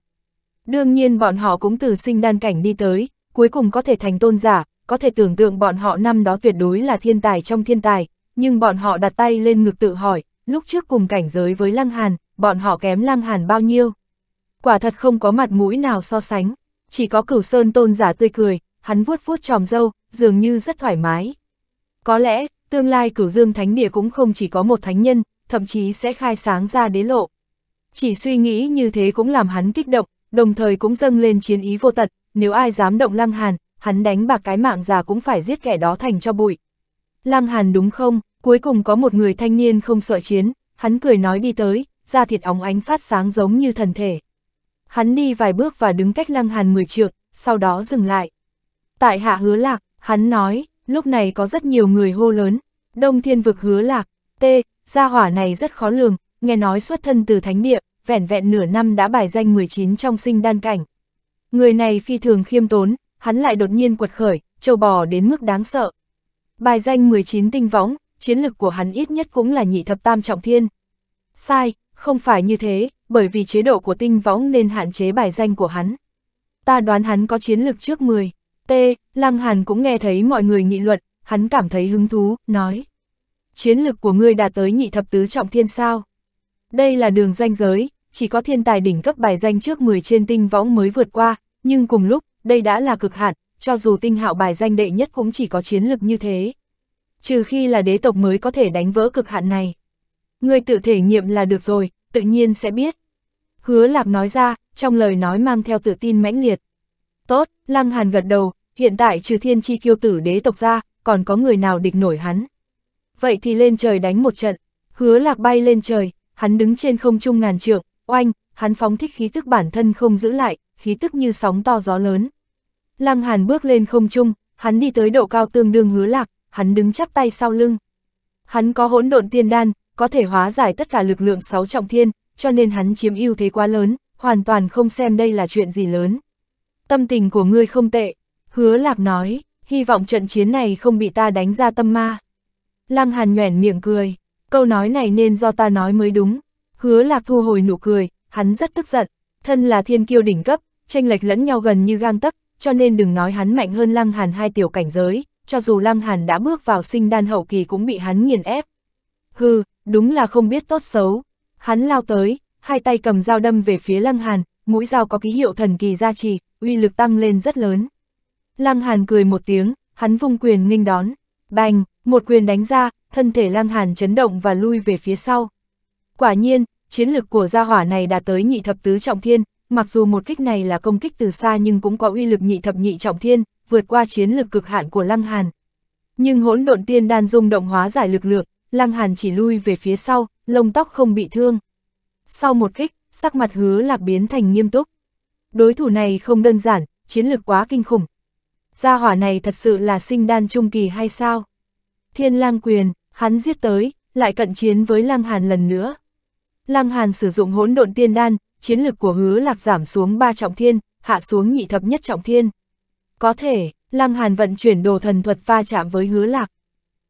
Đương nhiên bọn họ cũng từ sinh đan cảnh đi tới, cuối cùng có thể thành tôn giả, có thể tưởng tượng bọn họ năm đó tuyệt đối là thiên tài trong thiên tài, nhưng bọn họ đặt tay lên ngực tự hỏi, lúc trước cùng cảnh giới với Lăng Hàn, bọn họ kém Lăng Hàn bao nhiêu quả thật không có mặt mũi nào so sánh, chỉ có cửu sơn tôn giả tươi cười, hắn vuốt vuốt tròm dâu, dường như rất thoải mái. Có lẽ, tương lai cửu dương thánh địa cũng không chỉ có một thánh nhân, thậm chí sẽ khai sáng ra đế lộ. Chỉ suy nghĩ như thế cũng làm hắn kích động, đồng thời cũng dâng lên chiến ý vô tật, nếu ai dám động lăng hàn, hắn đánh bạc cái mạng già cũng phải giết kẻ đó thành cho bụi. Lăng hàn đúng không, cuối cùng có một người thanh niên không sợ chiến, hắn cười nói đi tới, da thịt óng ánh phát sáng giống như thần thể hắn đi vài bước và đứng cách lăng hàn mười trượng, sau đó dừng lại. Tại hạ hứa lạc, hắn nói, lúc này có rất nhiều người hô lớn, đông thiên vực hứa lạc, tê gia hỏa này rất khó lường, nghe nói xuất thân từ thánh địa, vẻn vẹn nửa năm đã bài danh 19 trong sinh đan cảnh. Người này phi thường khiêm tốn, hắn lại đột nhiên quật khởi, châu bò đến mức đáng sợ. Bài danh 19 tinh võng, chiến lực của hắn ít nhất cũng là nhị thập tam trọng thiên. Sai, không phải như thế, bởi vì chế độ của tinh võng nên hạn chế bài danh của hắn. Ta đoán hắn có chiến lực trước 10. T, Lăng Hàn cũng nghe thấy mọi người nghị luận, hắn cảm thấy hứng thú, nói. Chiến lực của ngươi đạt tới nhị thập tứ trọng thiên sao. Đây là đường danh giới, chỉ có thiên tài đỉnh cấp bài danh trước 10 trên tinh võng mới vượt qua, nhưng cùng lúc, đây đã là cực hạn, cho dù tinh hạo bài danh đệ nhất cũng chỉ có chiến lực như thế. Trừ khi là đế tộc mới có thể đánh vỡ cực hạn này. Ngươi tự thể nghiệm là được rồi, tự nhiên sẽ biết. Hứa Lạc nói ra, trong lời nói mang theo tự tin mãnh liệt. Tốt, Lăng Hàn gật đầu, hiện tại trừ thiên chi kiêu tử đế tộc ra, còn có người nào địch nổi hắn. Vậy thì lên trời đánh một trận, hứa lạc bay lên trời, hắn đứng trên không trung ngàn trượng, oanh, hắn phóng thích khí tức bản thân không giữ lại, khí tức như sóng to gió lớn. Lăng Hàn bước lên không trung, hắn đi tới độ cao tương đương hứa lạc, hắn đứng chắp tay sau lưng. Hắn có hỗn độn tiên đan, có thể hóa giải tất cả lực lượng sáu trọng thiên, cho nên hắn chiếm ưu thế quá lớn, hoàn toàn không xem đây là chuyện gì lớn. Tâm tình của ngươi không tệ, hứa lạc nói, hy vọng trận chiến này không bị ta đánh ra tâm ma. Lăng hàn nhoẻn miệng cười, câu nói này nên do ta nói mới đúng. Hứa lạc thu hồi nụ cười, hắn rất tức giận, thân là thiên kiêu đỉnh cấp, tranh lệch lẫn nhau gần như gang tấc, cho nên đừng nói hắn mạnh hơn lăng hàn hai tiểu cảnh giới, cho dù lăng hàn đã bước vào sinh đan hậu kỳ cũng bị hắn nghiền ép hư, đúng là không biết tốt xấu. Hắn lao tới, hai tay cầm dao đâm về phía Lăng Hàn, mũi dao có ký hiệu thần kỳ gia trì, uy lực tăng lên rất lớn. Lăng Hàn cười một tiếng, hắn vung quyền nghênh đón. Bành, một quyền đánh ra, thân thể Lăng Hàn chấn động và lui về phía sau. Quả nhiên, chiến lực của gia hỏa này đã tới nhị thập tứ trọng thiên, mặc dù một kích này là công kích từ xa nhưng cũng có uy lực nhị thập nhị trọng thiên, vượt qua chiến lực cực hạn của Lăng Hàn. Nhưng hỗn độn tiên đan dung động hóa giải lực lượng, Lăng Hàn chỉ lui về phía sau, lông tóc không bị thương. Sau một kích, sắc mặt hứa lạc biến thành nghiêm túc. Đối thủ này không đơn giản, chiến lược quá kinh khủng. Gia hỏa này thật sự là sinh đan trung kỳ hay sao? Thiên lang quyền, hắn giết tới, lại cận chiến với Lăng Hàn lần nữa. Lăng Hàn sử dụng hỗn độn tiên đan, chiến lược của hứa lạc giảm xuống ba trọng thiên, hạ xuống nhị thập nhất trọng thiên. Có thể, Lăng Hàn vận chuyển đồ thần thuật va chạm với hứa lạc.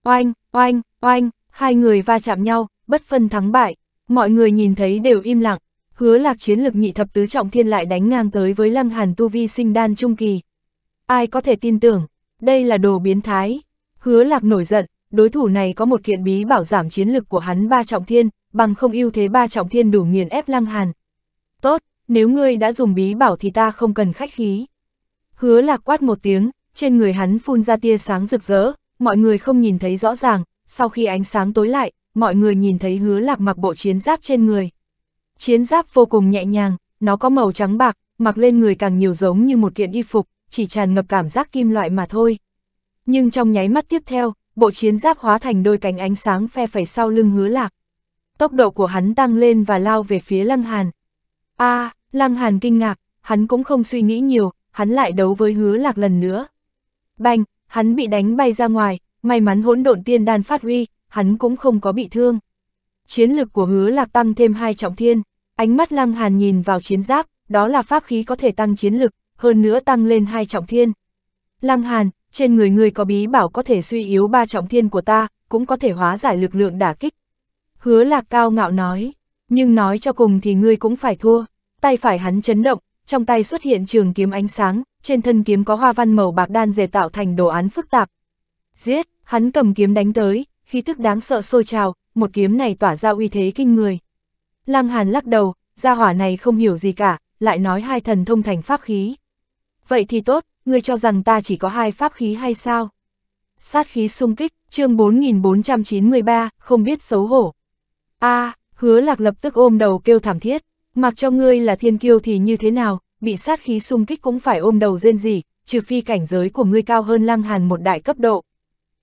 Oanh, oanh, oanh, Hai người va chạm nhau, bất phân thắng bại, mọi người nhìn thấy đều im lặng. Hứa lạc chiến lực nhị thập tứ trọng thiên lại đánh ngang tới với lăng hàn tu vi sinh đan trung kỳ. Ai có thể tin tưởng, đây là đồ biến thái. Hứa lạc nổi giận, đối thủ này có một kiện bí bảo giảm chiến lực của hắn ba trọng thiên, bằng không ưu thế ba trọng thiên đủ nghiền ép lăng hàn. Tốt, nếu ngươi đã dùng bí bảo thì ta không cần khách khí. Hứa lạc quát một tiếng, trên người hắn phun ra tia sáng rực rỡ, mọi người không nhìn thấy rõ ràng, sau khi ánh sáng tối lại, mọi người nhìn thấy hứa lạc mặc bộ chiến giáp trên người. Chiến giáp vô cùng nhẹ nhàng, nó có màu trắng bạc, mặc lên người càng nhiều giống như một kiện y phục, chỉ tràn ngập cảm giác kim loại mà thôi. Nhưng trong nháy mắt tiếp theo, bộ chiến giáp hóa thành đôi cánh ánh sáng phe phẩy sau lưng hứa lạc. Tốc độ của hắn tăng lên và lao về phía Lăng Hàn. a à, Lăng Hàn kinh ngạc, hắn cũng không suy nghĩ nhiều, hắn lại đấu với hứa lạc lần nữa. Bành, hắn bị đánh bay ra ngoài, may mắn hỗn độn tiên đan phát huy, hắn cũng không có bị thương. Chiến lực của hứa lạc tăng thêm hai trọng thiên, ánh mắt lăng hàn nhìn vào chiến giáp, đó là pháp khí có thể tăng chiến lực, hơn nữa tăng lên hai trọng thiên. Lăng hàn, trên người người có bí bảo có thể suy yếu ba trọng thiên của ta, cũng có thể hóa giải lực lượng đả kích. Hứa lạc cao ngạo nói, nhưng nói cho cùng thì ngươi cũng phải thua, tay phải hắn chấn động, trong tay xuất hiện trường kiếm ánh sáng, trên thân kiếm có hoa văn màu bạc đan dệt tạo thành đồ án phức tạp, Giết, hắn cầm kiếm đánh tới, khí thức đáng sợ sôi trào, một kiếm này tỏa ra uy thế kinh người. Lăng Hàn lắc đầu, gia hỏa này không hiểu gì cả, lại nói hai thần thông thành pháp khí. Vậy thì tốt, ngươi cho rằng ta chỉ có hai pháp khí hay sao? Sát khí sung kích, chương 4493, không biết xấu hổ. a à, hứa lạc lập tức ôm đầu kêu thảm thiết, mặc cho ngươi là thiên kiêu thì như thế nào, bị sát khí sung kích cũng phải ôm đầu rên gì, trừ phi cảnh giới của ngươi cao hơn lăng hàn một đại cấp độ.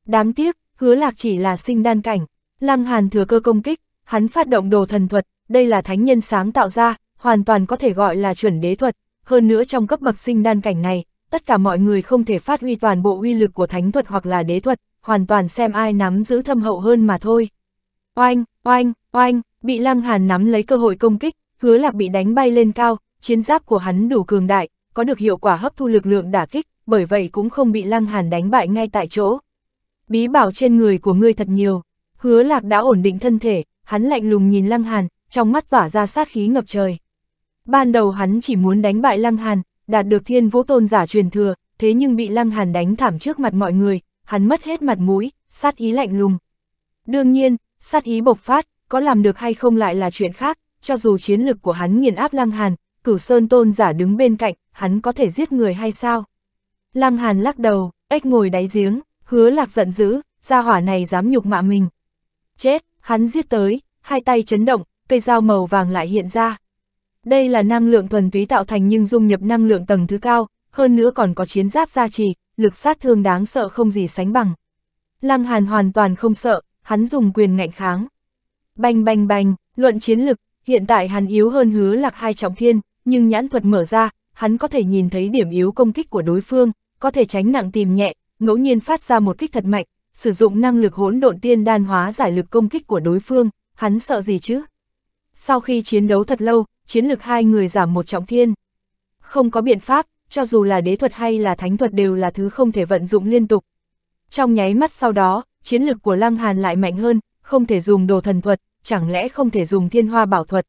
Đáng tiếc, hứa lạc chỉ là sinh đan cảnh. Lăng Hàn thừa cơ công kích, hắn phát động đồ thần thuật, đây là thánh nhân sáng tạo ra, hoàn toàn có thể gọi là chuẩn đế thuật. Hơn nữa trong cấp bậc sinh đan cảnh này, tất cả mọi người không thể phát huy toàn bộ uy lực của thánh thuật hoặc là đế thuật, hoàn toàn xem ai nắm giữ thâm hậu hơn mà thôi. Oanh, oanh, oanh, bị Lăng Hàn nắm lấy cơ hội công kích, hứa lạc bị đánh bay lên cao, chiến giáp của hắn đủ cường đại, có được hiệu quả hấp thu lực lượng đả kích, bởi vậy cũng không bị Lăng Hàn đánh bại ngay tại chỗ bí bảo trên người của ngươi thật nhiều. Hứa lạc đã ổn định thân thể, hắn lạnh lùng nhìn Lăng Hàn, trong mắt tỏa ra sát khí ngập trời. Ban đầu hắn chỉ muốn đánh bại Lăng Hàn, đạt được thiên vũ tôn giả truyền thừa, thế nhưng bị Lăng Hàn đánh thảm trước mặt mọi người, hắn mất hết mặt mũi, sát ý lạnh lùng. Đương nhiên, sát ý bộc phát, có làm được hay không lại là chuyện khác, cho dù chiến lực của hắn nghiền áp Lăng Hàn, cửu sơn tôn giả đứng bên cạnh, hắn có thể giết người hay sao? Lăng Hàn lắc đầu, ếch ngồi đáy giếng, Hứa lạc giận dữ, gia hỏa này dám nhục mạ mình. Chết, hắn giết tới, hai tay chấn động, cây dao màu vàng lại hiện ra. Đây là năng lượng thuần túy tạo thành nhưng dung nhập năng lượng tầng thứ cao, hơn nữa còn có chiến giáp gia trì, lực sát thương đáng sợ không gì sánh bằng. Lăng Hàn hoàn toàn không sợ, hắn dùng quyền ngạnh kháng. Bành bành bành, luận chiến lực, hiện tại hắn yếu hơn hứa lạc hai trọng thiên, nhưng nhãn thuật mở ra, hắn có thể nhìn thấy điểm yếu công kích của đối phương, có thể tránh nặng tìm nhẹ, ngẫu nhiên phát ra một kích thật mạnh, sử dụng năng lực hỗn độn tiên đan hóa giải lực công kích của đối phương, hắn sợ gì chứ? Sau khi chiến đấu thật lâu, chiến lực hai người giảm một trọng thiên. Không có biện pháp, cho dù là đế thuật hay là thánh thuật đều là thứ không thể vận dụng liên tục. Trong nháy mắt sau đó, chiến lực của Lăng Hàn lại mạnh hơn, không thể dùng đồ thần thuật, chẳng lẽ không thể dùng thiên hoa bảo thuật.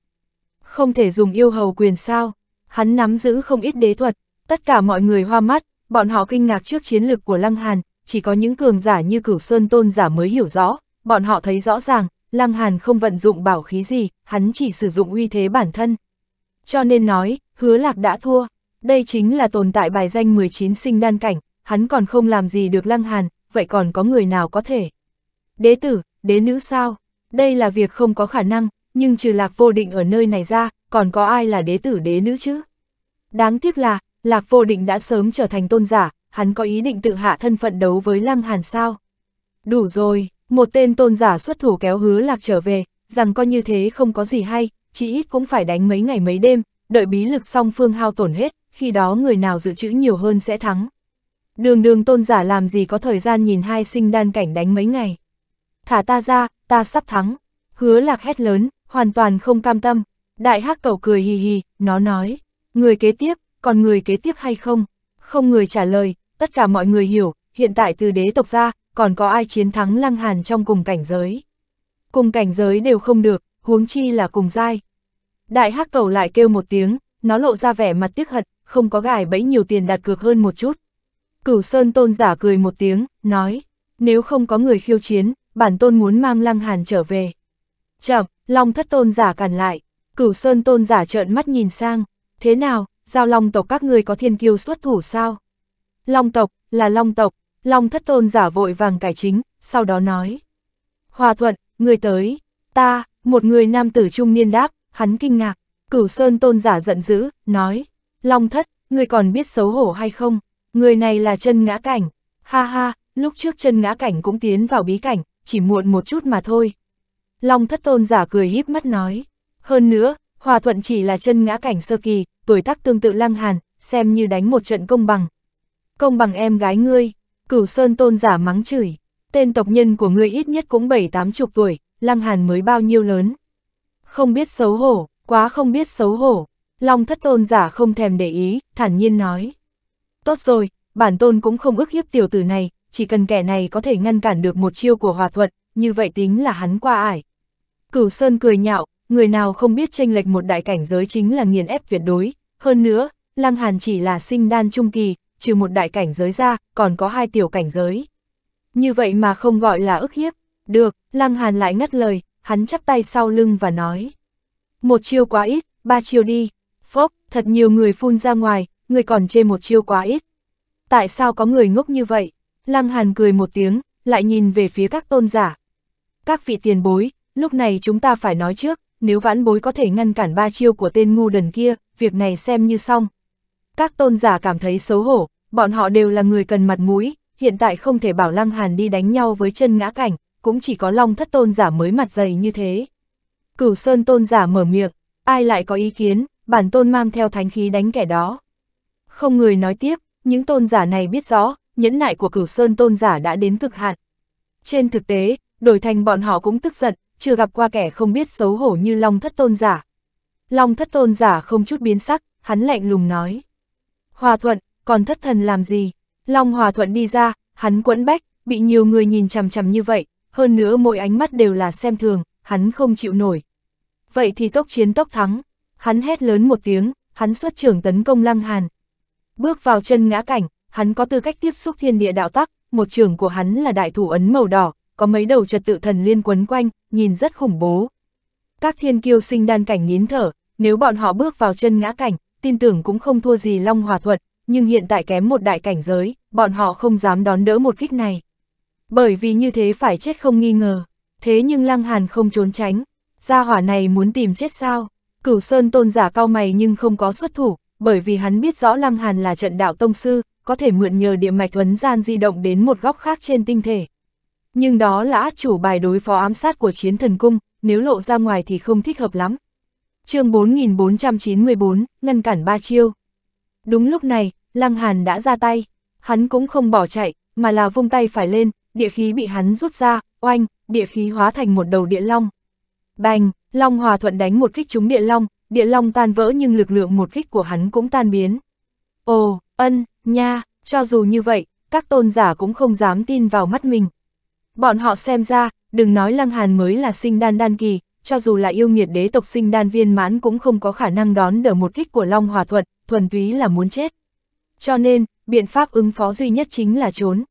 Không thể dùng yêu hầu quyền sao, hắn nắm giữ không ít đế thuật, tất cả mọi người hoa mắt, bọn họ kinh ngạc trước chiến lược của Lăng Hàn, chỉ có những cường giả như cửu sơn tôn giả mới hiểu rõ, bọn họ thấy rõ ràng, Lăng Hàn không vận dụng bảo khí gì, hắn chỉ sử dụng uy thế bản thân. Cho nên nói, hứa lạc đã thua, đây chính là tồn tại bài danh 19 sinh đan cảnh, hắn còn không làm gì được Lăng Hàn, vậy còn có người nào có thể? Đế tử, đế nữ sao? Đây là việc không có khả năng, nhưng trừ lạc vô định ở nơi này ra, còn có ai là đế tử đế nữ chứ? Đáng tiếc là, Lạc vô định đã sớm trở thành tôn giả, hắn có ý định tự hạ thân phận đấu với Lăng Hàn sao? Đủ rồi, một tên tôn giả xuất thủ kéo hứa lạc trở về, rằng coi như thế không có gì hay, chỉ ít cũng phải đánh mấy ngày mấy đêm, đợi bí lực song phương hao tổn hết, khi đó người nào dự trữ nhiều hơn sẽ thắng. Đường đường tôn giả làm gì có thời gian nhìn hai sinh đan cảnh đánh mấy ngày. Thả ta ra, ta sắp thắng. Hứa lạc hét lớn, hoàn toàn không cam tâm. Đại hắc cầu cười hì hì, nó nói. Người kế tiếp, còn người kế tiếp hay không? Không người trả lời, tất cả mọi người hiểu, hiện tại từ đế tộc ra, còn có ai chiến thắng Lăng Hàn trong cùng cảnh giới. Cùng cảnh giới đều không được, huống chi là cùng dai. Đại hắc cầu lại kêu một tiếng, nó lộ ra vẻ mặt tiếc hận, không có gài bẫy nhiều tiền đặt cược hơn một chút. Cửu Sơn tôn giả cười một tiếng, nói, nếu không có người khiêu chiến, bản tôn muốn mang Lăng Hàn trở về. Chậm, Long thất tôn giả cản lại, Cửu Sơn tôn giả trợn mắt nhìn sang, thế nào, giao long tộc các người có thiên kiêu xuất thủ sao? Long tộc, là long tộc, long thất tôn giả vội vàng cải chính, sau đó nói. Hòa thuận, người tới, ta, một người nam tử trung niên đáp, hắn kinh ngạc, cửu sơn tôn giả giận dữ, nói, long thất, người còn biết xấu hổ hay không, người này là chân ngã cảnh, ha ha, lúc trước chân ngã cảnh cũng tiến vào bí cảnh, chỉ muộn một chút mà thôi. Long thất tôn giả cười híp mắt nói, hơn nữa, hòa thuận chỉ là chân ngã cảnh sơ kỳ, tuổi tác tương tự Lăng Hàn, xem như đánh một trận công bằng. Công bằng em gái ngươi, cửu sơn tôn giả mắng chửi, tên tộc nhân của ngươi ít nhất cũng bảy tám chục tuổi, Lăng Hàn mới bao nhiêu lớn. Không biết xấu hổ, quá không biết xấu hổ, Long thất tôn giả không thèm để ý, thản nhiên nói. Tốt rồi, bản tôn cũng không ức hiếp tiểu tử này, chỉ cần kẻ này có thể ngăn cản được một chiêu của hòa thuận, như vậy tính là hắn qua ải. Cửu Sơn cười nhạo, người nào không biết tranh lệch một đại cảnh giới chính là nghiền ép tuyệt đối. Hơn nữa, Lăng Hàn chỉ là sinh đan trung kỳ, trừ một đại cảnh giới ra, còn có hai tiểu cảnh giới. Như vậy mà không gọi là ức hiếp. Được, Lăng Hàn lại ngắt lời, hắn chắp tay sau lưng và nói. Một chiêu quá ít, ba chiêu đi. Phốc, thật nhiều người phun ra ngoài, người còn chê một chiêu quá ít. Tại sao có người ngốc như vậy? Lăng Hàn cười một tiếng, lại nhìn về phía các tôn giả. Các vị tiền bối, lúc này chúng ta phải nói trước, nếu vãn bối có thể ngăn cản ba chiêu của tên ngu đần kia, việc này xem như xong. Các tôn giả cảm thấy xấu hổ, bọn họ đều là người cần mặt mũi, hiện tại không thể bảo Lăng Hàn đi đánh nhau với chân ngã cảnh, cũng chỉ có long thất tôn giả mới mặt dày như thế. Cửu Sơn tôn giả mở miệng, ai lại có ý kiến, bản tôn mang theo thánh khí đánh kẻ đó. Không người nói tiếp, những tôn giả này biết rõ, nhẫn nại của cửu Sơn tôn giả đã đến cực hạn. Trên thực tế, đổi thành bọn họ cũng tức giận, chưa gặp qua kẻ không biết xấu hổ như Long Thất Tôn Giả. Long Thất Tôn Giả không chút biến sắc, hắn lạnh lùng nói. Hòa Thuận, còn thất thần làm gì? Long Hòa Thuận đi ra, hắn quẫn bách, bị nhiều người nhìn chằm chằm như vậy, hơn nữa mỗi ánh mắt đều là xem thường, hắn không chịu nổi. Vậy thì tốc chiến tốc thắng, hắn hét lớn một tiếng, hắn xuất trưởng tấn công Lăng Hàn. Bước vào chân ngã cảnh, hắn có tư cách tiếp xúc thiên địa đạo tắc, một trường của hắn là đại thủ ấn màu đỏ, có mấy đầu trật tự thần liên quấn quanh, nhìn rất khủng bố. Các thiên kiêu sinh đan cảnh nín thở, nếu bọn họ bước vào chân ngã cảnh, tin tưởng cũng không thua gì Long Hòa Thuật, nhưng hiện tại kém một đại cảnh giới, bọn họ không dám đón đỡ một kích này. Bởi vì như thế phải chết không nghi ngờ, thế nhưng Lăng Hàn không trốn tránh, gia hỏa này muốn tìm chết sao? Cửu Sơn tôn giả cao mày nhưng không có xuất thủ, bởi vì hắn biết rõ Lăng Hàn là trận đạo tông sư, có thể mượn nhờ địa mạch thuấn gian di động đến một góc khác trên tinh thể, nhưng đó là át chủ bài đối phó ám sát của chiến thần cung, nếu lộ ra ngoài thì không thích hợp lắm. chương 4494, ngăn cản ba chiêu. Đúng lúc này, Lăng Hàn đã ra tay, hắn cũng không bỏ chạy, mà là vung tay phải lên, địa khí bị hắn rút ra, oanh, địa khí hóa thành một đầu địa long. Bành, Long Hòa Thuận đánh một kích trúng địa long, địa long tan vỡ nhưng lực lượng một kích của hắn cũng tan biến. Ồ, ân, nha, cho dù như vậy, các tôn giả cũng không dám tin vào mắt mình, Bọn họ xem ra, đừng nói Lăng Hàn mới là sinh đan đan kỳ, cho dù là yêu nghiệt đế tộc sinh đan viên mãn cũng không có khả năng đón đỡ một kích của Long Hòa Thuận, thuần túy là muốn chết. Cho nên, biện pháp ứng phó duy nhất chính là trốn.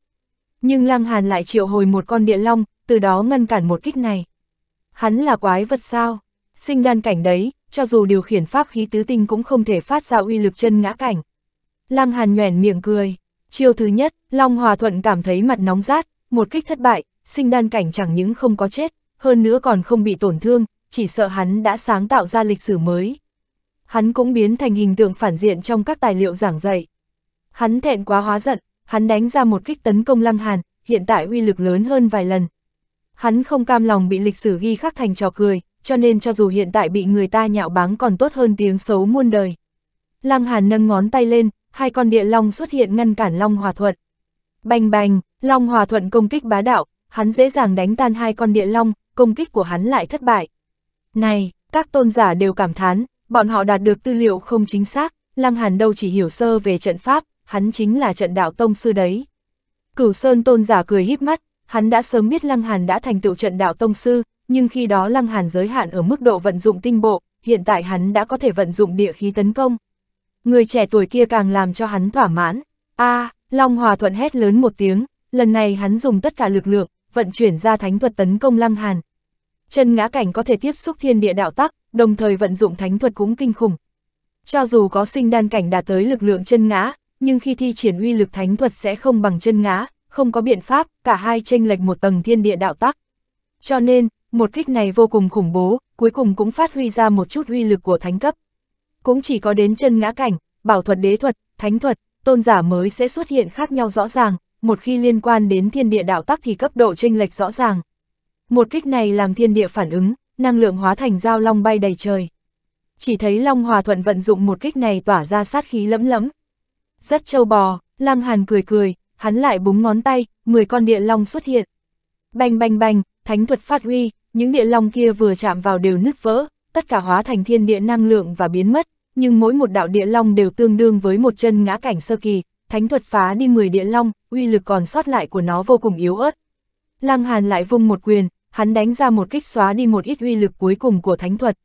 Nhưng Lăng Hàn lại triệu hồi một con địa long, từ đó ngăn cản một kích này. Hắn là quái vật sao? Sinh đan cảnh đấy, cho dù điều khiển pháp khí tứ tinh cũng không thể phát ra uy lực chân ngã cảnh. Lăng Hàn nhoẻn miệng cười. Chiêu thứ nhất, Long Hòa Thuận cảm thấy mặt nóng rát, một kích thất bại, sinh đan cảnh chẳng những không có chết, hơn nữa còn không bị tổn thương, chỉ sợ hắn đã sáng tạo ra lịch sử mới. Hắn cũng biến thành hình tượng phản diện trong các tài liệu giảng dạy. Hắn thẹn quá hóa giận, hắn đánh ra một kích tấn công Lăng Hàn, hiện tại uy lực lớn hơn vài lần. Hắn không cam lòng bị lịch sử ghi khắc thành trò cười, cho nên cho dù hiện tại bị người ta nhạo báng còn tốt hơn tiếng xấu muôn đời. Lăng Hàn nâng ngón tay lên, hai con địa long xuất hiện ngăn cản Long Hòa Thuận. Bành bành, Long Hòa Thuận công kích bá đạo, hắn dễ dàng đánh tan hai con địa long, công kích của hắn lại thất bại. Này, các tôn giả đều cảm thán, bọn họ đạt được tư liệu không chính xác, Lăng Hàn đâu chỉ hiểu sơ về trận pháp, hắn chính là trận đạo tông sư đấy. Cửu Sơn tôn giả cười híp mắt, hắn đã sớm biết Lăng Hàn đã thành tựu trận đạo tông sư, nhưng khi đó Lăng Hàn giới hạn ở mức độ vận dụng tinh bộ, hiện tại hắn đã có thể vận dụng địa khí tấn công. Người trẻ tuổi kia càng làm cho hắn thỏa mãn. A, à, Long Hòa Thuận hét lớn một tiếng, lần này hắn dùng tất cả lực lượng, vận chuyển ra thánh thuật tấn công Lăng Hàn. Chân ngã cảnh có thể tiếp xúc thiên địa đạo tắc, đồng thời vận dụng thánh thuật cũng kinh khủng. Cho dù có sinh đan cảnh đạt tới lực lượng chân ngã, nhưng khi thi triển uy lực thánh thuật sẽ không bằng chân ngã, không có biện pháp, cả hai chênh lệch một tầng thiên địa đạo tắc. Cho nên, một kích này vô cùng khủng bố, cuối cùng cũng phát huy ra một chút uy lực của thánh cấp. Cũng chỉ có đến chân ngã cảnh, bảo thuật đế thuật, thánh thuật, tôn giả mới sẽ xuất hiện khác nhau rõ ràng, một khi liên quan đến thiên địa đạo tắc thì cấp độ chênh lệch rõ ràng. Một kích này làm thiên địa phản ứng, năng lượng hóa thành dao long bay đầy trời. Chỉ thấy Long Hòa Thuận vận dụng một kích này tỏa ra sát khí lẫm lẫm. Rất châu bò, Lăng Hàn cười cười, hắn lại búng ngón tay, 10 con địa long xuất hiện. Bành bành bành, thánh thuật phát huy, những địa long kia vừa chạm vào đều nứt vỡ, tất cả hóa thành thiên địa năng lượng và biến mất, nhưng mỗi một đạo địa long đều tương đương với một chân ngã cảnh sơ kỳ, thánh thuật phá đi 10 địa long, uy lực còn sót lại của nó vô cùng yếu ớt. Lăng Hàn lại vung một quyền, hắn đánh ra một kích xóa đi một ít uy lực cuối cùng của thánh thuật.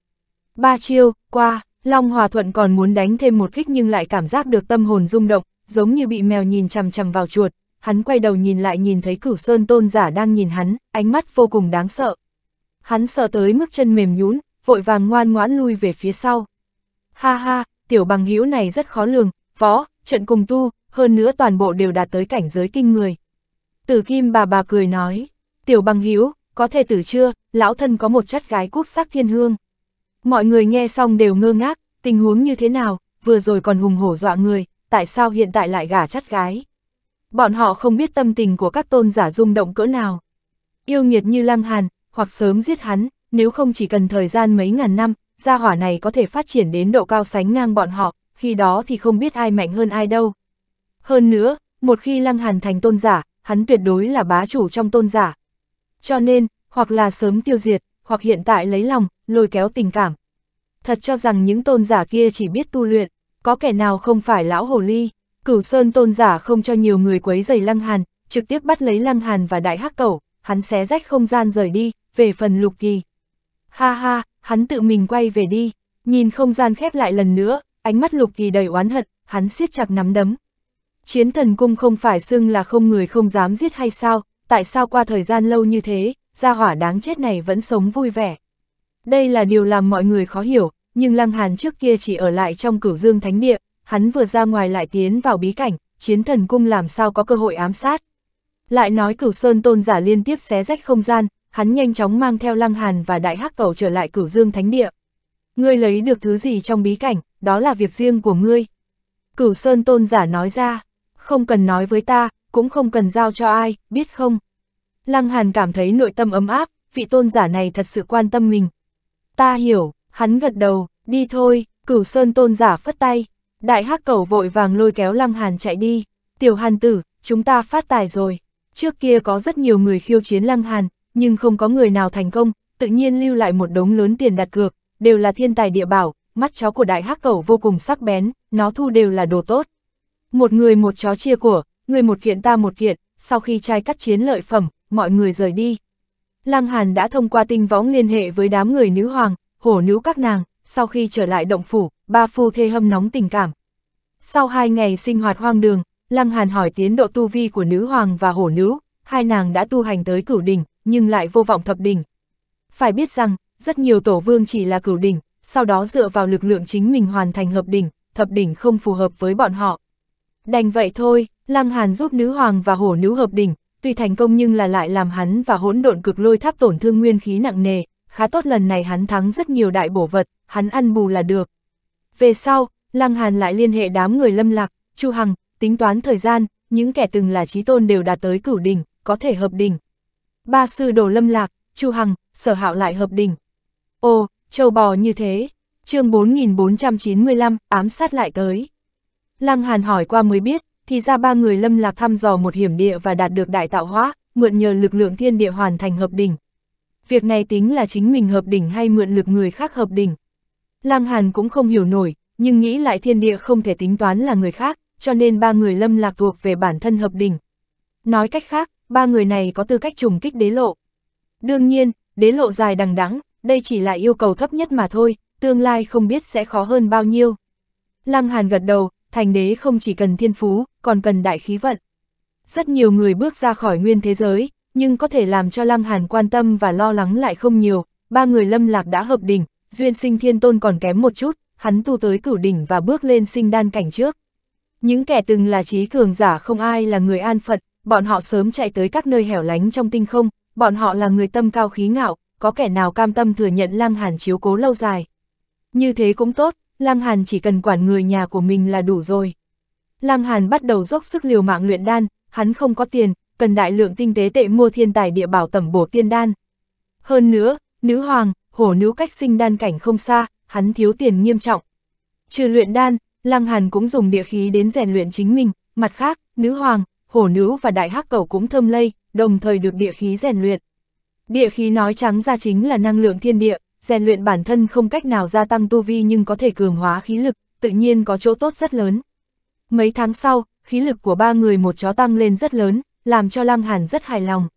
Ba chiêu, qua, Long Hòa Thuận còn muốn đánh thêm một kích nhưng lại cảm giác được tâm hồn rung động, giống như bị mèo nhìn chằm chằm vào chuột, hắn quay đầu nhìn lại nhìn thấy cửu sơn tôn giả đang nhìn hắn, ánh mắt vô cùng đáng sợ. Hắn sợ tới mức chân mềm nhũn, vội vàng ngoan ngoãn lui về phía sau. Ha ha, tiểu bằng hữu này rất khó lường, võ, trận cùng tu, hơn nữa toàn bộ đều đạt tới cảnh giới kinh người. Tử Kim bà bà cười nói, tiểu bằng hữu có thể tử chưa, lão thân có một chất gái quốc sắc thiên hương. Mọi người nghe xong đều ngơ ngác, tình huống như thế nào, vừa rồi còn hùng hổ dọa người, tại sao hiện tại lại gả chất gái. Bọn họ không biết tâm tình của các tôn giả rung động cỡ nào. Yêu nghiệt như lăng hàn, hoặc sớm giết hắn, nếu không chỉ cần thời gian mấy ngàn năm, gia hỏa này có thể phát triển đến độ cao sánh ngang bọn họ, khi đó thì không biết ai mạnh hơn ai đâu. Hơn nữa, một khi Lăng Hàn thành tôn giả, hắn tuyệt đối là bá chủ trong tôn giả. Cho nên, hoặc là sớm tiêu diệt, hoặc hiện tại lấy lòng, lôi kéo tình cảm. Thật cho rằng những tôn giả kia chỉ biết tu luyện, có kẻ nào không phải lão hồ ly, cửu sơn tôn giả không cho nhiều người quấy giày Lăng Hàn, trực tiếp bắt lấy Lăng Hàn và đại hắc cẩu, hắn xé rách không gian rời đi, về phần lục kỳ. Ha ha, hắn tự mình quay về đi, nhìn không gian khép lại lần nữa, ánh mắt lục kỳ đầy oán hận, hắn siết chặt nắm đấm. Chiến thần cung không phải xưng là không người không dám giết hay sao, tại sao qua thời gian lâu như thế, gia hỏa đáng chết này vẫn sống vui vẻ. Đây là điều làm mọi người khó hiểu, nhưng Lăng Hàn trước kia chỉ ở lại trong cửu dương thánh địa, hắn vừa ra ngoài lại tiến vào bí cảnh, chiến thần cung làm sao có cơ hội ám sát. Lại nói cửu sơn tôn giả liên tiếp xé rách không gian, hắn nhanh chóng mang theo Lăng Hàn và Đại Hắc Cầu trở lại cửu dương thánh địa. Ngươi lấy được thứ gì trong bí cảnh, đó là việc riêng của ngươi. Cửu Sơn tôn giả nói ra, không cần nói với ta, cũng không cần giao cho ai, biết không? Lăng Hàn cảm thấy nội tâm ấm áp, vị tôn giả này thật sự quan tâm mình. Ta hiểu, hắn gật đầu, đi thôi, cửu sơn tôn giả phất tay. Đại hắc cầu vội vàng lôi kéo Lăng Hàn chạy đi. Tiểu Hàn tử, chúng ta phát tài rồi. Trước kia có rất nhiều người khiêu chiến Lăng Hàn, nhưng không có người nào thành công, tự nhiên lưu lại một đống lớn tiền đặt cược, đều là thiên tài địa bảo, mắt chó của đại hắc cẩu vô cùng sắc bén, nó thu đều là đồ tốt. Một người một chó chia của, người một kiện ta một kiện, sau khi trai cắt chiến lợi phẩm, mọi người rời đi. Lăng Hàn đã thông qua tinh võng liên hệ với đám người nữ hoàng, hổ nữ các nàng, sau khi trở lại động phủ, ba phu thê hâm nóng tình cảm. Sau hai ngày sinh hoạt hoang đường, Lăng Hàn hỏi tiến độ tu vi của nữ hoàng và hổ nữ, hai nàng đã tu hành tới cửu đỉnh, nhưng lại vô vọng thập đỉnh. Phải biết rằng, rất nhiều tổ vương chỉ là cửu đỉnh, sau đó dựa vào lực lượng chính mình hoàn thành hợp đỉnh, thập đỉnh không phù hợp với bọn họ. Đành vậy thôi, Lăng Hàn giúp nữ hoàng và hổ nữ hợp đỉnh, tuy thành công nhưng là lại làm hắn và hỗn độn cực lôi tháp tổn thương nguyên khí nặng nề, khá tốt lần này hắn thắng rất nhiều đại bổ vật, hắn ăn bù là được. Về sau, Lăng Hàn lại liên hệ đám người lâm lạc, Chu Hằng, tính toán thời gian, những kẻ từng là trí tôn đều đạt tới cửu đỉnh, có thể hợp đỉnh. Ba sư đồ lâm lạc, Chu Hằng, sở hạo lại hợp đỉnh. Ồ, châu bò như thế. chương 4495, ám sát lại tới. Lăng Hàn hỏi qua mới biết, thì ra ba người lâm lạc thăm dò một hiểm địa và đạt được đại tạo hóa, mượn nhờ lực lượng thiên địa hoàn thành hợp đỉnh. Việc này tính là chính mình hợp đỉnh hay mượn lực người khác hợp đỉnh. Lăng Hàn cũng không hiểu nổi, nhưng nghĩ lại thiên địa không thể tính toán là người khác, cho nên ba người lâm lạc thuộc về bản thân hợp đỉnh. Nói cách khác, ba người này có tư cách trùng kích đế lộ. Đương nhiên, đế lộ dài đằng đẵng đây chỉ là yêu cầu thấp nhất mà thôi, tương lai không biết sẽ khó hơn bao nhiêu. Lăng Hàn gật đầu, thành đế không chỉ cần thiên phú, còn cần đại khí vận. Rất nhiều người bước ra khỏi nguyên thế giới, nhưng có thể làm cho Lăng Hàn quan tâm và lo lắng lại không nhiều, ba người lâm lạc đã hợp đỉnh, duyên sinh thiên tôn còn kém một chút, hắn tu tới cửu đỉnh và bước lên sinh đan cảnh trước. Những kẻ từng là trí cường giả không ai là người an phận, bọn họ sớm chạy tới các nơi hẻo lánh trong tinh không, bọn họ là người tâm cao khí ngạo, có kẻ nào cam tâm thừa nhận Lăng Hàn chiếu cố lâu dài. Như thế cũng tốt, Lăng Hàn chỉ cần quản người nhà của mình là đủ rồi. Lăng Hàn bắt đầu dốc sức liều mạng luyện đan, hắn không có tiền, cần đại lượng tinh tế tệ mua thiên tài địa bảo tẩm bổ tiên đan. Hơn nữa, nữ hoàng, hổ nữ cách sinh đan cảnh không xa, hắn thiếu tiền nghiêm trọng. Trừ luyện đan, Lăng Hàn cũng dùng địa khí đến rèn luyện chính mình, mặt khác, nữ hoàng, hổ nữ và đại hắc cầu cũng thơm lây, đồng thời được địa khí rèn luyện. Địa khí nói trắng ra chính là năng lượng thiên địa, rèn luyện bản thân không cách nào gia tăng tu vi nhưng có thể cường hóa khí lực, tự nhiên có chỗ tốt rất lớn. Mấy tháng sau, khí lực của ba người một chó tăng lên rất lớn, làm cho Lăng Hàn rất hài lòng.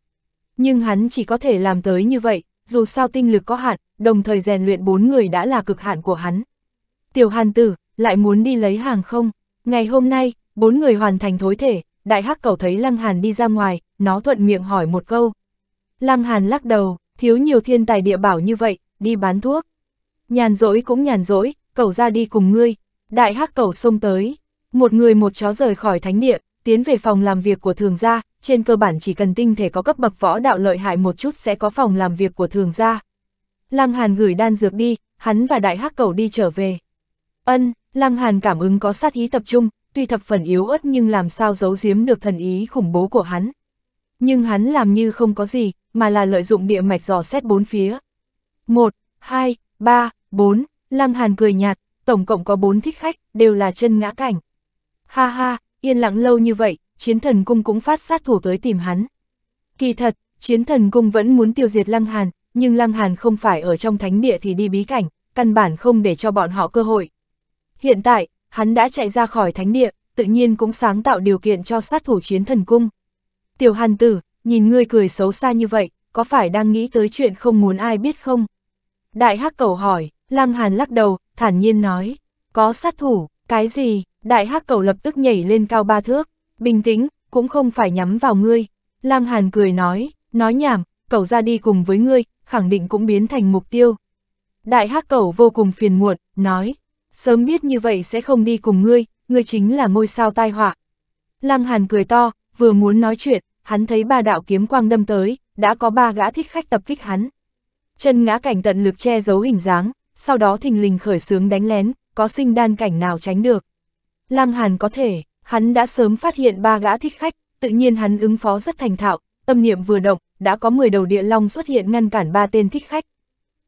Nhưng hắn chỉ có thể làm tới như vậy, dù sao tinh lực có hạn, đồng thời rèn luyện bốn người đã là cực hạn của hắn. Tiểu Hàn Tử, lại muốn đi lấy hàng không? Ngày hôm nay, bốn người hoàn thành thối thể, Đại Hắc Cầu thấy Lăng Hàn đi ra ngoài, nó thuận miệng hỏi một câu, Lăng Hàn lắc đầu, thiếu nhiều thiên tài địa bảo như vậy, đi bán thuốc. Nhàn rỗi cũng nhàn rỗi, cậu ra đi cùng ngươi. Đại hắc cậu xông tới, một người một chó rời khỏi thánh địa, tiến về phòng làm việc của thường gia, trên cơ bản chỉ cần tinh thể có cấp bậc võ đạo lợi hại một chút sẽ có phòng làm việc của thường gia. Lăng Hàn gửi đan dược đi, hắn và đại hắc cậu đi trở về. Ân, Lăng Hàn cảm ứng có sát ý tập trung, tuy thập phần yếu ớt nhưng làm sao giấu giếm được thần ý khủng bố của hắn, nhưng hắn làm như không có gì, mà là lợi dụng địa mạch dò xét bốn phía. một hai ba bốn Lăng Hàn cười nhạt, tổng cộng có bốn thích khách, đều là chân ngã cảnh. Ha ha, yên lặng lâu như vậy, chiến thần cung cũng phát sát thủ tới tìm hắn. Kỳ thật, chiến thần cung vẫn muốn tiêu diệt Lăng Hàn, nhưng Lăng Hàn không phải ở trong thánh địa thì đi bí cảnh, căn bản không để cho bọn họ cơ hội. Hiện tại, hắn đã chạy ra khỏi thánh địa, tự nhiên cũng sáng tạo điều kiện cho sát thủ chiến thần cung. Tiểu hàn tử, nhìn ngươi cười xấu xa như vậy, có phải đang nghĩ tới chuyện không muốn ai biết không? Đại hắc cầu hỏi, lăng hàn lắc đầu, thản nhiên nói, có sát thủ, cái gì? Đại hắc cầu lập tức nhảy lên cao ba thước, bình tĩnh, cũng không phải nhắm vào ngươi. Lăng hàn cười nói, nói nhảm, cậu ra đi cùng với ngươi, khẳng định cũng biến thành mục tiêu. Đại hắc Cầu vô cùng phiền muộn, nói, sớm biết như vậy sẽ không đi cùng ngươi, ngươi chính là ngôi sao tai họa. Lăng Hàn cười to, vừa muốn nói chuyện, hắn thấy ba đạo kiếm quang đâm tới, đã có ba gã thích khách tập kích hắn. Chân ngã cảnh tận lực che giấu hình dáng, sau đó thình lình khởi sướng đánh lén, có sinh đan cảnh nào tránh được. Lăng Hàn có thể, hắn đã sớm phát hiện ba gã thích khách, tự nhiên hắn ứng phó rất thành thạo, tâm niệm vừa động, đã có 10 đầu địa long xuất hiện ngăn cản ba tên thích khách.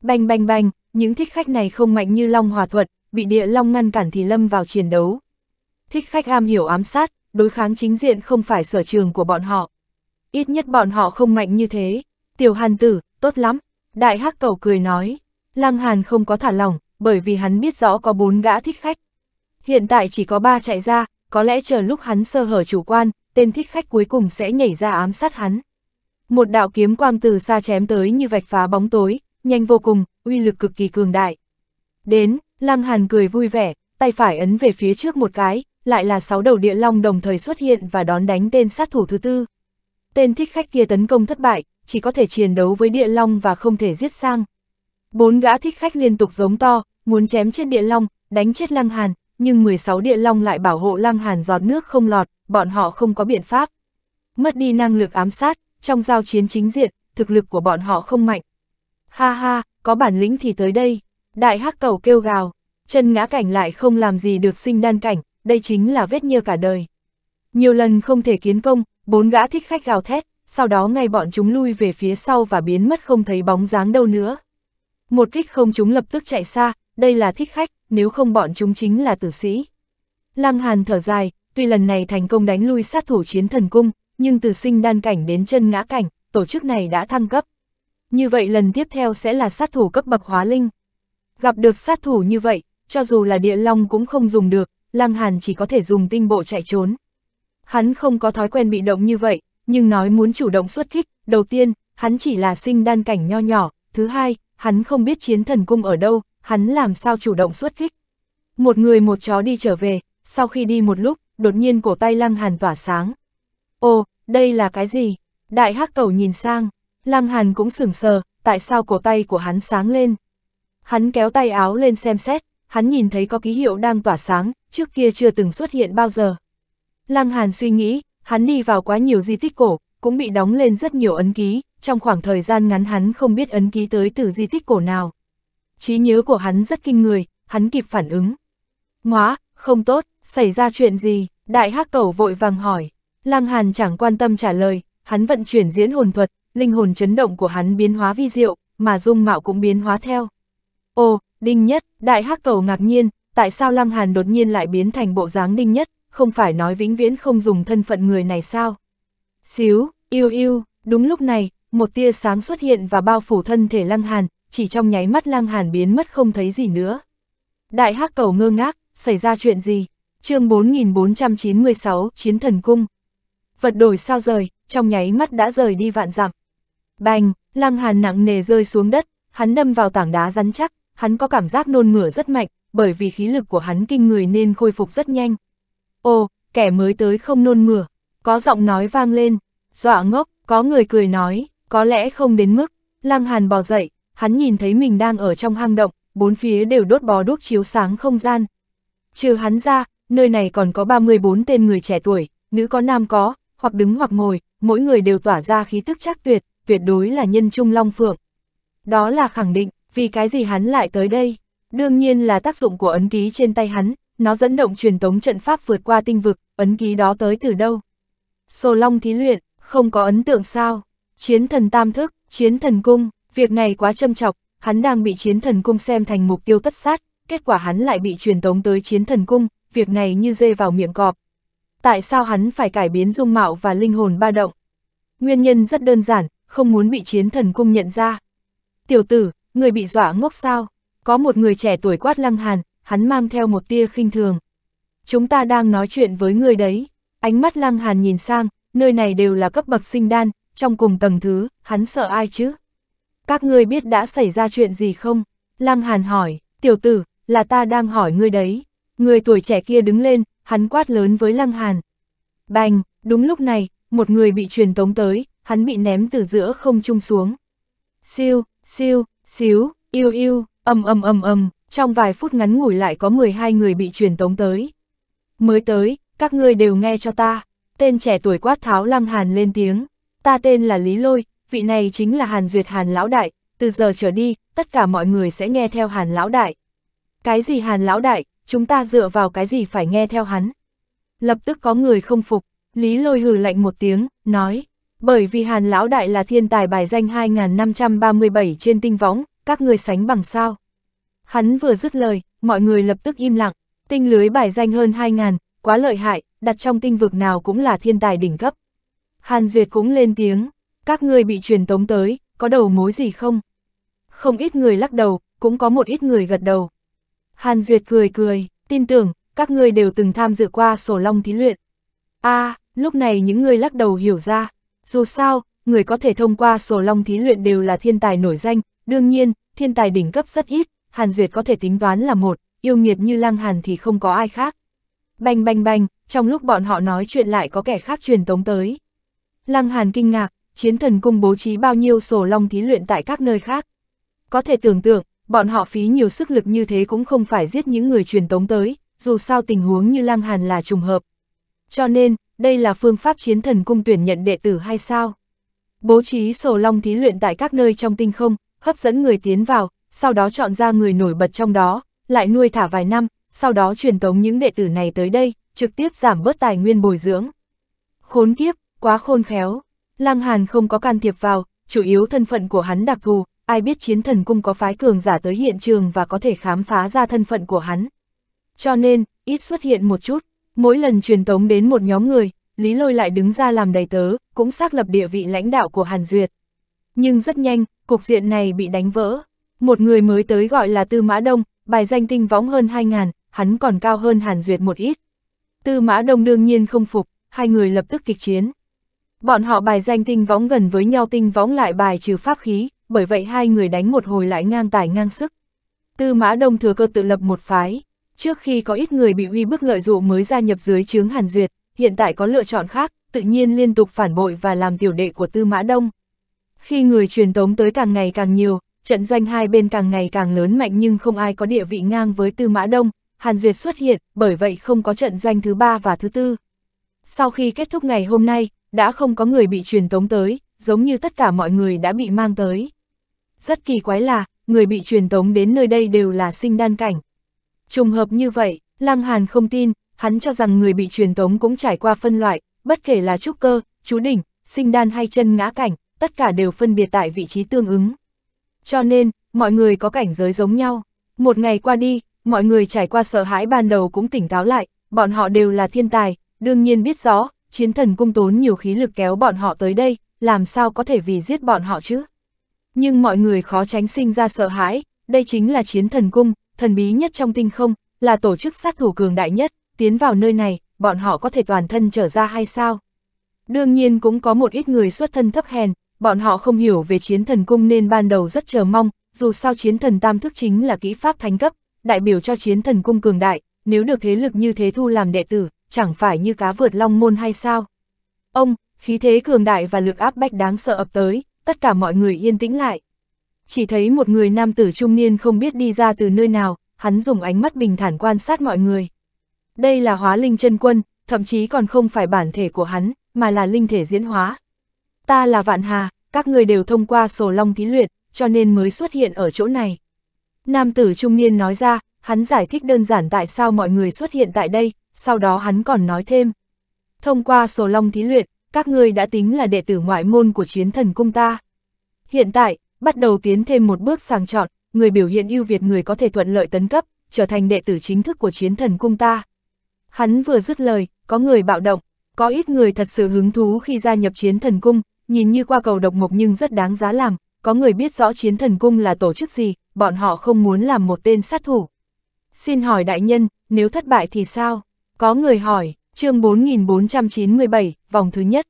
Bành bành bành, những thích khách này không mạnh như long hòa thuật, bị địa long ngăn cản thì lâm vào chiến đấu. Thích khách am hiểu ám sát, đối kháng chính diện không phải sở trường của bọn họ. Ít nhất bọn họ không mạnh như thế. Tiểu Hàn tử, tốt lắm. Đại hắc cầu cười nói. Lăng Hàn không có thả lỏng, bởi vì hắn biết rõ có bốn gã thích khách. Hiện tại chỉ có ba chạy ra, có lẽ chờ lúc hắn sơ hở chủ quan, tên thích khách cuối cùng sẽ nhảy ra ám sát hắn. Một đạo kiếm quang từ xa chém tới như vạch phá bóng tối, nhanh vô cùng, uy lực cực kỳ cường đại. Đến, Lăng Hàn cười vui vẻ, tay phải ấn về phía trước một cái, lại là sáu đầu địa long đồng thời xuất hiện và đón đánh tên sát thủ thứ tư. Tên thích khách kia tấn công thất bại, chỉ có thể chiến đấu với địa long và không thể giết sang. Bốn gã thích khách liên tục giống to, muốn chém chết địa long, đánh chết lăng hàn, nhưng 16 địa long lại bảo hộ lăng hàn giọt nước không lọt, bọn họ không có biện pháp. Mất đi năng lực ám sát, trong giao chiến chính diện, thực lực của bọn họ không mạnh. Ha ha, có bản lĩnh thì tới đây. Đại hắc cầu kêu gào, chân ngã cảnh lại không làm gì được sinh đan cảnh, đây chính là vết nhơ cả đời. Nhiều lần không thể kiến công, bốn gã thích khách gào thét, sau đó ngay bọn chúng lui về phía sau và biến mất không thấy bóng dáng đâu nữa. Một kích không chúng lập tức chạy xa, đây là thích khách, nếu không bọn chúng chính là tử sĩ. Lăng Hàn thở dài, tuy lần này thành công đánh lui sát thủ chiến thần cung, nhưng từ sinh đan cảnh đến chân ngã cảnh, tổ chức này đã thăng cấp. Như vậy lần tiếp theo sẽ là sát thủ cấp bậc hóa linh. Gặp được sát thủ như vậy, cho dù là địa long cũng không dùng được, Lăng Hàn chỉ có thể dùng tinh bộ chạy trốn. Hắn không có thói quen bị động như vậy, nhưng nói muốn chủ động xuất kích, đầu tiên, hắn chỉ là sinh đan cảnh nho nhỏ, thứ hai, hắn không biết chiến thần cung ở đâu, hắn làm sao chủ động xuất kích. Một người một chó đi trở về, sau khi đi một lúc, đột nhiên cổ tay Lăng Hàn tỏa sáng. Ồ, đây là cái gì? Đại hắc cầu nhìn sang, Lăng Hàn cũng sửng sờ, tại sao cổ tay của hắn sáng lên? Hắn kéo tay áo lên xem xét, hắn nhìn thấy có ký hiệu đang tỏa sáng, trước kia chưa từng xuất hiện bao giờ. Lăng Hàn suy nghĩ, hắn đi vào quá nhiều di tích cổ, cũng bị đóng lên rất nhiều ấn ký, trong khoảng thời gian ngắn hắn không biết ấn ký tới từ di tích cổ nào. trí nhớ của hắn rất kinh người, hắn kịp phản ứng. Ngóa, không tốt, xảy ra chuyện gì, đại hắc cầu vội vàng hỏi. Lăng Hàn chẳng quan tâm trả lời, hắn vận chuyển diễn hồn thuật, linh hồn chấn động của hắn biến hóa vi diệu, mà dung mạo cũng biến hóa theo. Ồ, Đinh Nhất, Đại Hắc Cầu ngạc nhiên, tại sao Lăng Hàn đột nhiên lại biến thành bộ dáng Đinh Nhất, không phải nói vĩnh viễn không dùng thân phận người này sao? Xíu, yêu yêu, đúng lúc này, một tia sáng xuất hiện và bao phủ thân thể Lăng Hàn, chỉ trong nháy mắt Lăng Hàn biến mất không thấy gì nữa. Đại Hắc Cầu ngơ ngác, xảy ra chuyện gì? Chương 4496, Chiến Thần Cung. Vật đổi sao rời, trong nháy mắt đã rời đi vạn dặm. Bành, Lăng Hàn nặng nề rơi xuống đất, hắn đâm vào tảng đá rắn chắc, hắn có cảm giác nôn mửa rất mạnh, bởi vì khí lực của hắn kinh người nên khôi phục rất nhanh. Ô, kẻ mới tới không nôn mửa, có giọng nói vang lên, dọa ngốc, có người cười nói, có lẽ không đến mức. Lăng Hàn bò dậy, hắn nhìn thấy mình đang ở trong hang động, bốn phía đều đốt bò đuốc chiếu sáng không gian. Trừ hắn ra, nơi này còn có 34 tên người trẻ tuổi, nữ có nam có, hoặc đứng hoặc ngồi, mỗi người đều tỏa ra khí tức chắc tuyệt, tuyệt đối là nhân trung long phượng. Đó là khẳng định, vì cái gì hắn lại tới đây? Đương nhiên là tác dụng của ấn ký trên tay hắn, nó dẫn động truyền tống trận pháp vượt qua tinh vực, ấn ký đó tới từ đâu? Sô Long thí luyện, không có ấn tượng sao? Chiến thần tam thức, chiến thần cung, việc này quá châm chọc, hắn đang bị chiến thần cung xem thành mục tiêu tất sát, kết quả hắn lại bị truyền tống tới chiến thần cung, việc này như dê vào miệng cọp. Tại sao hắn phải cải biến dung mạo và linh hồn ba động? Nguyên nhân rất đơn giản, không muốn bị chiến thần cung nhận ra. Tiểu tử, người bị dọa ngốc sao? Có một người trẻ tuổi quát lăng hàn, hắn mang theo một tia khinh thường. Chúng ta đang nói chuyện với người đấy. Ánh mắt lăng hàn nhìn sang, nơi này đều là cấp bậc sinh đan, trong cùng tầng thứ, hắn sợ ai chứ? Các ngươi biết đã xảy ra chuyện gì không? Lăng hàn hỏi, tiểu tử, là ta đang hỏi ngươi đấy. Người tuổi trẻ kia đứng lên, hắn quát lớn với lăng hàn. Bành, đúng lúc này, một người bị truyền tống tới, hắn bị ném từ giữa không trung xuống. Siêu, siêu, Xíu, yêu yêu, ầm ầm ầm ầm trong vài phút ngắn ngủi lại có 12 người bị truyền tống tới. Mới tới, các ngươi đều nghe cho ta, tên trẻ tuổi quát tháo lăng hàn lên tiếng, ta tên là Lý Lôi, vị này chính là Hàn Duyệt Hàn Lão Đại, từ giờ trở đi, tất cả mọi người sẽ nghe theo Hàn Lão Đại. Cái gì Hàn Lão Đại, chúng ta dựa vào cái gì phải nghe theo hắn? Lập tức có người không phục, Lý Lôi hừ lạnh một tiếng, nói, bởi vì Hàn Lão Đại là thiên tài bài danh 2537 trên tinh võng, các người sánh bằng sao. Hắn vừa dứt lời, mọi người lập tức im lặng, tinh lưới bài danh hơn 2.000, quá lợi hại, đặt trong tinh vực nào cũng là thiên tài đỉnh cấp. Hàn Duyệt cũng lên tiếng, các người bị truyền tống tới, có đầu mối gì không? Không ít người lắc đầu, cũng có một ít người gật đầu. Hàn Duyệt cười cười, tin tưởng, các người đều từng tham dự qua sổ long thí luyện. a à, lúc này những người lắc đầu hiểu ra, dù sao, người có thể thông qua sổ long thí luyện đều là thiên tài nổi danh, đương nhiên, thiên tài đỉnh cấp rất ít, Hàn Duyệt có thể tính toán là một, yêu nghiệt như Lăng Hàn thì không có ai khác. Bành bành bành, trong lúc bọn họ nói chuyện lại có kẻ khác truyền tống tới. Lăng Hàn kinh ngạc, chiến thần cung bố trí bao nhiêu sổ long thí luyện tại các nơi khác. Có thể tưởng tượng, bọn họ phí nhiều sức lực như thế cũng không phải giết những người truyền tống tới, dù sao tình huống như Lăng Hàn là trùng hợp. Cho nên, đây là phương pháp chiến thần cung tuyển nhận đệ tử hay sao? Bố trí sổ long thí luyện tại các nơi trong tinh không, hấp dẫn người tiến vào, sau đó chọn ra người nổi bật trong đó, lại nuôi thả vài năm, sau đó truyền tống những đệ tử này tới đây, trực tiếp giảm bớt tài nguyên bồi dưỡng. Khốn kiếp, quá khôn khéo, Lăng Hàn không có can thiệp vào, chủ yếu thân phận của hắn đặc thù, ai biết chiến thần cung có phái cường giả tới hiện trường và có thể khám phá ra thân phận của hắn. Cho nên, ít xuất hiện một chút, Mỗi lần truyền tống đến một nhóm người, Lý Lôi lại đứng ra làm đầy tớ, cũng xác lập địa vị lãnh đạo của Hàn Duyệt. Nhưng rất nhanh, cục diện này bị đánh vỡ. Một người mới tới gọi là Tư Mã Đông, bài danh tinh võng hơn 2.000, hắn còn cao hơn Hàn Duyệt một ít. Tư Mã Đông đương nhiên không phục, hai người lập tức kịch chiến. Bọn họ bài danh tinh võng gần với nhau tinh võng lại bài trừ pháp khí, bởi vậy hai người đánh một hồi lại ngang tài ngang sức. Tư Mã Đông thừa cơ tự lập một phái. Trước khi có ít người bị uy bức lợi dụ mới gia nhập dưới chướng Hàn Duyệt, hiện tại có lựa chọn khác, tự nhiên liên tục phản bội và làm tiểu đệ của Tư Mã Đông. Khi người truyền tống tới càng ngày càng nhiều, trận doanh hai bên càng ngày càng lớn mạnh nhưng không ai có địa vị ngang với Tư Mã Đông, Hàn Duyệt xuất hiện, bởi vậy không có trận doanh thứ ba và thứ tư. Sau khi kết thúc ngày hôm nay, đã không có người bị truyền tống tới, giống như tất cả mọi người đã bị mang tới. Rất kỳ quái là, người bị truyền tống đến nơi đây đều là sinh đan cảnh. Trùng hợp như vậy, Lăng Hàn không tin, hắn cho rằng người bị truyền tống cũng trải qua phân loại, bất kể là trúc cơ, chú đỉnh, sinh đan hay chân ngã cảnh, tất cả đều phân biệt tại vị trí tương ứng. Cho nên, mọi người có cảnh giới giống nhau. Một ngày qua đi, mọi người trải qua sợ hãi ban đầu cũng tỉnh táo lại, bọn họ đều là thiên tài, đương nhiên biết rõ, chiến thần cung tốn nhiều khí lực kéo bọn họ tới đây, làm sao có thể vì giết bọn họ chứ. Nhưng mọi người khó tránh sinh ra sợ hãi, đây chính là chiến thần cung, thần bí nhất trong tinh không, là tổ chức sát thủ cường đại nhất, tiến vào nơi này, bọn họ có thể toàn thân trở ra hay sao? Đương nhiên cũng có một ít người xuất thân thấp hèn, bọn họ không hiểu về chiến thần cung nên ban đầu rất chờ mong, dù sao chiến thần tam thức chính là kỹ pháp thánh cấp, đại biểu cho chiến thần cung cường đại, nếu được thế lực như thế thu làm đệ tử, chẳng phải như cá vượt long môn hay sao? Ông, khí thế cường đại và lực áp bách đáng sợ ập tới, tất cả mọi người yên tĩnh lại chỉ thấy một người nam tử trung niên không biết đi ra từ nơi nào, hắn dùng ánh mắt bình thản quan sát mọi người. Đây là hóa linh chân quân, thậm chí còn không phải bản thể của hắn, mà là linh thể diễn hóa. Ta là Vạn Hà, các người đều thông qua sổ long thí luyện, cho nên mới xuất hiện ở chỗ này. Nam tử trung niên nói ra, hắn giải thích đơn giản tại sao mọi người xuất hiện tại đây, sau đó hắn còn nói thêm. Thông qua sổ long thí luyện, các người đã tính là đệ tử ngoại môn của chiến thần cung ta. Hiện tại, bắt đầu tiến thêm một bước sàng chọn, người biểu hiện ưu việt người có thể thuận lợi tấn cấp, trở thành đệ tử chính thức của chiến thần cung ta. Hắn vừa dứt lời, có người bạo động, có ít người thật sự hứng thú khi gia nhập chiến thần cung, nhìn như qua cầu độc mộc nhưng rất đáng giá làm, có người biết rõ chiến thần cung là tổ chức gì, bọn họ không muốn làm một tên sát thủ. Xin hỏi đại nhân, nếu thất bại thì sao? Có người hỏi, chương 4497, vòng thứ nhất.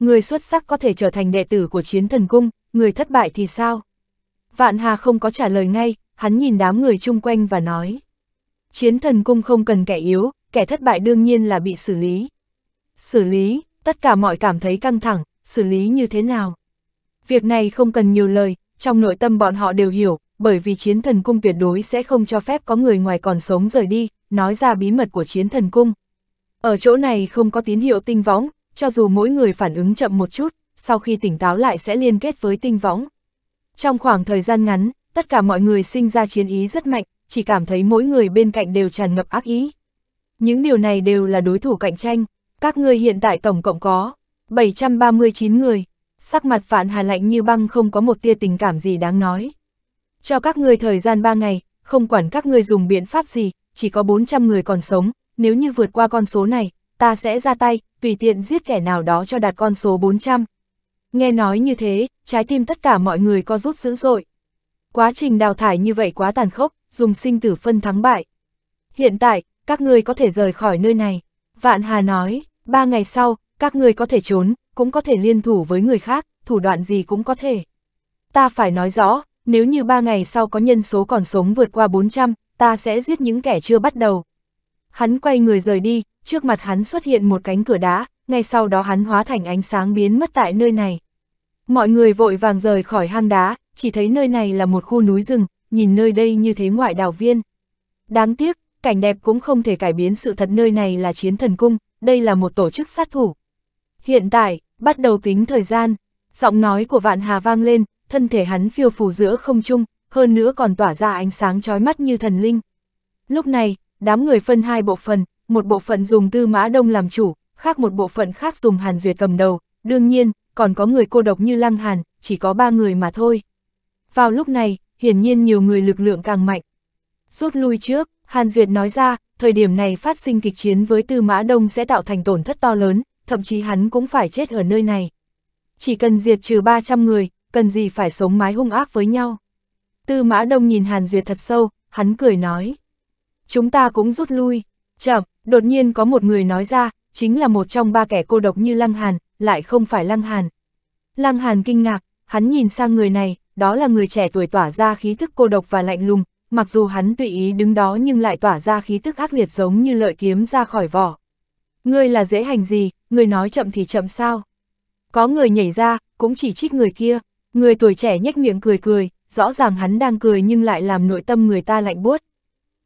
Người xuất sắc có thể trở thành đệ tử của chiến thần cung, người thất bại thì sao? Vạn Hà không có trả lời ngay, hắn nhìn đám người chung quanh và nói. Chiến thần cung không cần kẻ yếu, kẻ thất bại đương nhiên là bị xử lý. Xử lý, tất cả mọi cảm thấy căng thẳng, xử lý như thế nào? Việc này không cần nhiều lời, trong nội tâm bọn họ đều hiểu, bởi vì chiến thần cung tuyệt đối sẽ không cho phép có người ngoài còn sống rời đi, nói ra bí mật của chiến thần cung. Ở chỗ này không có tín hiệu tinh võng, cho dù mỗi người phản ứng chậm một chút, sau khi tỉnh táo lại sẽ liên kết với tinh võng. Trong khoảng thời gian ngắn, tất cả mọi người sinh ra chiến ý rất mạnh, chỉ cảm thấy mỗi người bên cạnh đều tràn ngập ác ý. Những điều này đều là đối thủ cạnh tranh, các ngươi hiện tại tổng cộng có 739 người, sắc mặt phản Hà lạnh như băng không có một tia tình cảm gì đáng nói. Cho các ngươi thời gian 3 ngày, không quản các ngươi dùng biện pháp gì, chỉ có 400 người còn sống, nếu như vượt qua con số này, ta sẽ ra tay, tùy tiện giết kẻ nào đó cho đạt con số 400. Nghe nói như thế, trái tim tất cả mọi người co rút dữ dội. Quá trình đào thải như vậy quá tàn khốc, dùng sinh tử phân thắng bại. Hiện tại, các người có thể rời khỏi nơi này. Vạn Hà nói, ba ngày sau, các người có thể trốn, cũng có thể liên thủ với người khác, thủ đoạn gì cũng có thể. Ta phải nói rõ, nếu như ba ngày sau có nhân số còn sống vượt qua 400, ta sẽ giết những kẻ chưa bắt đầu. Hắn quay người rời đi, trước mặt hắn xuất hiện một cánh cửa đá, ngay sau đó hắn hóa thành ánh sáng biến mất tại nơi này. Mọi người vội vàng rời khỏi hang đá, chỉ thấy nơi này là một khu núi rừng, nhìn nơi đây như thế ngoại đảo viên. Đáng tiếc, cảnh đẹp cũng không thể cải biến sự thật nơi này là chiến thần cung, đây là một tổ chức sát thủ. Hiện tại, bắt đầu tính thời gian, giọng nói của vạn hà vang lên, thân thể hắn phiêu phù giữa không trung, hơn nữa còn tỏa ra ánh sáng chói mắt như thần linh. Lúc này, đám người phân hai bộ phận, một bộ phận dùng tư mã đông làm chủ, khác một bộ phận khác dùng Hàn Duyệt cầm đầu, đương nhiên, còn có người cô độc như Lăng Hàn, chỉ có ba người mà thôi. Vào lúc này, hiển nhiên nhiều người lực lượng càng mạnh. Rút lui trước, Hàn Duyệt nói ra, thời điểm này phát sinh kịch chiến với Tư Mã Đông sẽ tạo thành tổn thất to lớn, thậm chí hắn cũng phải chết ở nơi này. Chỉ cần diệt trừ 300 người, cần gì phải sống mái hung ác với nhau. Tư Mã Đông nhìn Hàn Duyệt thật sâu, hắn cười nói. Chúng ta cũng rút lui. Chậm, đột nhiên có một người nói ra, chính là một trong ba kẻ cô độc như Lăng Hàn, lại không phải Lăng Hàn. Lăng Hàn kinh ngạc, hắn nhìn sang người này, đó là người trẻ tuổi tỏa ra khí thức cô độc và lạnh lùng, mặc dù hắn tùy ý đứng đó nhưng lại tỏa ra khí tức ác liệt giống như lợi kiếm ra khỏi vỏ. Ngươi là dễ hành gì, ngươi nói chậm thì chậm sao? Có người nhảy ra, cũng chỉ trích người kia, người tuổi trẻ nhếch miệng cười cười, rõ ràng hắn đang cười nhưng lại làm nội tâm người ta lạnh buốt.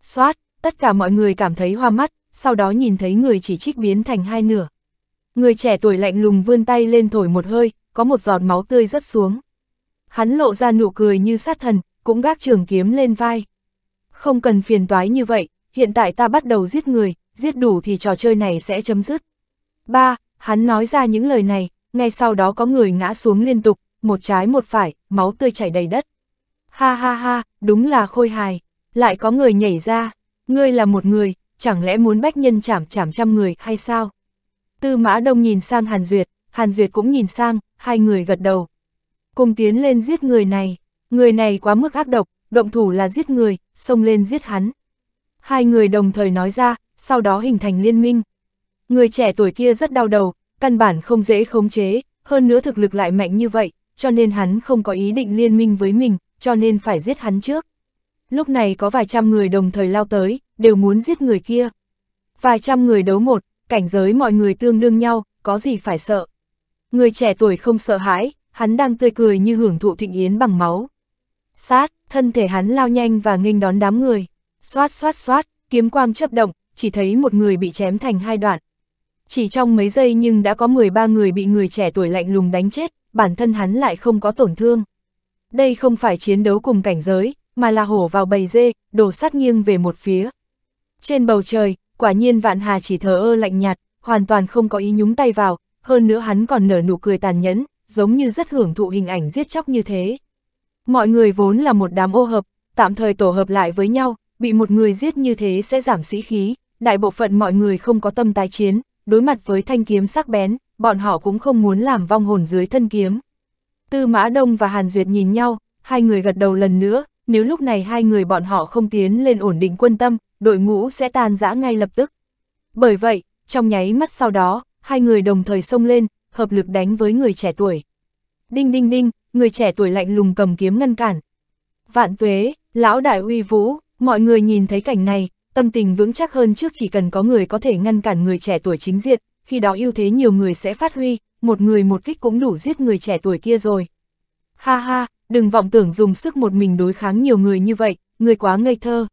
Xoát, tất cả mọi người cảm thấy hoa mắt, sau đó nhìn thấy người chỉ trích biến thành hai nửa. Người trẻ tuổi lạnh lùng vươn tay lên thổi một hơi, có một giọt máu tươi rớt xuống. Hắn lộ ra nụ cười như sát thần, cũng gác trường kiếm lên vai. Không cần phiền toái như vậy, hiện tại ta bắt đầu giết người, giết đủ thì trò chơi này sẽ chấm dứt. Ba, hắn nói ra những lời này, ngay sau đó có người ngã xuống liên tục, một trái một phải, máu tươi chảy đầy đất. Ha ha ha, đúng là khôi hài, lại có người nhảy ra, ngươi là một người, chẳng lẽ muốn bách nhân chảm chảm trăm người hay sao? Tư mã đông nhìn sang Hàn Duyệt, Hàn Duyệt cũng nhìn sang, hai người gật đầu. Cùng tiến lên giết người này, người này quá mức ác độc, động thủ là giết người, xông lên giết hắn. Hai người đồng thời nói ra, sau đó hình thành liên minh. Người trẻ tuổi kia rất đau đầu, căn bản không dễ khống chế, hơn nữa thực lực lại mạnh như vậy, cho nên hắn không có ý định liên minh với mình, cho nên phải giết hắn trước lúc này có vài trăm người đồng thời lao tới, đều muốn giết người kia. Vài trăm người đấu một, cảnh giới mọi người tương đương nhau, có gì phải sợ. Người trẻ tuổi không sợ hãi, hắn đang tươi cười như hưởng thụ thịnh yến bằng máu. Sát, thân thể hắn lao nhanh và nghênh đón đám người. Xoát xoát xoát, kiếm quang chấp động, chỉ thấy một người bị chém thành hai đoạn. Chỉ trong mấy giây nhưng đã có 13 người bị người trẻ tuổi lạnh lùng đánh chết, bản thân hắn lại không có tổn thương. Đây không phải chiến đấu cùng cảnh giới, mà là hổ vào bầy dê, đổ sát nghiêng về một phía. Trên bầu trời, quả nhiên vạn hà chỉ thờ ơ lạnh nhạt, hoàn toàn không có ý nhúng tay vào, hơn nữa hắn còn nở nụ cười tàn nhẫn, giống như rất hưởng thụ hình ảnh giết chóc như thế. Mọi người vốn là một đám ô hợp, tạm thời tổ hợp lại với nhau, bị một người giết như thế sẽ giảm sĩ khí, đại bộ phận mọi người không có tâm tái chiến, đối mặt với thanh kiếm sắc bén, bọn họ cũng không muốn làm vong hồn dưới thân kiếm. Tư Mã Đông và Hàn Duyệt nhìn nhau, hai người gật đầu lần nữa, nếu lúc này hai người bọn họ không tiến lên ổn định quân tâm, đội ngũ sẽ tan rã ngay lập tức. Bởi vậy, trong nháy mắt sau đó, hai người đồng thời xông lên, hợp lực đánh với người trẻ tuổi. Đinh đinh đinh, người trẻ tuổi lạnh lùng cầm kiếm ngăn cản. Vạn tuế, lão đại uy vũ, mọi người nhìn thấy cảnh này, tâm tình vững chắc hơn trước chỉ cần có người có thể ngăn cản người trẻ tuổi chính diện, khi đó ưu thế nhiều người sẽ phát huy, một người một kích cũng đủ giết người trẻ tuổi kia rồi. Ha ha, đừng vọng tưởng dùng sức một mình đối kháng nhiều người như vậy, người quá ngây thơ.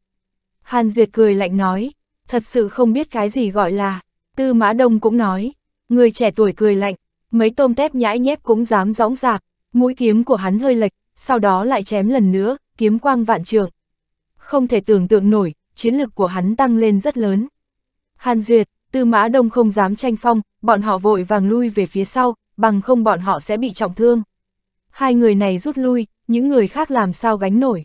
Hàn Duyệt cười lạnh nói, thật sự không biết cái gì gọi là, Tư Mã Đông cũng nói, người trẻ tuổi cười lạnh, mấy tôm tép nhãi nhép cũng dám dõng dạc, mũi kiếm của hắn hơi lệch, sau đó lại chém lần nữa, kiếm quang vạn trường. Không thể tưởng tượng nổi, chiến lực của hắn tăng lên rất lớn. Hàn Duyệt, Tư Mã Đông không dám tranh phong, bọn họ vội vàng lui về phía sau, bằng không bọn họ sẽ bị trọng thương hai người này rút lui, những người khác làm sao gánh nổi.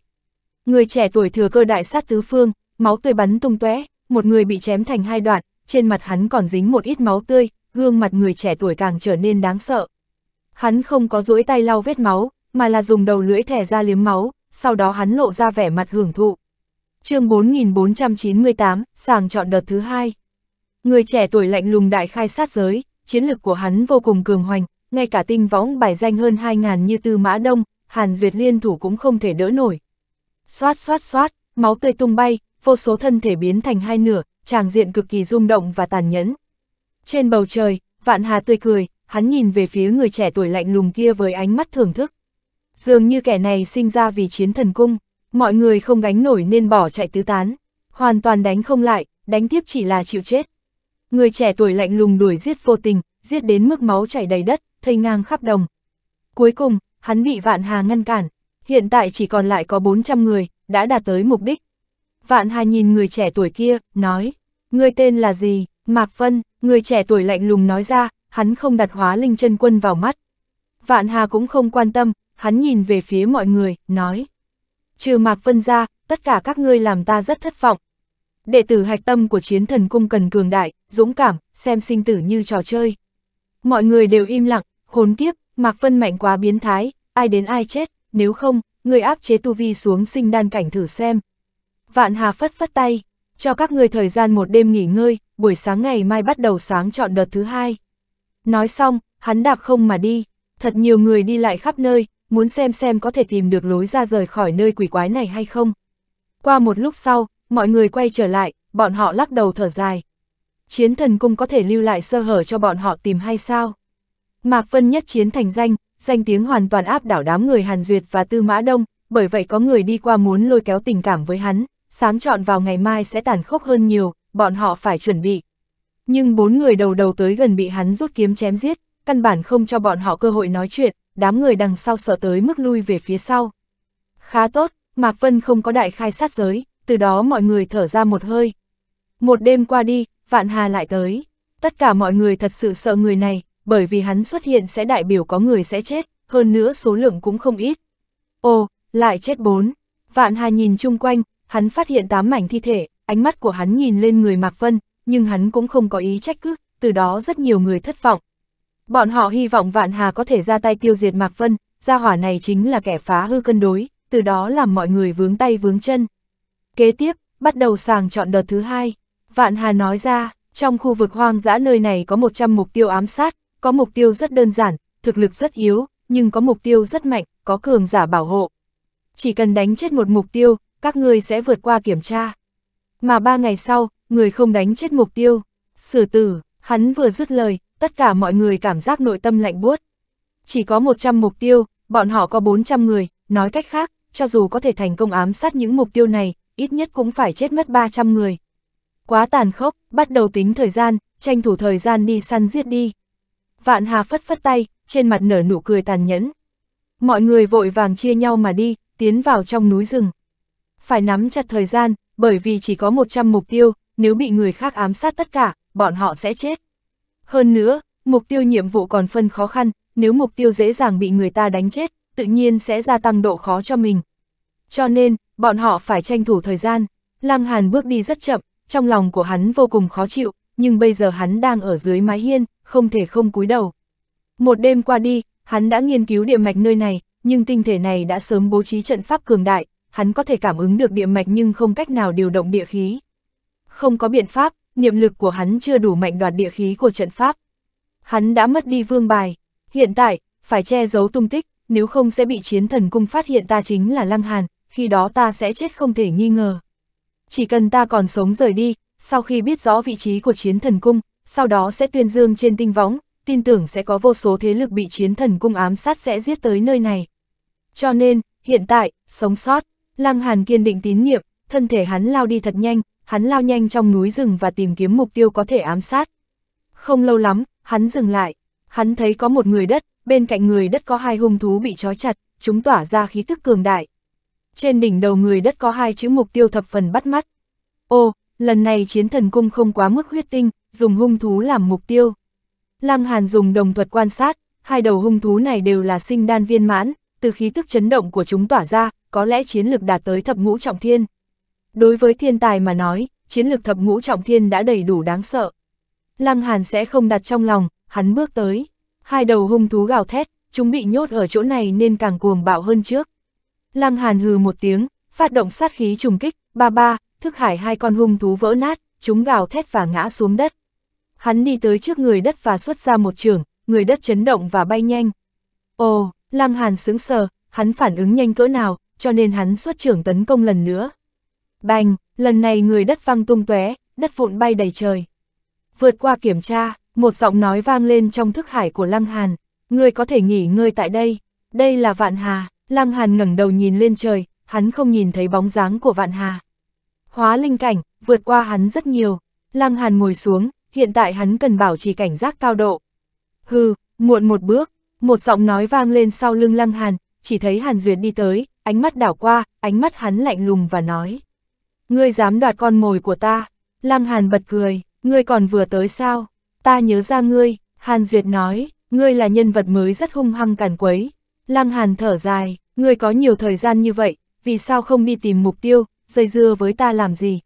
Người trẻ tuổi thừa cơ đại sát tứ phương, máu tươi bắn tung tóe, một người bị chém thành hai đoạn, trên mặt hắn còn dính một ít máu tươi, gương mặt người trẻ tuổi càng trở nên đáng sợ. Hắn không có duỗi tay lau vết máu, mà là dùng đầu lưỡi thẻ ra liếm máu, sau đó hắn lộ ra vẻ mặt hưởng thụ. chương 4498, sàng chọn đợt thứ hai. Người trẻ tuổi lạnh lùng đại khai sát giới, chiến lực của hắn vô cùng cường hoành, ngay cả tinh võng bài danh hơn 2.000 như Tư Mã Đông, Hàn Duyệt liên thủ cũng không thể đỡ nổi. Xoát xoát xoát, máu tươi tung bay, vô số thân thể biến thành hai nửa, tràng diện cực kỳ rung động và tàn nhẫn. Trên bầu trời, Vạn Hà tươi cười, hắn nhìn về phía người trẻ tuổi lạnh lùng kia với ánh mắt thưởng thức. Dường như kẻ này sinh ra vì chiến thần cung, mọi người không gánh nổi nên bỏ chạy tứ tán, hoàn toàn đánh không lại, đánh tiếp chỉ là chịu chết. Người trẻ tuổi lạnh lùng đuổi giết vô tình, giết đến mức máu chảy đầy đất thây ngang khắp đồng. Cuối cùng, hắn bị Vạn Hà ngăn cản, hiện tại chỉ còn lại có 400 người, đã đạt tới mục đích. Vạn Hà nhìn người trẻ tuổi kia, nói, ngươi tên là gì, Mạc Vân, người trẻ tuổi lạnh lùng nói ra, hắn không đặt hóa linh chân quân vào mắt. Vạn Hà cũng không quan tâm, hắn nhìn về phía mọi người, nói, trừ Mạc Vân ra, tất cả các ngươi làm ta rất thất vọng. Đệ tử hạch tâm của chiến thần cung cần cường đại, dũng cảm, xem sinh tử như trò chơi. Mọi người đều im lặng, khốn kiếp, Mạc Vân mạnh quá biến thái, ai đến ai chết, nếu không, người áp chế tu vi xuống sinh đan cảnh thử xem. Vạn Hà phất phất tay, cho các người thời gian một đêm nghỉ ngơi, buổi sáng ngày mai bắt đầu sáng chọn đợt thứ hai. Nói xong, hắn đạp không mà đi, thật nhiều người đi lại khắp nơi, muốn xem xem có thể tìm được lối ra rời khỏi nơi quỷ quái này hay không. Qua một lúc sau, mọi người quay trở lại, bọn họ lắc đầu thở dài chiến thần cung có thể lưu lại sơ hở cho bọn họ tìm hay sao? Mạc Vân nhất chiến thành danh, danh tiếng hoàn toàn áp đảo đám người Hàn Duyệt và Tư Mã Đông, bởi vậy có người đi qua muốn lôi kéo tình cảm với hắn, sáng chọn vào ngày mai sẽ tàn khốc hơn nhiều, bọn họ phải chuẩn bị. Nhưng bốn người đầu đầu tới gần bị hắn rút kiếm chém giết, căn bản không cho bọn họ cơ hội nói chuyện, đám người đằng sau sợ tới mức lui về phía sau. Khá tốt, Mạc Vân không có đại khai sát giới, từ đó mọi người thở ra một hơi. Một đêm qua đi, Vạn Hà lại tới. Tất cả mọi người thật sự sợ người này, bởi vì hắn xuất hiện sẽ đại biểu có người sẽ chết, hơn nữa số lượng cũng không ít. Ồ, lại chết bốn. Vạn Hà nhìn chung quanh, hắn phát hiện tám mảnh thi thể, ánh mắt của hắn nhìn lên người Mạc Vân, nhưng hắn cũng không có ý trách cứ, từ đó rất nhiều người thất vọng. Bọn họ hy vọng Vạn Hà có thể ra tay tiêu diệt Mạc Vân, gia hỏa này chính là kẻ phá hư cân đối, từ đó làm mọi người vướng tay vướng chân. Kế tiếp, bắt đầu sàng chọn đợt thứ hai. Vạn Hà nói ra, trong khu vực hoang dã nơi này có 100 mục tiêu ám sát, có mục tiêu rất đơn giản, thực lực rất yếu, nhưng có mục tiêu rất mạnh, có cường giả bảo hộ. Chỉ cần đánh chết một mục tiêu, các người sẽ vượt qua kiểm tra. Mà ba ngày sau, người không đánh chết mục tiêu, xử tử, hắn vừa dứt lời, tất cả mọi người cảm giác nội tâm lạnh buốt. Chỉ có 100 mục tiêu, bọn họ có 400 người, nói cách khác, cho dù có thể thành công ám sát những mục tiêu này, ít nhất cũng phải chết mất 300 người, quá tàn khốc, bắt đầu tính thời gian, tranh thủ thời gian đi săn giết đi. Vạn Hà phất phất tay, trên mặt nở nụ cười tàn nhẫn. Mọi người vội vàng chia nhau mà đi, tiến vào trong núi rừng. Phải nắm chặt thời gian, bởi vì chỉ có 100 mục tiêu, nếu bị người khác ám sát tất cả, bọn họ sẽ chết. Hơn nữa, mục tiêu nhiệm vụ còn phân khó khăn, nếu mục tiêu dễ dàng bị người ta đánh chết, tự nhiên sẽ gia tăng độ khó cho mình. Cho nên, bọn họ phải tranh thủ thời gian. Lăng Hàn bước đi rất chậm, trong lòng của hắn vô cùng khó chịu, nhưng bây giờ hắn đang ở dưới mái hiên, không thể không cúi đầu. Một đêm qua đi, hắn đã nghiên cứu địa mạch nơi này, nhưng tinh thể này đã sớm bố trí trận pháp cường đại, hắn có thể cảm ứng được địa mạch nhưng không cách nào điều động địa khí. Không có biện pháp, niệm lực của hắn chưa đủ mạnh đoạt địa khí của trận pháp. Hắn đã mất đi vương bài, hiện tại, phải che giấu tung tích, nếu không sẽ bị chiến thần cung phát hiện ta chính là Lăng Hàn, khi đó ta sẽ chết không thể nghi ngờ chỉ cần ta còn sống rời đi, sau khi biết rõ vị trí của chiến thần cung, sau đó sẽ tuyên dương trên tinh võng, tin tưởng sẽ có vô số thế lực bị chiến thần cung ám sát sẽ giết tới nơi này. Cho nên, hiện tại, sống sót, Lăng Hàn kiên định tín nhiệm, thân thể hắn lao đi thật nhanh, hắn lao nhanh trong núi rừng và tìm kiếm mục tiêu có thể ám sát. Không lâu lắm, hắn dừng lại, hắn thấy có một người đất, bên cạnh người đất có hai hung thú bị trói chặt, chúng tỏa ra khí tức cường đại, trên đỉnh đầu người đất có hai chữ mục tiêu thập phần bắt mắt. Ô, lần này chiến thần cung không quá mức huyết tinh, dùng hung thú làm mục tiêu. Lăng Hàn dùng đồng thuật quan sát, hai đầu hung thú này đều là sinh đan viên mãn, từ khí tức chấn động của chúng tỏa ra, có lẽ chiến lực đạt tới thập ngũ trọng thiên. Đối với thiên tài mà nói, chiến lực thập ngũ trọng thiên đã đầy đủ đáng sợ. Lăng Hàn sẽ không đặt trong lòng, hắn bước tới. Hai đầu hung thú gào thét, chúng bị nhốt ở chỗ này nên càng cuồng bạo hơn trước. Lăng Hàn hừ một tiếng, phát động sát khí trùng kích, ba ba, thức hải hai con hung thú vỡ nát, chúng gào thét và ngã xuống đất. Hắn đi tới trước người đất và xuất ra một trường, người đất chấn động và bay nhanh. Ồ, Lăng Hàn sướng sờ, hắn phản ứng nhanh cỡ nào, cho nên hắn xuất trưởng tấn công lần nữa. Bành, lần này người đất văng tung tóe, đất vụn bay đầy trời. Vượt qua kiểm tra, một giọng nói vang lên trong thức hải của Lăng Hàn, người có thể nghỉ ngơi tại đây, đây là Vạn Hà, Lăng Hàn ngẩng đầu nhìn lên trời, hắn không nhìn thấy bóng dáng của Vạn Hà. Hóa linh cảnh, vượt qua hắn rất nhiều. Lăng Hàn ngồi xuống, hiện tại hắn cần bảo trì cảnh giác cao độ. Hừ, muộn một bước, một giọng nói vang lên sau lưng Lăng Hàn, chỉ thấy Hàn Duyệt đi tới, ánh mắt đảo qua, ánh mắt hắn lạnh lùng và nói. Ngươi dám đoạt con mồi của ta. Lăng Hàn bật cười, ngươi còn vừa tới sao? Ta nhớ ra ngươi, Hàn Duyệt nói, ngươi là nhân vật mới rất hung hăng càn quấy, Lăng Hàn thở dài, ngươi có nhiều thời gian như vậy, vì sao không đi tìm mục tiêu, dây dưa với ta làm gì?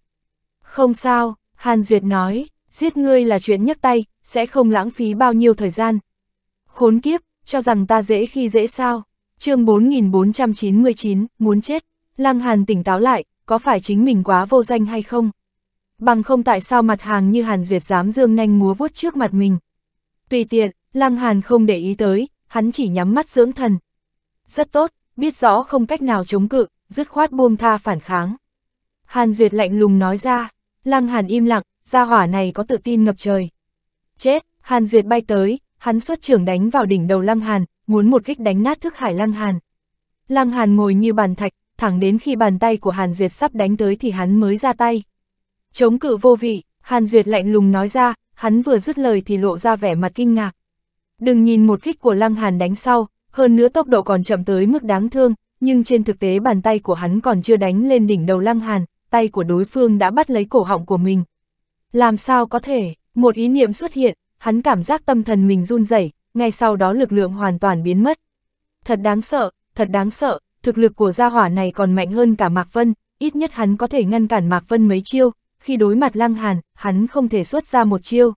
Không sao, Hàn Duyệt nói, giết ngươi là chuyện nhất tay, sẽ không lãng phí bao nhiêu thời gian. Khốn kiếp, cho rằng ta dễ khi dễ sao? chương 4499, muốn chết. Lăng Hàn tỉnh táo lại, có phải chính mình quá vô danh hay không? Bằng không tại sao mặt hàng như Hàn Duyệt dám dương nhanh múa vuốt trước mặt mình? Tùy tiện, Lăng Hàn không để ý tới, hắn chỉ nhắm mắt dưỡng thần, rất tốt, biết rõ không cách nào chống cự, dứt khoát buông tha phản kháng. Hàn Duyệt lạnh lùng nói ra, Lăng Hàn im lặng, gia hỏa này có tự tin ngập trời. Chết, Hàn Duyệt bay tới, hắn xuất trưởng đánh vào đỉnh đầu Lăng Hàn, muốn một kích đánh nát thức hải Lăng Hàn. Lăng Hàn ngồi như bàn thạch, thẳng đến khi bàn tay của Hàn Duyệt sắp đánh tới thì hắn mới ra tay. Chống cự vô vị, Hàn Duyệt lạnh lùng nói ra, hắn vừa dứt lời thì lộ ra vẻ mặt kinh ngạc. Đừng nhìn một kích của Lăng Hàn đánh sau, hơn nữa tốc độ còn chậm tới mức đáng thương, nhưng trên thực tế bàn tay của hắn còn chưa đánh lên đỉnh đầu Lăng Hàn, tay của đối phương đã bắt lấy cổ họng của mình. Làm sao có thể, một ý niệm xuất hiện, hắn cảm giác tâm thần mình run rẩy, ngay sau đó lực lượng hoàn toàn biến mất. Thật đáng sợ, thật đáng sợ, thực lực của gia hỏa này còn mạnh hơn cả Mạc Vân, ít nhất hắn có thể ngăn cản Mạc Vân mấy chiêu, khi đối mặt Lăng Hàn, hắn không thể xuất ra một chiêu.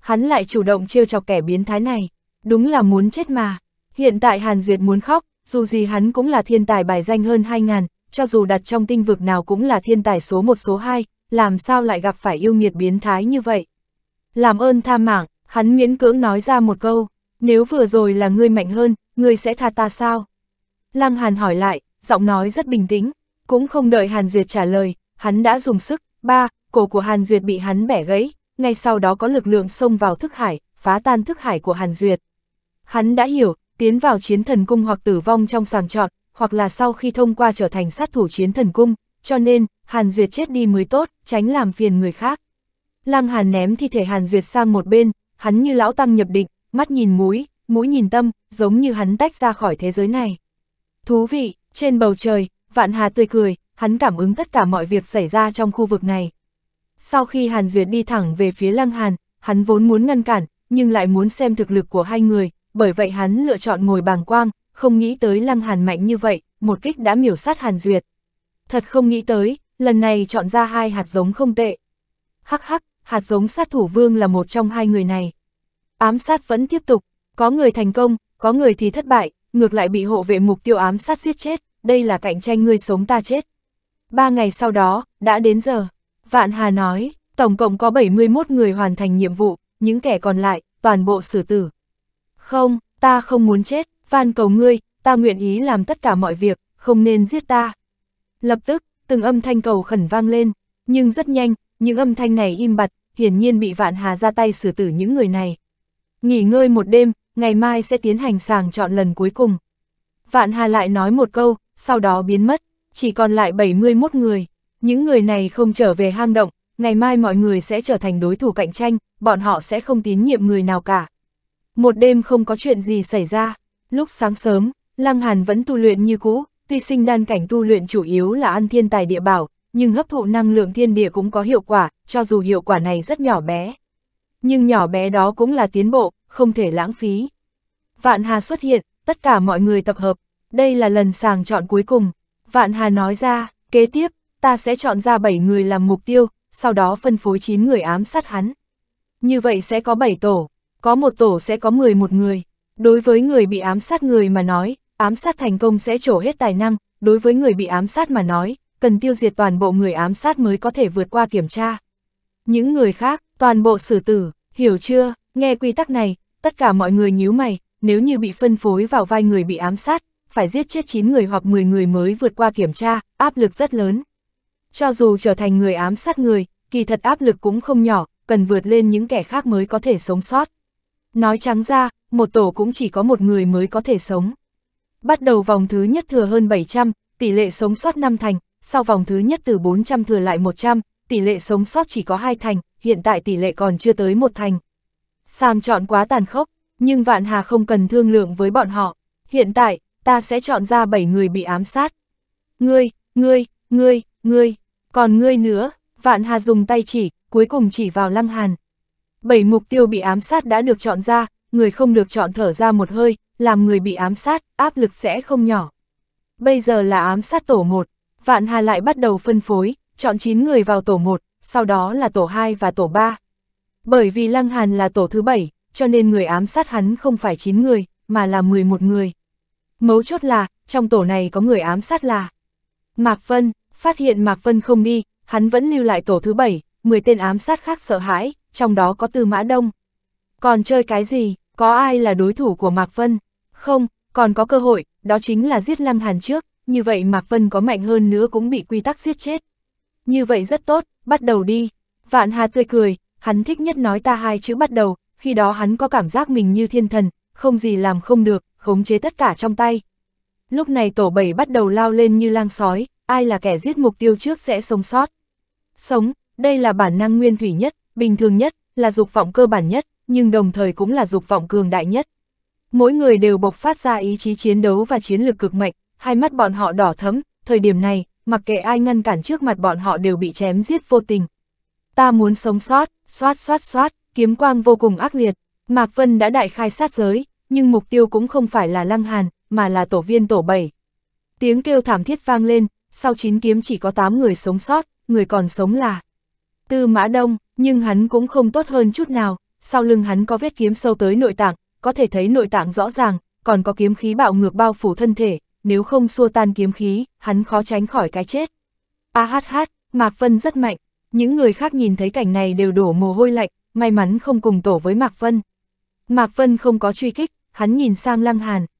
Hắn lại chủ động trêu chọc kẻ biến thái này, đúng là muốn chết mà. Hiện tại Hàn Duyệt muốn khóc, dù gì hắn cũng là thiên tài bài danh hơn 2.000, cho dù đặt trong tinh vực nào cũng là thiên tài số 1 số 2, làm sao lại gặp phải yêu nghiệt biến thái như vậy. Làm ơn tha mạng, hắn miễn cưỡng nói ra một câu, nếu vừa rồi là ngươi mạnh hơn, ngươi sẽ tha ta sao? Lăng Hàn hỏi lại, giọng nói rất bình tĩnh, cũng không đợi Hàn Duyệt trả lời, hắn đã dùng sức, ba, cổ của Hàn Duyệt bị hắn bẻ gãy, ngay sau đó có lực lượng xông vào thức hải, phá tan thức hải của Hàn Duyệt. Hắn đã hiểu, tiến vào chiến thần cung hoặc tử vong trong sàng chọn, hoặc là sau khi thông qua trở thành sát thủ chiến thần cung, cho nên, Hàn Duyệt chết đi mới tốt, tránh làm phiền người khác. Lăng Hàn ném thi thể Hàn Duyệt sang một bên, hắn như lão tăng nhập định, mắt nhìn mũi, mũi nhìn tâm, giống như hắn tách ra khỏi thế giới này. Thú vị, trên bầu trời, vạn hà tươi cười, hắn cảm ứng tất cả mọi việc xảy ra trong khu vực này. Sau khi Hàn Duyệt đi thẳng về phía Lăng Hàn, hắn vốn muốn ngăn cản, nhưng lại muốn xem thực lực của hai người, bởi vậy hắn lựa chọn ngồi bàng quang, không nghĩ tới Lăng Hàn mạnh như vậy, một kích đã miểu sát Hàn Duyệt. Thật không nghĩ tới, lần này chọn ra hai hạt giống không tệ. Hắc hắc, hạt giống sát thủ vương là một trong hai người này. Ám sát vẫn tiếp tục, có người thành công, có người thì thất bại, ngược lại bị hộ vệ mục tiêu ám sát giết chết, đây là cạnh tranh người sống ta chết. Ba ngày sau đó, đã đến giờ, Vạn Hà nói, tổng cộng có 71 người hoàn thành nhiệm vụ, những kẻ còn lại, toàn bộ xử tử. Không, ta không muốn chết, van cầu ngươi, ta nguyện ý làm tất cả mọi việc, không nên giết ta. Lập tức, từng âm thanh cầu khẩn vang lên, nhưng rất nhanh, những âm thanh này im bặt, hiển nhiên bị vạn hà ra tay xử tử những người này. Nghỉ ngơi một đêm, ngày mai sẽ tiến hành sàng chọn lần cuối cùng. Vạn hà lại nói một câu, sau đó biến mất, chỉ còn lại 71 người. Những người này không trở về hang động, ngày mai mọi người sẽ trở thành đối thủ cạnh tranh, bọn họ sẽ không tín nhiệm người nào cả. Một đêm không có chuyện gì xảy ra, lúc sáng sớm, Lăng Hàn vẫn tu luyện như cũ, tuy sinh đan cảnh tu luyện chủ yếu là ăn thiên tài địa bảo, nhưng hấp thụ năng lượng thiên địa cũng có hiệu quả, cho dù hiệu quả này rất nhỏ bé. Nhưng nhỏ bé đó cũng là tiến bộ, không thể lãng phí. Vạn Hà xuất hiện, tất cả mọi người tập hợp, đây là lần sàng chọn cuối cùng. Vạn Hà nói ra, kế tiếp, ta sẽ chọn ra 7 người làm mục tiêu, sau đó phân phối 9 người ám sát hắn. Như vậy sẽ có 7 tổ, có một tổ sẽ có 11 người. Đối với người bị ám sát người mà nói, ám sát thành công sẽ trổ hết tài năng, đối với người bị ám sát mà nói, cần tiêu diệt toàn bộ người ám sát mới có thể vượt qua kiểm tra. Những người khác, toàn bộ xử tử, hiểu chưa, nghe quy tắc này, tất cả mọi người nhíu mày, nếu như bị phân phối vào vai người bị ám sát, phải giết chết 9 người hoặc 10 người mới vượt qua kiểm tra, áp lực rất lớn. Cho dù trở thành người ám sát người, kỳ thật áp lực cũng không nhỏ, cần vượt lên những kẻ khác mới có thể sống sót. Nói trắng ra, một tổ cũng chỉ có một người mới có thể sống. Bắt đầu vòng thứ nhất thừa hơn 700, tỷ lệ sống sót 5 thành, sau vòng thứ nhất từ 400 thừa lại 100, tỷ lệ sống sót chỉ có 2 thành, hiện tại tỷ lệ còn chưa tới một thành. sàng chọn quá tàn khốc, nhưng Vạn Hà không cần thương lượng với bọn họ. Hiện tại, ta sẽ chọn ra 7 người bị ám sát. Ngươi, ngươi, ngươi, ngươi, còn ngươi nữa, Vạn Hà dùng tay chỉ, cuối cùng chỉ vào Lăng Hàn. Bảy mục tiêu bị ám sát đã được chọn ra, người không được chọn thở ra một hơi, làm người bị ám sát, áp lực sẽ không nhỏ. Bây giờ là ám sát tổ 1, Vạn Hà lại bắt đầu phân phối, chọn 9 người vào tổ 1, sau đó là tổ 2 và tổ 3. Bởi vì Lăng Hàn là tổ thứ 7, cho nên người ám sát hắn không phải 9 người, mà là 11 người. Mấu chốt là, trong tổ này có người ám sát là Mạc Vân, phát hiện Mạc Vân không đi, hắn vẫn lưu lại tổ thứ 7, 10 tên ám sát khác sợ hãi, trong đó có Tư Mã Đông. Còn chơi cái gì, có ai là đối thủ của Mạc Vân? Không, còn có cơ hội, đó chính là giết Lăng Hàn trước, như vậy Mạc Vân có mạnh hơn nữa cũng bị quy tắc giết chết. Như vậy rất tốt, bắt đầu đi. Vạn Hà tươi cười, hắn thích nhất nói ta hai chữ bắt đầu, khi đó hắn có cảm giác mình như thiên thần, không gì làm không được, khống chế tất cả trong tay. Lúc này tổ bảy bắt đầu lao lên như lang sói, ai là kẻ giết mục tiêu trước sẽ sống sót. Sống, đây là bản năng nguyên thủy nhất, bình thường nhất, là dục vọng cơ bản nhất, nhưng đồng thời cũng là dục vọng cường đại nhất. Mỗi người đều bộc phát ra ý chí chiến đấu và chiến lược cực mạnh, hai mắt bọn họ đỏ thấm, thời điểm này, mặc kệ ai ngăn cản trước mặt bọn họ đều bị chém giết vô tình. Ta muốn sống sót, xoát xoát xoát, kiếm quang vô cùng ác liệt, Mạc Vân đã đại khai sát giới, nhưng mục tiêu cũng không phải là Lăng Hàn, mà là tổ viên tổ bảy. Tiếng kêu thảm thiết vang lên, sau chín kiếm chỉ có 8 người sống sót, người còn sống là Tư Mã Đông, nhưng hắn cũng không tốt hơn chút nào, sau lưng hắn có vết kiếm sâu tới nội tạng, có thể thấy nội tạng rõ ràng, còn có kiếm khí bạo ngược bao phủ thân thể, nếu không xua tan kiếm khí, hắn khó tránh khỏi cái chết. A hát hát, Mạc Vân rất mạnh, những người khác nhìn thấy cảnh này đều đổ mồ hôi lạnh, may mắn không cùng tổ với Mạc Vân. Mạc Vân không có truy kích, hắn nhìn sang Lăng Hàn,